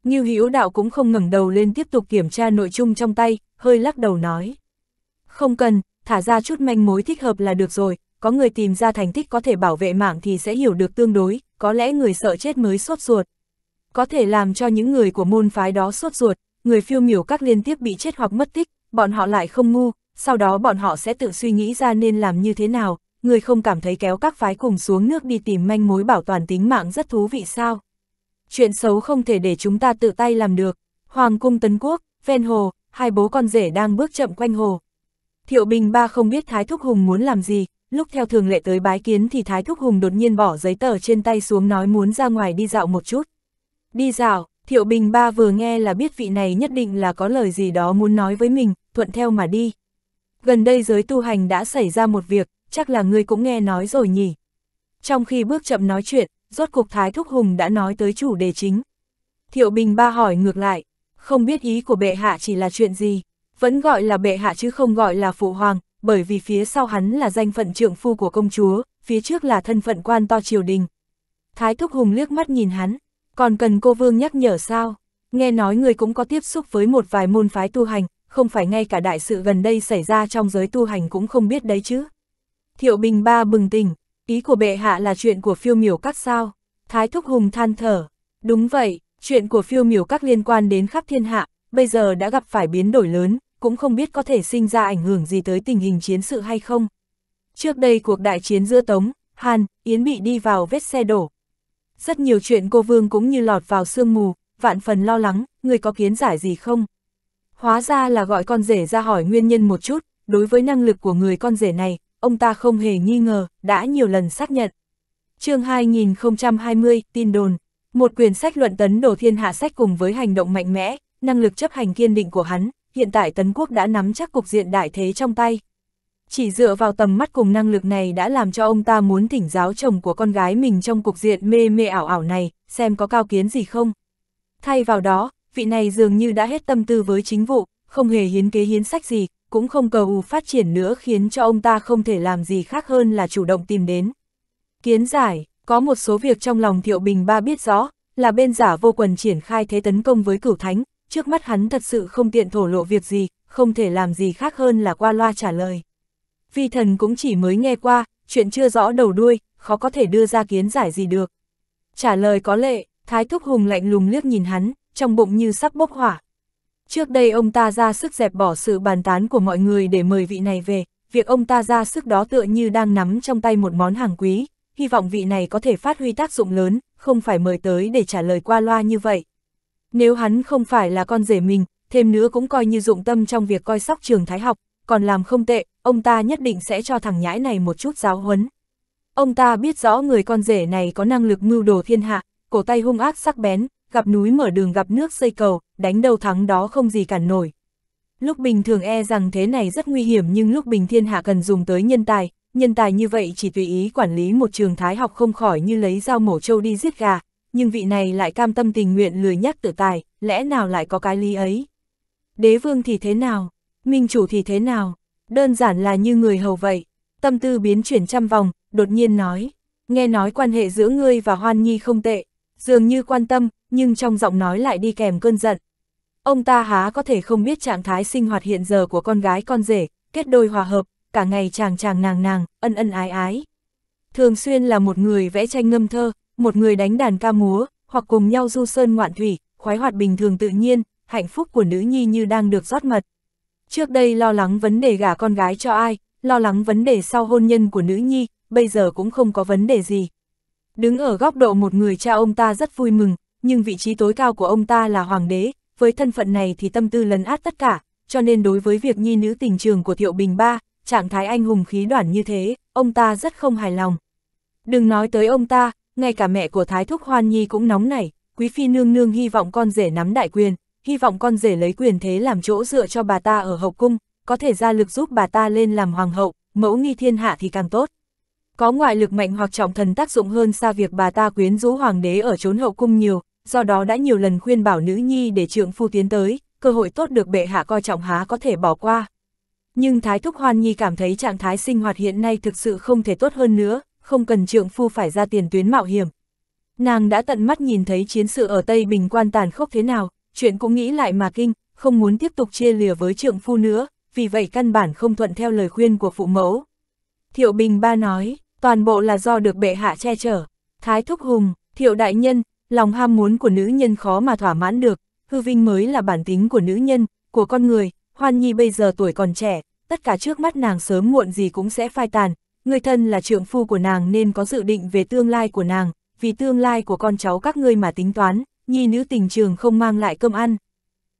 như Hữu Đạo cũng không ngẩng đầu lên tiếp tục kiểm tra nội dung trong tay, hơi lắc đầu nói. Không cần, thả ra chút manh mối thích hợp là được rồi, có người tìm ra thành tích có thể bảo vệ mạng thì sẽ hiểu được tương đối, có lẽ người sợ chết mới sốt ruột. Có thể làm cho những người của môn phái đó sốt ruột, người phiêu miểu các liên tiếp bị chết hoặc mất tích, bọn họ lại không ngu, sau đó bọn họ sẽ tự suy nghĩ ra nên làm như thế nào, người không cảm thấy kéo các phái cùng xuống nước đi tìm manh mối bảo toàn tính mạng rất thú vị sao. Chuyện xấu không thể để chúng ta tự tay làm được, Hoàng cung Tấn Quốc, ven hồ, hai bố con rể đang bước chậm quanh hồ, Thiệu Bình Ba không biết Thái Thúc Hùng muốn làm gì, lúc theo thường lệ tới bái kiến thì Thái Thúc Hùng đột nhiên bỏ giấy tờ trên tay xuống nói muốn ra ngoài đi dạo một chút. Đi dạo, Thiệu Bình Ba vừa nghe là biết vị này nhất định là có lời gì đó muốn nói với mình, thuận theo mà đi. Gần đây giới tu hành đã xảy ra một việc, chắc là ngươi cũng nghe nói rồi nhỉ. Trong khi bước chậm nói chuyện, rốt cục Thái Thúc Hùng đã nói tới chủ đề chính. Thiệu Bình Ba hỏi ngược lại, không biết ý của bệ hạ chỉ là chuyện gì vẫn gọi là bệ hạ chứ không gọi là phụ hoàng, bởi vì phía sau hắn là danh phận trượng phu của công chúa, phía trước là thân phận quan to triều đình. Thái Thúc Hùng liếc mắt nhìn hắn, còn cần cô vương nhắc nhở sao? Nghe nói người cũng có tiếp xúc với một vài môn phái tu hành, không phải ngay cả đại sự gần đây xảy ra trong giới tu hành cũng không biết đấy chứ. Thiệu Bình Ba bừng tỉnh, ý của bệ hạ là chuyện của phiêu miểu các sao? Thái Thúc Hùng than thở, đúng vậy, chuyện của phiêu miểu các liên quan đến khắp thiên hạ, bây giờ đã gặp phải biến đổi lớn, cũng không biết có thể sinh ra ảnh hưởng gì tới tình hình chiến sự hay không. Trước đây cuộc đại chiến giữa Tống, Hàn, Yến bị đi vào vết xe đổ. Rất nhiều chuyện cô Vương cũng như lọt vào sương mù, vạn phần lo lắng, người có kiến giải gì không? Hóa ra là gọi con rể ra hỏi nguyên nhân một chút, đối với năng lực của người con rể này, ông ta không hề nghi ngờ, đã nhiều lần xác nhận. chương 2020, tin đồn, một quyển sách luận tấn đồ thiên hạ sách cùng với hành động mạnh mẽ, năng lực chấp hành kiên định của hắn, hiện tại Tấn Quốc đã nắm chắc cục diện đại thế trong tay. Chỉ dựa vào tầm mắt cùng năng lực này đã làm cho ông ta muốn thỉnh giáo chồng của con gái mình trong cục diện mê mê ảo ảo này, xem có cao kiến gì không. Thay vào đó, vị này dường như đã hết tâm tư với chính vụ, không hề hiến kế hiến sách gì, cũng không cầu phát triển nữa khiến cho ông ta không thể làm gì khác hơn là chủ động tìm đến. Kiến giải, có một số việc trong lòng Thiệu Bình Ba biết rõ, là bên giả vô quần triển khai thế tấn công với cửu thánh, trước mắt hắn thật sự không tiện thổ lộ việc gì, không thể làm gì khác hơn là qua loa trả lời. Vi thần cũng chỉ mới nghe qua, chuyện chưa rõ đầu đuôi, khó có thể đưa ra kiến giải gì được. Trả lời có lệ, Thái Thúc Hùng lạnh lùng liếc nhìn hắn, trong bụng như sắp bốc hỏa. Trước đây ông ta ra sức dẹp bỏ sự bàn tán của mọi người để mời vị này về, việc ông ta ra sức đó tựa như đang nắm trong tay một món hàng quý, hy vọng vị này có thể phát huy tác dụng lớn, không phải mời tới để trả lời qua loa như vậy. Nếu hắn không phải là con rể mình, thêm nữa cũng coi như dụng tâm trong việc coi sóc trường thái học, còn làm không tệ, ông ta nhất định sẽ cho thằng nhãi này một chút giáo huấn. Ông ta biết rõ người con rể này có năng lực mưu đồ thiên hạ, cổ tay hung ác sắc bén, gặp núi mở đường gặp nước xây cầu, đánh đầu thắng đó không gì cản nổi. Lúc bình thường e rằng thế này rất nguy hiểm nhưng lúc bình thiên hạ cần dùng tới nhân tài, nhân tài như vậy chỉ tùy ý quản lý một trường thái học không khỏi như lấy dao mổ trâu đi giết gà, nhưng vị này lại cam tâm tình nguyện lười nhắc tự tài, lẽ nào lại có cái lý ấy? Đế vương thì thế nào? Minh chủ thì thế nào? Đơn giản là như người hầu vậy. Tâm tư biến chuyển trăm vòng, đột nhiên nói. Nghe nói quan hệ giữa ngươi và Hoan Nhi không tệ, dường như quan tâm, nhưng trong giọng nói lại đi kèm cơn giận. Ông ta há có thể không biết trạng thái sinh hoạt hiện giờ của con gái con rể, kết đôi hòa hợp, cả ngày chàng chàng nàng nàng, ân ân ái ái. Thường xuyên là một người vẽ tranh ngâm thơ, một người đánh đàn ca múa, hoặc cùng nhau du sơn ngoạn thủy, khoái hoạt bình thường tự nhiên, hạnh phúc của nữ nhi như đang được rót mật. Trước đây lo lắng vấn đề gả con gái cho ai, lo lắng vấn đề sau hôn nhân của nữ nhi, bây giờ cũng không có vấn đề gì. Đứng ở góc độ một người cha ông ta rất vui mừng, nhưng vị trí tối cao của ông ta là hoàng đế, với thân phận này thì tâm tư lấn át tất cả, cho nên đối với việc nhi nữ tình trường của Thiệu Bình Ba, trạng thái anh hùng khí đoản như thế, ông ta rất không hài lòng. Đừng nói tới ông ta, ngay cả mẹ của Thái Thúc Hoan Nhi cũng nóng nảy, Quý Phi nương nương hy vọng con rể nắm đại quyền, hy vọng con rể lấy quyền thế làm chỗ dựa cho bà ta ở hậu cung, có thể ra lực giúp bà ta lên làm hoàng hậu, mẫu nghi thiên hạ thì càng tốt. Có ngoại lực mạnh hoặc trọng thần tác dụng hơn xa việc bà ta quyến rũ hoàng đế ở chốn hậu cung nhiều, do đó đã nhiều lần khuyên bảo nữ nhi để trượng phu tiến tới, cơ hội tốt được bệ hạ coi trọng há có thể bỏ qua. Nhưng Thái Thúc Hoan Nhi cảm thấy trạng thái sinh hoạt hiện nay thực sự không thể tốt hơn nữa, không cần trượng phu phải ra tiền tuyến mạo hiểm. Nàng đã tận mắt nhìn thấy chiến sự ở Tây Bình quan tàn khốc thế nào, chuyện cũng nghĩ lại mà kinh, không muốn tiếp tục chia lìa với trượng phu nữa, vì vậy căn bản không thuận theo lời khuyên của phụ mẫu. Thiệu Bình Ba nói, toàn bộ là do được bệ hạ che chở. Thái Thúc Hùng, Thiệu Đại Nhân, lòng ham muốn của nữ nhân khó mà thỏa mãn được, hư vinh mới là bản tính của nữ nhân, của con người, Hoan Nhi bây giờ tuổi còn trẻ, tất cả trước mắt nàng sớm muộn gì cũng sẽ phai tàn, người thân là trưởng phu của nàng nên có dự định về tương lai của nàng, vì tương lai của con cháu các ngươi mà tính toán, nhi nữ tình trường không mang lại cơm ăn.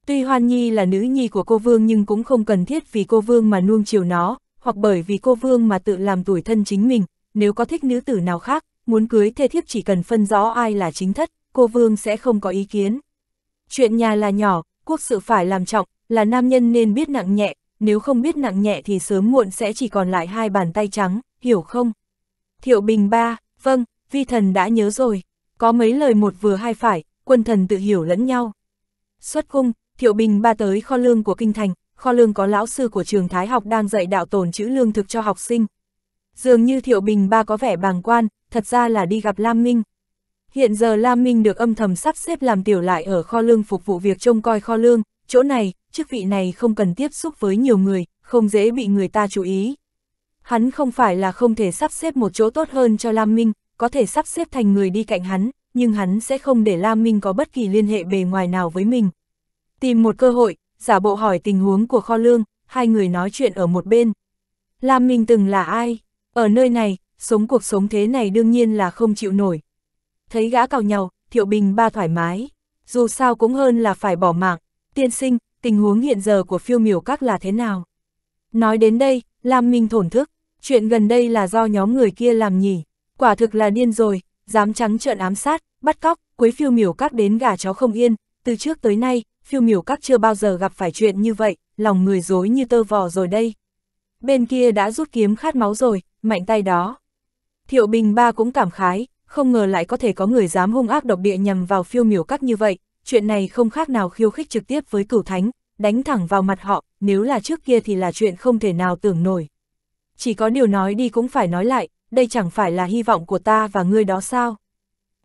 Tuy Hoan Nhi là nữ nhi của cô Vương nhưng cũng không cần thiết vì cô Vương mà nuông chiều nó, hoặc bởi vì cô Vương mà tự làm tuổi thân chính mình, nếu có thích nữ tử nào khác, muốn cưới thê thiếp chỉ cần phân rõ ai là chính thất, cô Vương sẽ không có ý kiến. Chuyện nhà là nhỏ, quốc sự phải làm trọng, là nam nhân nên biết nặng nhẹ, nếu không biết nặng nhẹ thì sớm muộn sẽ chỉ còn lại hai bàn tay trắng, hiểu không? Thiệu Bình ba, vâng, vi thần đã nhớ rồi, có mấy lời một vừa hai phải, quân thần tự hiểu lẫn nhau. Xuất cung, Thiệu Bình ba tới kho lương của Kinh Thành, kho lương có lão sư của trường Thái học đang dạy đạo tổn chữ lương thực cho học sinh. Dường như Thiệu Bình ba có vẻ bàng quan, thật ra là đi gặp Lam Minh. Hiện giờ Lam Minh được âm thầm sắp xếp làm tiểu lại ở kho lương phục vụ việc trông coi kho lương, chỗ này, chức vị này không cần tiếp xúc với nhiều người, không dễ bị người ta chú ý. Hắn không phải là không thể sắp xếp một chỗ tốt hơn cho Lam Minh, có thể sắp xếp thành người đi cạnh hắn, nhưng hắn sẽ không để Lam Minh có bất kỳ liên hệ bề ngoài nào với mình. Tìm một cơ hội, giả bộ hỏi tình huống của kho lương, hai người nói chuyện ở một bên. Lam Minh từng là ai? Ở nơi này, sống cuộc sống thế này đương nhiên là không chịu nổi. Thấy gã cào nhau, Thiệu Bình ba thoải mái. Dù sao cũng hơn là phải bỏ mạng, tiên sinh, tình huống hiện giờ của phiêu miểu các là thế nào? Nói đến đây, Lam Minh thổn thức, chuyện gần đây là do nhóm người kia làm nhỉ, quả thực là điên rồi, dám trắng trợn ám sát, bắt cóc, quấy phiêu miểu các đến gà chó không yên, từ trước tới nay, phiêu miểu các chưa bao giờ gặp phải chuyện như vậy, lòng người dối như tơ vò rồi đây. Bên kia đã rút kiếm khát máu rồi, mạnh tay đó. Thiệu Bình Ba cũng cảm khái, không ngờ lại có thể có người dám hung ác độc địa nhằm vào phiêu miểu các như vậy, chuyện này không khác nào khiêu khích trực tiếp với cửu thánh, đánh thẳng vào mặt họ, nếu là trước kia thì là chuyện không thể nào tưởng nổi. Chỉ có điều nói đi cũng phải nói lại, đây chẳng phải là hy vọng của ta và ngươi đó sao?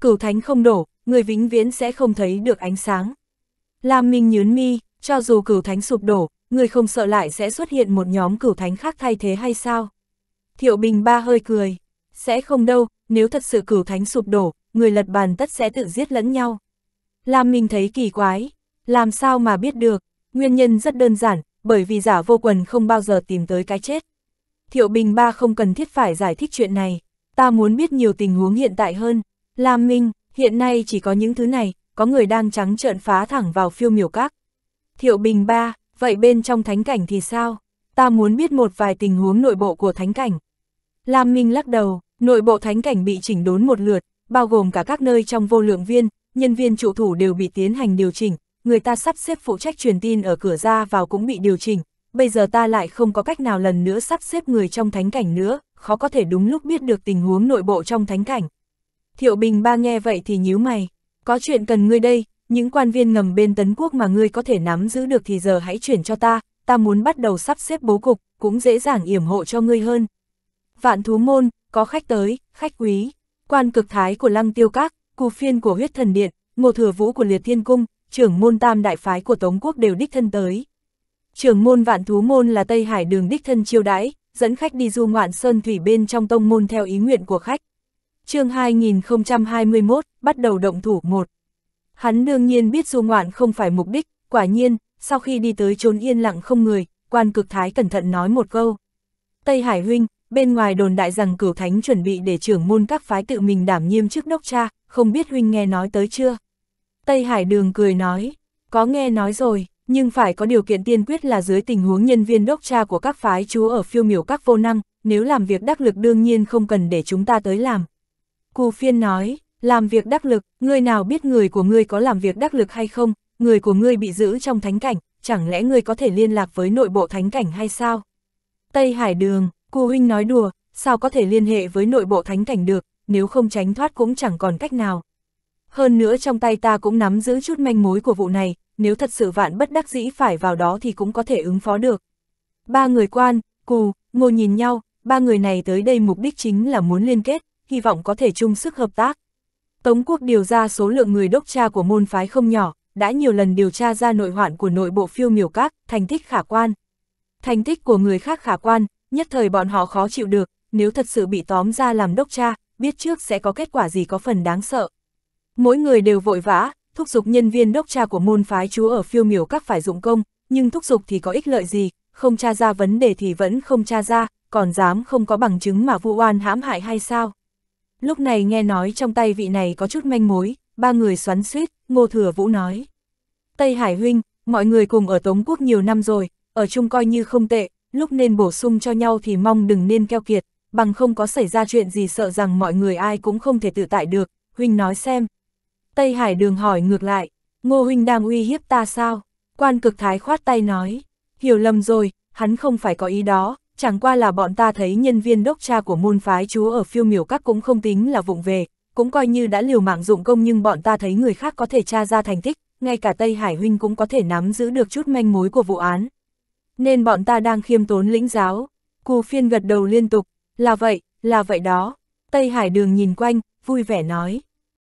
Cửu thánh không đổ, người vĩnh viễn sẽ không thấy được ánh sáng. Lam Minh nhớn mi, cho dù cửu thánh sụp đổ, người không sợ lại sẽ xuất hiện một nhóm cửu thánh khác thay thế hay sao? Thiệu Bình ba hơi cười, sẽ không đâu, nếu thật sự cửu thánh sụp đổ, người lật bàn tất sẽ tự giết lẫn nhau. Lam Minh thấy kỳ quái, làm sao mà biết được, nguyên nhân rất đơn giản, bởi vì giả vô quần không bao giờ tìm tới cái chết. Thiệu Bình Ba không cần thiết phải giải thích chuyện này, ta muốn biết nhiều tình huống hiện tại hơn. Lam Minh, hiện nay chỉ có những thứ này, có người đang trắng trợn phá thẳng vào phiêu miểu các. Thiệu Bình Ba, vậy bên trong thánh cảnh thì sao? Ta muốn biết một vài tình huống nội bộ của thánh cảnh. Lam Minh lắc đầu, nội bộ thánh cảnh bị chỉnh đốn một lượt, bao gồm cả các nơi trong vô lượng viên, nhân viên trụ thủ đều bị tiến hành điều chỉnh, người ta sắp xếp phụ trách truyền tin ở cửa ra vào cũng bị điều chỉnh, bây giờ ta lại không có cách nào lần nữa sắp xếp người trong thánh cảnh nữa, khó có thể đúng lúc biết được tình huống nội bộ trong thánh cảnh. Thiệu Bình ba nghe vậy thì nhíu mày, có chuyện cần ngươi đây, những quan viên ngầm bên Tấn Quốc mà ngươi có thể nắm giữ được thì giờ hãy chuyển cho ta, ta muốn bắt đầu sắp xếp bố cục, cũng dễ dàng yểm hộ cho ngươi hơn. Vạn thú môn, có khách tới, khách quý, quan cực thái của lăng tiêu các, cù phiên của huyết thần điện, ngô thừa vũ của liệt thiên cung, trưởng môn tam đại phái của Tống Quốc đều đích thân tới. Trưởng môn vạn thú môn là Tây Hải đường đích thân chiêu đãi, dẫn khách đi du ngoạn sơn thủy bên trong tông môn theo ý nguyện của khách. chương 2021, bắt đầu động thủ một Hắn đương nhiên biết du ngoạn không phải mục đích, quả nhiên, sau khi đi tới trốn yên lặng không người, quan cực thái cẩn thận nói một câu. Tây Hải huynh, Bên ngoài đồn đại rằng cửu thánh chuẩn bị để trưởng môn các phái tự mình đảm nhiệm trước đốc cha, không biết huynh nghe nói tới chưa? Tây Hải Đường cười nói, có nghe nói rồi, nhưng phải có điều kiện tiên quyết là dưới tình huống nhân viên đốc cha của các phái chúa ở phiêu miểu các vô năng, nếu làm việc đắc lực đương nhiên không cần để chúng ta tới làm. Cù phiên nói, làm việc đắc lực, người nào biết người của ngươi có làm việc đắc lực hay không, người của ngươi bị giữ trong thánh cảnh, chẳng lẽ ngươi có thể liên lạc với nội bộ thánh cảnh hay sao? Tây Hải Đường, Cô huynh nói đùa, sao có thể liên hệ với nội bộ thánh cảnh được, nếu không tránh thoát cũng chẳng còn cách nào. Hơn nữa trong tay ta cũng nắm giữ chút manh mối của vụ này, nếu thật sự vạn bất đắc dĩ phải vào đó thì cũng có thể ứng phó được. Ba người quan, cù, ngồi nhìn nhau, ba người này tới đây mục đích chính là muốn liên kết, hy vọng có thể chung sức hợp tác. Tống quốc điều ra số lượng người đốc tra của môn phái không nhỏ, đã nhiều lần điều tra ra nội hoạn của nội bộ phiêu miểu các, thành tích khả quan. Thành tích của người khác khả quan, nhất thời bọn họ khó chịu được, nếu thật sự bị tóm ra làm đốc cha, biết trước sẽ có kết quả gì có phần đáng sợ. Mỗi người đều vội vã, thúc giục nhân viên đốc cha của môn phái chúa ở phiêu miểu các phải dụng công, nhưng thúc giục thì có ích lợi gì, không tra ra vấn đề thì vẫn không tra ra, còn dám không có bằng chứng mà vu oan hãm hại hay sao. Lúc này nghe nói trong tay vị này có chút manh mối, ba người xoắn suýt, ngô thừa vũ nói. Tây Hải Huynh, mọi người cùng ở Tống Quốc nhiều năm rồi, ở chung coi như không tệ, lúc nên bổ sung cho nhau thì mong đừng nên keo kiệt, bằng không có xảy ra chuyện gì sợ rằng mọi người ai cũng không thể tự tại được, Huynh nói xem. Tây Hải đường hỏi ngược lại, Ngô Huynh đang uy hiếp ta sao? Quan cực thái khoát tay nói, hiểu lầm rồi, hắn không phải có ý đó, chẳng qua là bọn ta thấy nhân viên đốc tra của môn phái chúa ở phiêu miểu các cũng không tính là vụng về, cũng coi như đã liều mạng dụng công nhưng bọn ta thấy người khác có thể tra ra thành tích, ngay cả Tây Hải Huynh cũng có thể nắm giữ được chút manh mối của vụ án, nên bọn ta đang khiêm tốn lĩnh giáo. Cù phiên gật đầu liên tục, là vậy, là vậy đó. Tây Hải Đường nhìn quanh, vui vẻ nói.